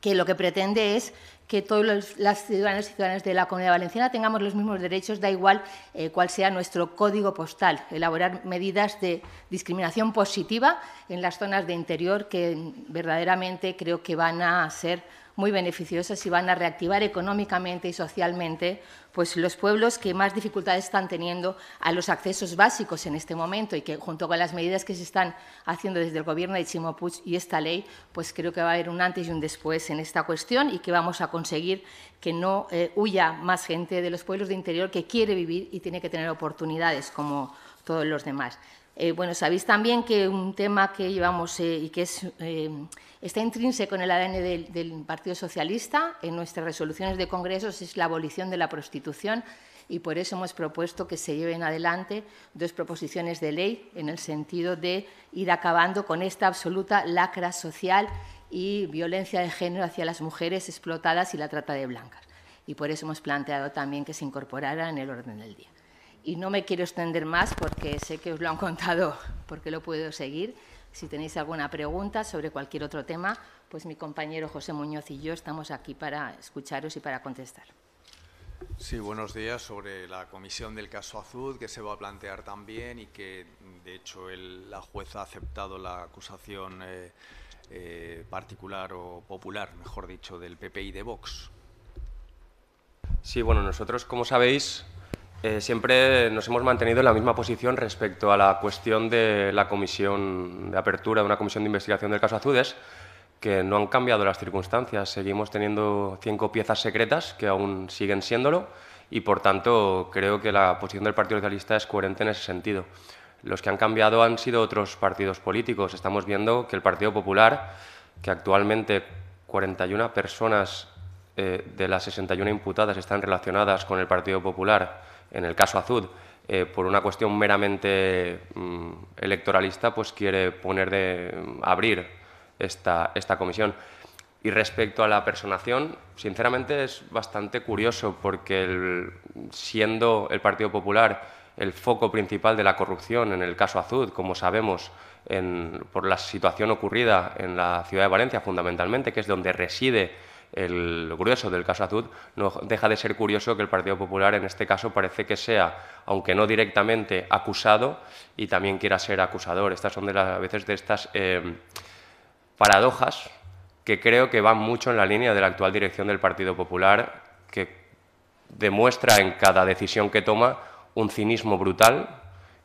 que lo que pretende es que todos los las ciudadanas y ciudadanos de la Comunidad Valenciana tengamos los mismos derechos, da igual eh, cuál sea nuestro código postal, elaborar medidas de discriminación positiva en las zonas de interior que verdaderamente creo que van a ser muy beneficiosas y van a reactivar económicamente y socialmente pues los pueblos que más dificultades están teniendo a los accesos básicos en este momento y que junto con las medidas que se están haciendo desde el gobierno de Chimopuch y esta ley, pues creo que va a haber un antes y un después en esta cuestión y que vamos a conseguir que no eh, huya más gente de los pueblos de interior que quiere vivir y tiene que tener oportunidades como todos los demás. Eh, bueno, sabéis también que un tema que llevamos eh, y que eh, está intrínseco en el ADN del, del, Partido Socialista, en nuestras resoluciones de congresos, es la abolición de la prostitución y por eso hemos propuesto que se lleven adelante dos proposiciones de ley en el sentido de ir acabando con esta absoluta lacra social y violencia de género hacia las mujeres explotadas y la trata de blancas. Y por eso hemos planteado también que se incorporara en el orden del día. Y no me quiero extender más porque sé que os lo han contado, porque lo puedo seguir. Si tenéis alguna pregunta sobre cualquier otro tema, pues mi compañero José Muñoz y yo estamos aquí para escucharos y para contestar. Sí, buenos días. Sobre la comisión del caso Azud, que se va a plantear también y que, de hecho, la jueza ha aceptado la acusación eh, eh, particular o popular, mejor dicho, del PPI de Vox. Sí, bueno, nosotros, como sabéis, eh, siempre nos hemos mantenido en la misma posición respecto a la cuestión de la comisión de apertura de una comisión de investigación del caso Azudes, que no han cambiado las circunstancias. Seguimos teniendo cinco piezas secretas que aún siguen siéndolo y, por tanto, creo que la posición del Partido Socialista es coherente en ese sentido. Los que han cambiado han sido otros partidos políticos. Estamos viendo que el Partido Popular, que actualmente 41 personas eh, de las 61 imputadas están relacionadas con el Partido Popular, en el caso Azud, eh, por una cuestión meramente mm, electoralista, pues quiere poner de mm, abrir esta, esta comisión. Y respecto a la personación, sinceramente es bastante curioso porque siendo el Partido Popular el foco principal de la corrupción en el caso Azud, como sabemos por la situación ocurrida en la ciudad de Valencia fundamentalmente, que es donde reside el grueso del caso Azud, no deja de ser curioso que el Partido Popular en este caso parece que sea, aunque no directamente acusado, y también quiera ser acusador. Estas son de a veces de estas eh, paradojas que creo que van mucho en la línea de la actual dirección del Partido Popular, que demuestra en cada decisión que toma un cinismo brutal,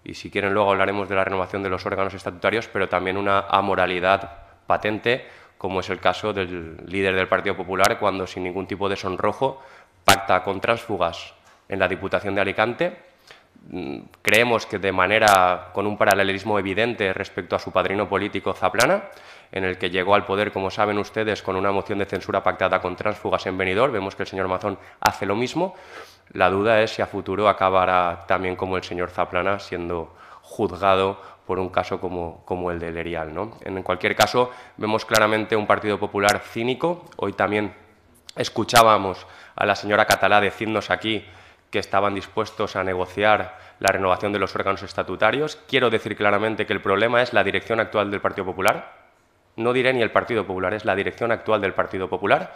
y si quieren luego hablaremos de la renovación de los órganos estatutarios, pero también una amoralidad patente como es el caso del líder del Partido Popular cuando sin ningún tipo de sonrojo pacta con tránsfugas en la Diputación de Alicante. Mm, creemos que de manera con un paralelismo evidente respecto a su padrino político Zaplana, en el que llegó al poder, como saben ustedes, con una moción de censura pactada con tránsfugas en Benidorm, vemos que el señor Mazón hace lo mismo. La duda es si a futuro acabará también como el señor Zaplana siendo juzgado por un caso como, el de Lerial. ¿no? En cualquier caso, vemos claramente un Partido Popular cínico. Hoy también escuchábamos a la señora Catalá decirnos aquí que estaban dispuestos a negociar la renovación de los órganos estatutarios. Quiero decir claramente que el problema es la dirección actual del Partido Popular. No diré ni el Partido Popular, es la dirección actual del Partido Popular.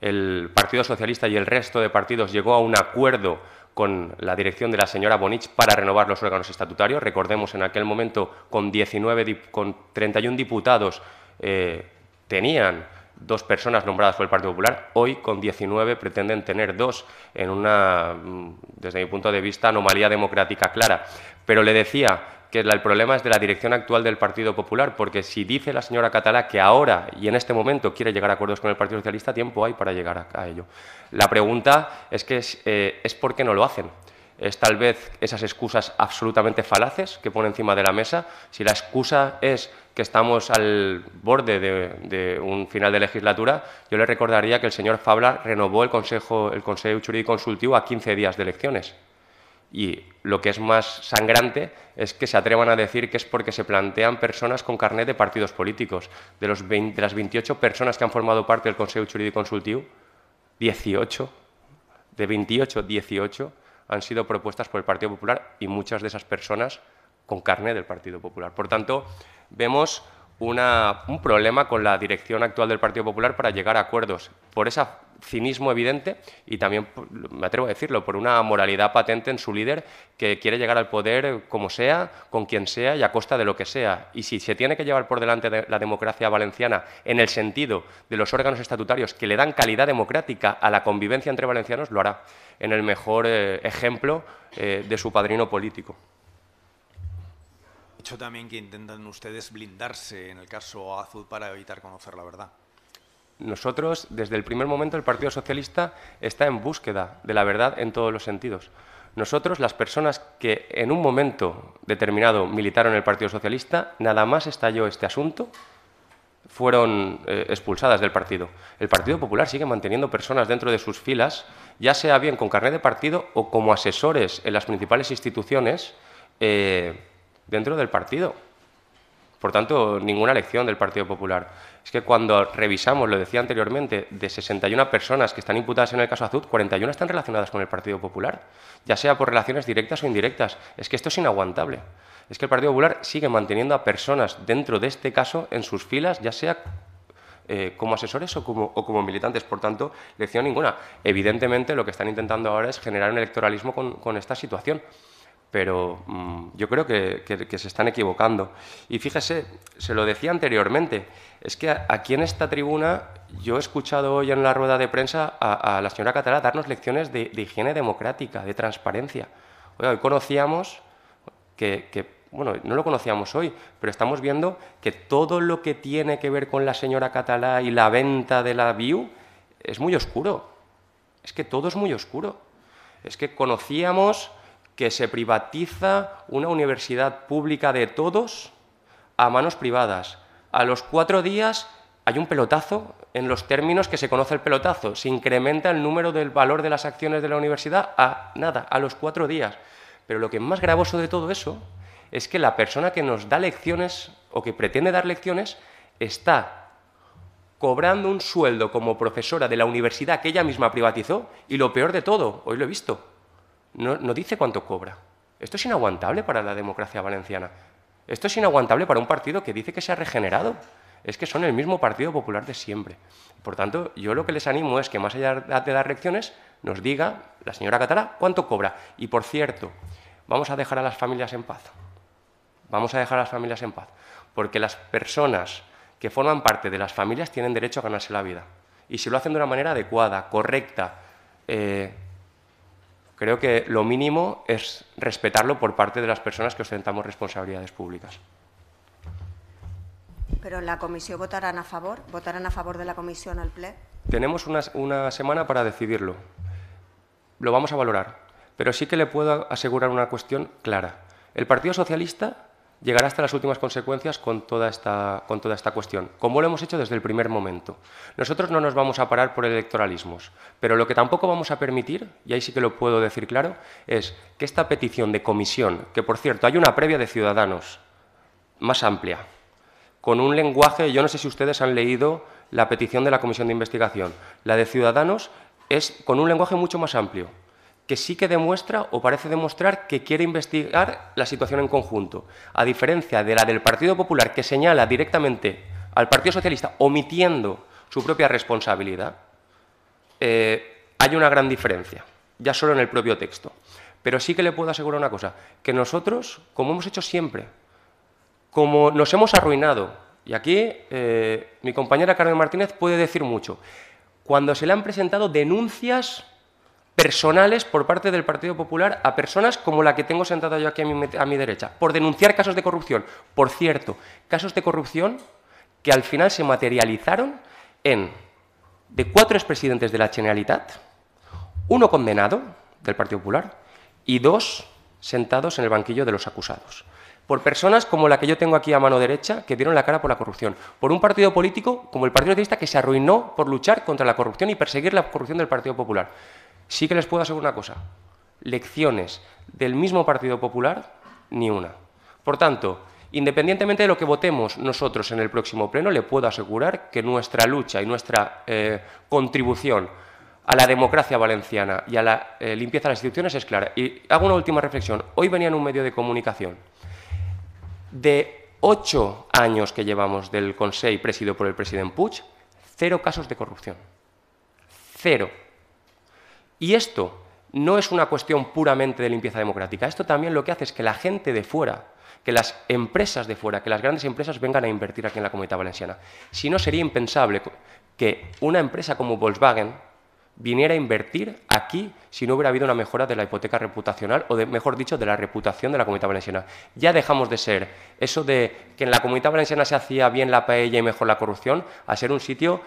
El Partido Socialista y el resto de partidos llegó a un acuerdo con la dirección de la señora Bonich para renovar los órganos estatutarios. Recordemos, en aquel momento, con, 19, con 31 diputados eh, tenían dos personas nombradas por el Partido Popular, hoy con 19 pretenden tener dos, en una, mm, desde mi punto de vista, anomalía democrática clara. Pero le decía, que el problema es de la dirección actual del Partido Popular, porque si dice la señora Catalá que ahora y en este momento quiere llegar a acuerdos con el Partido Socialista, tiempo hay para llegar a, ello. La pregunta es que eh, es, por qué no lo hacen. Es tal vez esas excusas absolutamente falaces que pone encima de la mesa. Si la excusa es que estamos al borde de, un final de legislatura, yo le recordaría que el señor Fabla renovó el Consejo, el Consejo Consultivo a 15 días de elecciones. Y lo que es más sangrante es que se atrevan a decir que es porque se plantean personas con carnet de partidos políticos. De, las 28 personas que han formado parte del Consejo Jurídico Consultivo, 18, de 28, 18 han sido propuestas por el Partido Popular y muchas de esas personas con carnet del Partido Popular. Por tanto, vemos un problema con la dirección actual del Partido Popular para llegar a acuerdos. Por esa cinismo evidente y también, me atrevo a decirlo, por una moralidad patente en su líder que quiere llegar al poder como sea, con quien sea y a costa de lo que sea. Y si se tiene que llevar por delante la democracia valenciana en el sentido de los órganos estatutarios que le dan calidad democrática a la convivencia entre valencianos, lo hará en el mejor eh, ejemplo eh, de su padrino político hecho también que intentan ustedes blindarse en el caso azul para evitar conocer la verdad. Nosotros, desde el primer momento, el Partido Socialista está en búsqueda de la verdad en todos los sentidos. Nosotros, las personas que en un momento determinado militaron en el Partido Socialista, nada más estalló este asunto, fueron eh, expulsadas del partido. El Partido Popular sigue manteniendo personas dentro de sus filas, ya sea bien con carnet de partido o como asesores en las principales instituciones eh, dentro del partido. Por tanto, ninguna elección del Partido Popular es que cuando revisamos, lo decía anteriormente, de 61 personas que están imputadas en el caso Azud, 41 están relacionadas con el Partido Popular, ya sea por relaciones directas o indirectas. Es que esto es inaguantable. Es que el Partido Popular sigue manteniendo a personas dentro de este caso en sus filas, ya sea eh, como asesores o como, militantes. Por tanto, lección ninguna. Evidentemente, lo que están intentando ahora es generar un electoralismo con, esta situación pero mm, yo creo que, se están equivocando. Y fíjese, se lo decía anteriormente, es que aquí en esta tribuna yo he escuchado hoy en la rueda de prensa a, la señora Catalá darnos lecciones de, higiene democrática, de transparencia. hoy conocíamos que, bueno, no lo conocíamos hoy, pero estamos viendo que todo lo que tiene que ver con la señora Catalá y la venta de la View es muy oscuro. Es que todo es muy oscuro. Es que conocíamos que se privatiza una universidad pública de todos a manos privadas a los cuatro días hay un pelotazo en los términos que se conoce el pelotazo. Se incrementa el número del valor de las acciones de la universidad a nada, a los cuatro días. Pero lo que es más gravoso de todo eso es que la persona que nos da lecciones o que pretende dar lecciones está cobrando un sueldo como profesora de la universidad que ella misma privatizó y lo peor de todo, hoy lo he visto, no, no, dice cuánto cobra. Esto es inaguantable para la democracia valenciana. Esto es inaguantable para un partido que dice que se ha regenerado. Es que son el mismo Partido Popular de siempre. Por tanto, yo lo que les animo es que, más allá de dar lecciones, nos diga la señora Catalá cuánto cobra. Y, por cierto, vamos a dejar a las familias en paz. Vamos a dejar a las familias en paz. Porque las personas que forman parte de las familias tienen derecho a ganarse la vida. Y si lo hacen de una manera adecuada, correcta, eh, Creo que lo mínimo es respetarlo por parte de las personas que ostentamos responsabilidades públicas. ¿Pero la comisión votarán a favor? ¿Votarán a favor de la comisión al PLE? Tenemos una semana para decidirlo. Lo vamos a valorar. Pero sí que le puedo asegurar una cuestión clara. El Partido Socialista Llegará hasta las últimas consecuencias con toda, esta, con toda esta cuestión, como lo hemos hecho desde el primer momento. Nosotros no nos vamos a parar por electoralismos, pero lo que tampoco vamos a permitir, y ahí sí que lo puedo decir claro, es que esta petición de comisión, que por cierto hay una previa de ciudadanos más amplia, con un lenguaje, yo no sé si ustedes han leído la petición de la comisión de investigación, la de ciudadanos es con un lenguaje mucho más amplio, que sí que demuestra o parece demostrar que quiere investigar la situación en conjunto, a diferencia de la del Partido Popular que señala directamente al Partido Socialista omitiendo su propia responsabilidad, eh, hay una gran diferencia, ya solo en el propio texto. Pero sí que le puedo asegurar una cosa, que nosotros, como hemos hecho siempre, como nos hemos arruinado, y aquí eh, mi compañera Carmen Martínez puede decir mucho, cuando se le han presentado denuncias personales por parte del Partido Popular a personas como la que tengo sentada yo aquí a mi, derecha, por denunciar casos de corrupción. Por cierto, casos de corrupción que al final se materializaron en de cuatro expresidentes de la Generalitat, uno condenado del Partido Popular y dos sentados en el banquillo de los acusados. Por personas como la que yo tengo aquí a mano derecha, que dieron la cara por la corrupción. Por un partido político como el Partido Socialista, que se arruinó por luchar contra la corrupción y perseguir la corrupción del Partido Popular Sí que les puedo asegurar una cosa, lecciones del mismo Partido Popular, ni una. Por tanto, independientemente de lo que votemos nosotros en el próximo pleno, le puedo asegurar que nuestra lucha y nuestra eh, contribución a la democracia valenciana y a la eh, limpieza de las instituciones es clara. Y hago una última reflexión. Hoy venía en un medio de comunicación. De ocho años que llevamos del Consejo presidido por el presidente Puig, cero casos de corrupción. Cero. Y esto no es una cuestión puramente de limpieza democrática. Esto también lo que hace es que la gente de fuera, que las empresas de fuera, que las grandes empresas vengan a invertir aquí en la comunidad valenciana. Si no, sería impensable que una empresa como Volkswagen viniera a invertir aquí si no hubiera habido una mejora de la hipoteca reputacional o, de, mejor dicho, de la reputación de la comunidad valenciana. Ya dejamos de ser eso de que en la comunidad valenciana se hacía bien la paella y mejor la corrupción a ser un sitio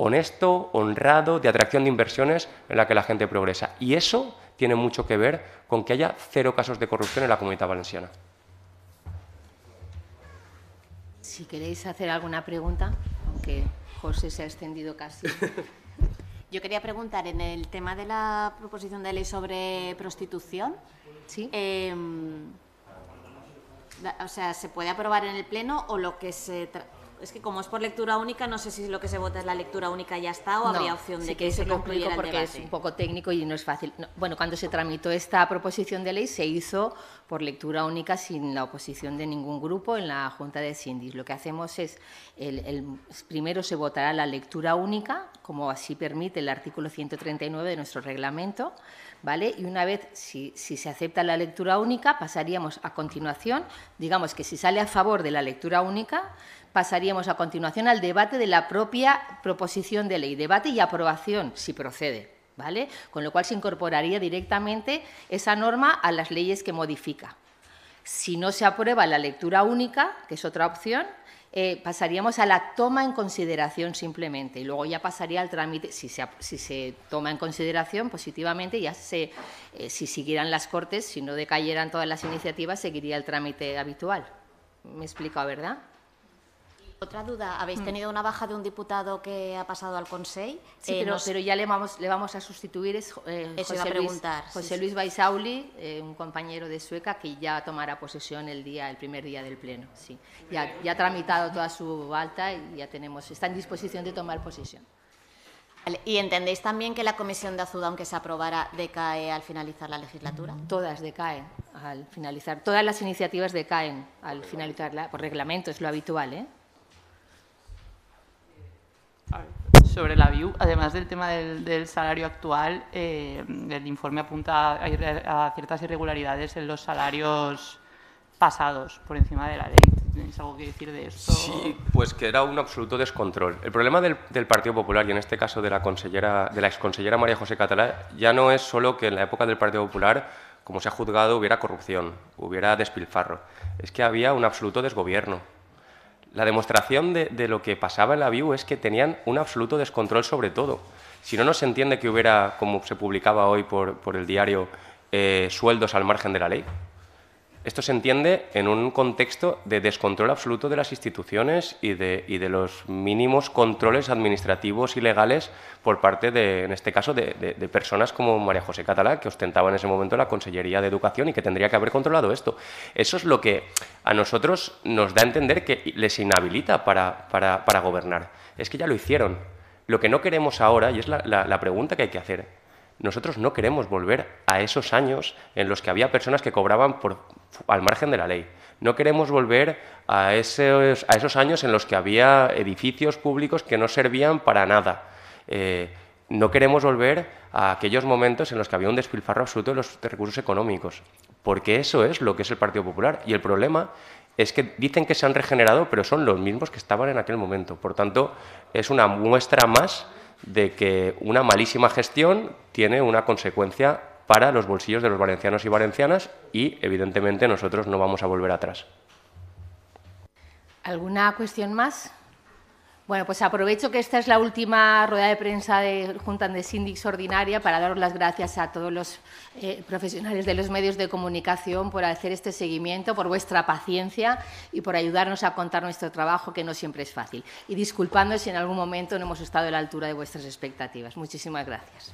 honesto, honrado, de atracción de inversiones en la que la gente progresa. Y eso tiene mucho que ver con que haya cero casos de corrupción en la comunidad valenciana. Si queréis hacer alguna pregunta, aunque José se ha extendido casi. (laughs) Yo quería preguntar en el tema de la proposición de ley sobre prostitución. Sí. Em, o sea, ¿se puede aprobar en el Pleno o lo que se es que como es por lectura única, no sé si lo que se vota es la lectura única ya está o habría opción de que, se concluyera porque es un poco técnico y no es fácil. bueno, cuando se tramitó esta proposición de ley se hizo por lectura única sin la oposición de ningún grupo en la Junta de Sindis. Lo que hacemos es, primero se votará la lectura única, como así permite el artículo 139 de nuestro reglamento, ¿vale? Y una vez, si se acepta la lectura única, pasaríamos a continuación, digamos que si sale a favor de la lectura única, pasaríamos a continuación al debate de la propia proposición de ley, debate y aprobación, si procede, ¿vale? Con lo cual se incorporaría directamente esa norma a las leyes que modifica. Si no se aprueba la lectura única, que es otra opción, eh, pasaríamos a la toma en consideración simplemente y luego ya pasaría al trámite, si se, toma en consideración positivamente, ya se, eh, si siguieran las cortes, si no decayeran todas las iniciativas, seguiría el trámite habitual. Me he explicado, ¿verdad? Otra duda, habéis mm. tenido una baja de un diputado que ha pasado al Consejo. Sí, eh, pero, pero, ya le vamos, le vamos a sustituir, es José, eh, a preguntar. Luis, José Luis Baisauli, eh, un compañero de Sueca que ya tomará posesión el día, el primer día del Pleno. Sí. Ya, ha tramitado toda su alta y ya tenemos, está en disposición de tomar posesión. ¿Y entendéis también que la comisión de Azuda, aunque se aprobara, decae al finalizar la legislatura? Todas decaen al finalizar. Todas las iniciativas decaen al finalizar, por reglamento, es lo habitual, ¿eh? Sobre la VIU, además del tema del, salario actual, eh, el informe apunta a, ciertas irregularidades en los salarios pasados por encima de la ley. ¿Tienes algo que decir de esto? Sí, pues que era un absoluto descontrol. El problema del, Partido Popular, y en este caso de la, consellera, de la exconsellera María José Catalá, ya no es solo que en la época del Partido Popular, como se ha juzgado, hubiera corrupción, hubiera despilfarro. Es que había un absoluto desgobierno la demostración de, lo que pasaba en la View es que tenían un absoluto descontrol sobre todo. Si no, no se entiende que hubiera, como se publicaba hoy por, el diario, eh, sueldos al margen de la ley. Esto se entiende en un contexto de descontrol absoluto de las instituciones y de, los mínimos controles administrativos y legales por parte de, en este caso, de, personas como María José Catalá, que ostentaba en ese momento la Consellería de Educación y que tendría que haber controlado esto. Eso es lo que a nosotros nos da a entender que les inhabilita para, gobernar. Es que ya lo hicieron. Lo que no queremos ahora, y es la pregunta que hay que hacer, nosotros no queremos volver a esos años en los que había personas que cobraban al margen de la ley. No queremos volver a esos, años en los que había edificios públicos que no servían para nada. Eh, no queremos volver a aquellos momentos en los que había un despilfarro absoluto de los recursos económicos, porque eso es lo que es el Partido Popular. Y el problema es que dicen que se han regenerado, pero son los mismos que estaban en aquel momento. Por tanto, es una muestra más de que una malísima gestión tiene una consecuencia para los bolsillos de los valencianos y valencianas y, evidentemente, nosotros no vamos a volver atrás. ¿Alguna cuestión más? Bueno, pues aprovecho que esta es la última rueda de prensa de Junta de Síndics Ordinaria para dar las gracias a todos los eh, profesionales de los medios de comunicación por hacer este seguimiento, por vuestra paciencia y por ayudarnos a contar nuestro trabajo, que no siempre es fácil. Y disculpando si en algún momento no hemos estado a la altura de vuestras expectativas. Muchísimas gracias.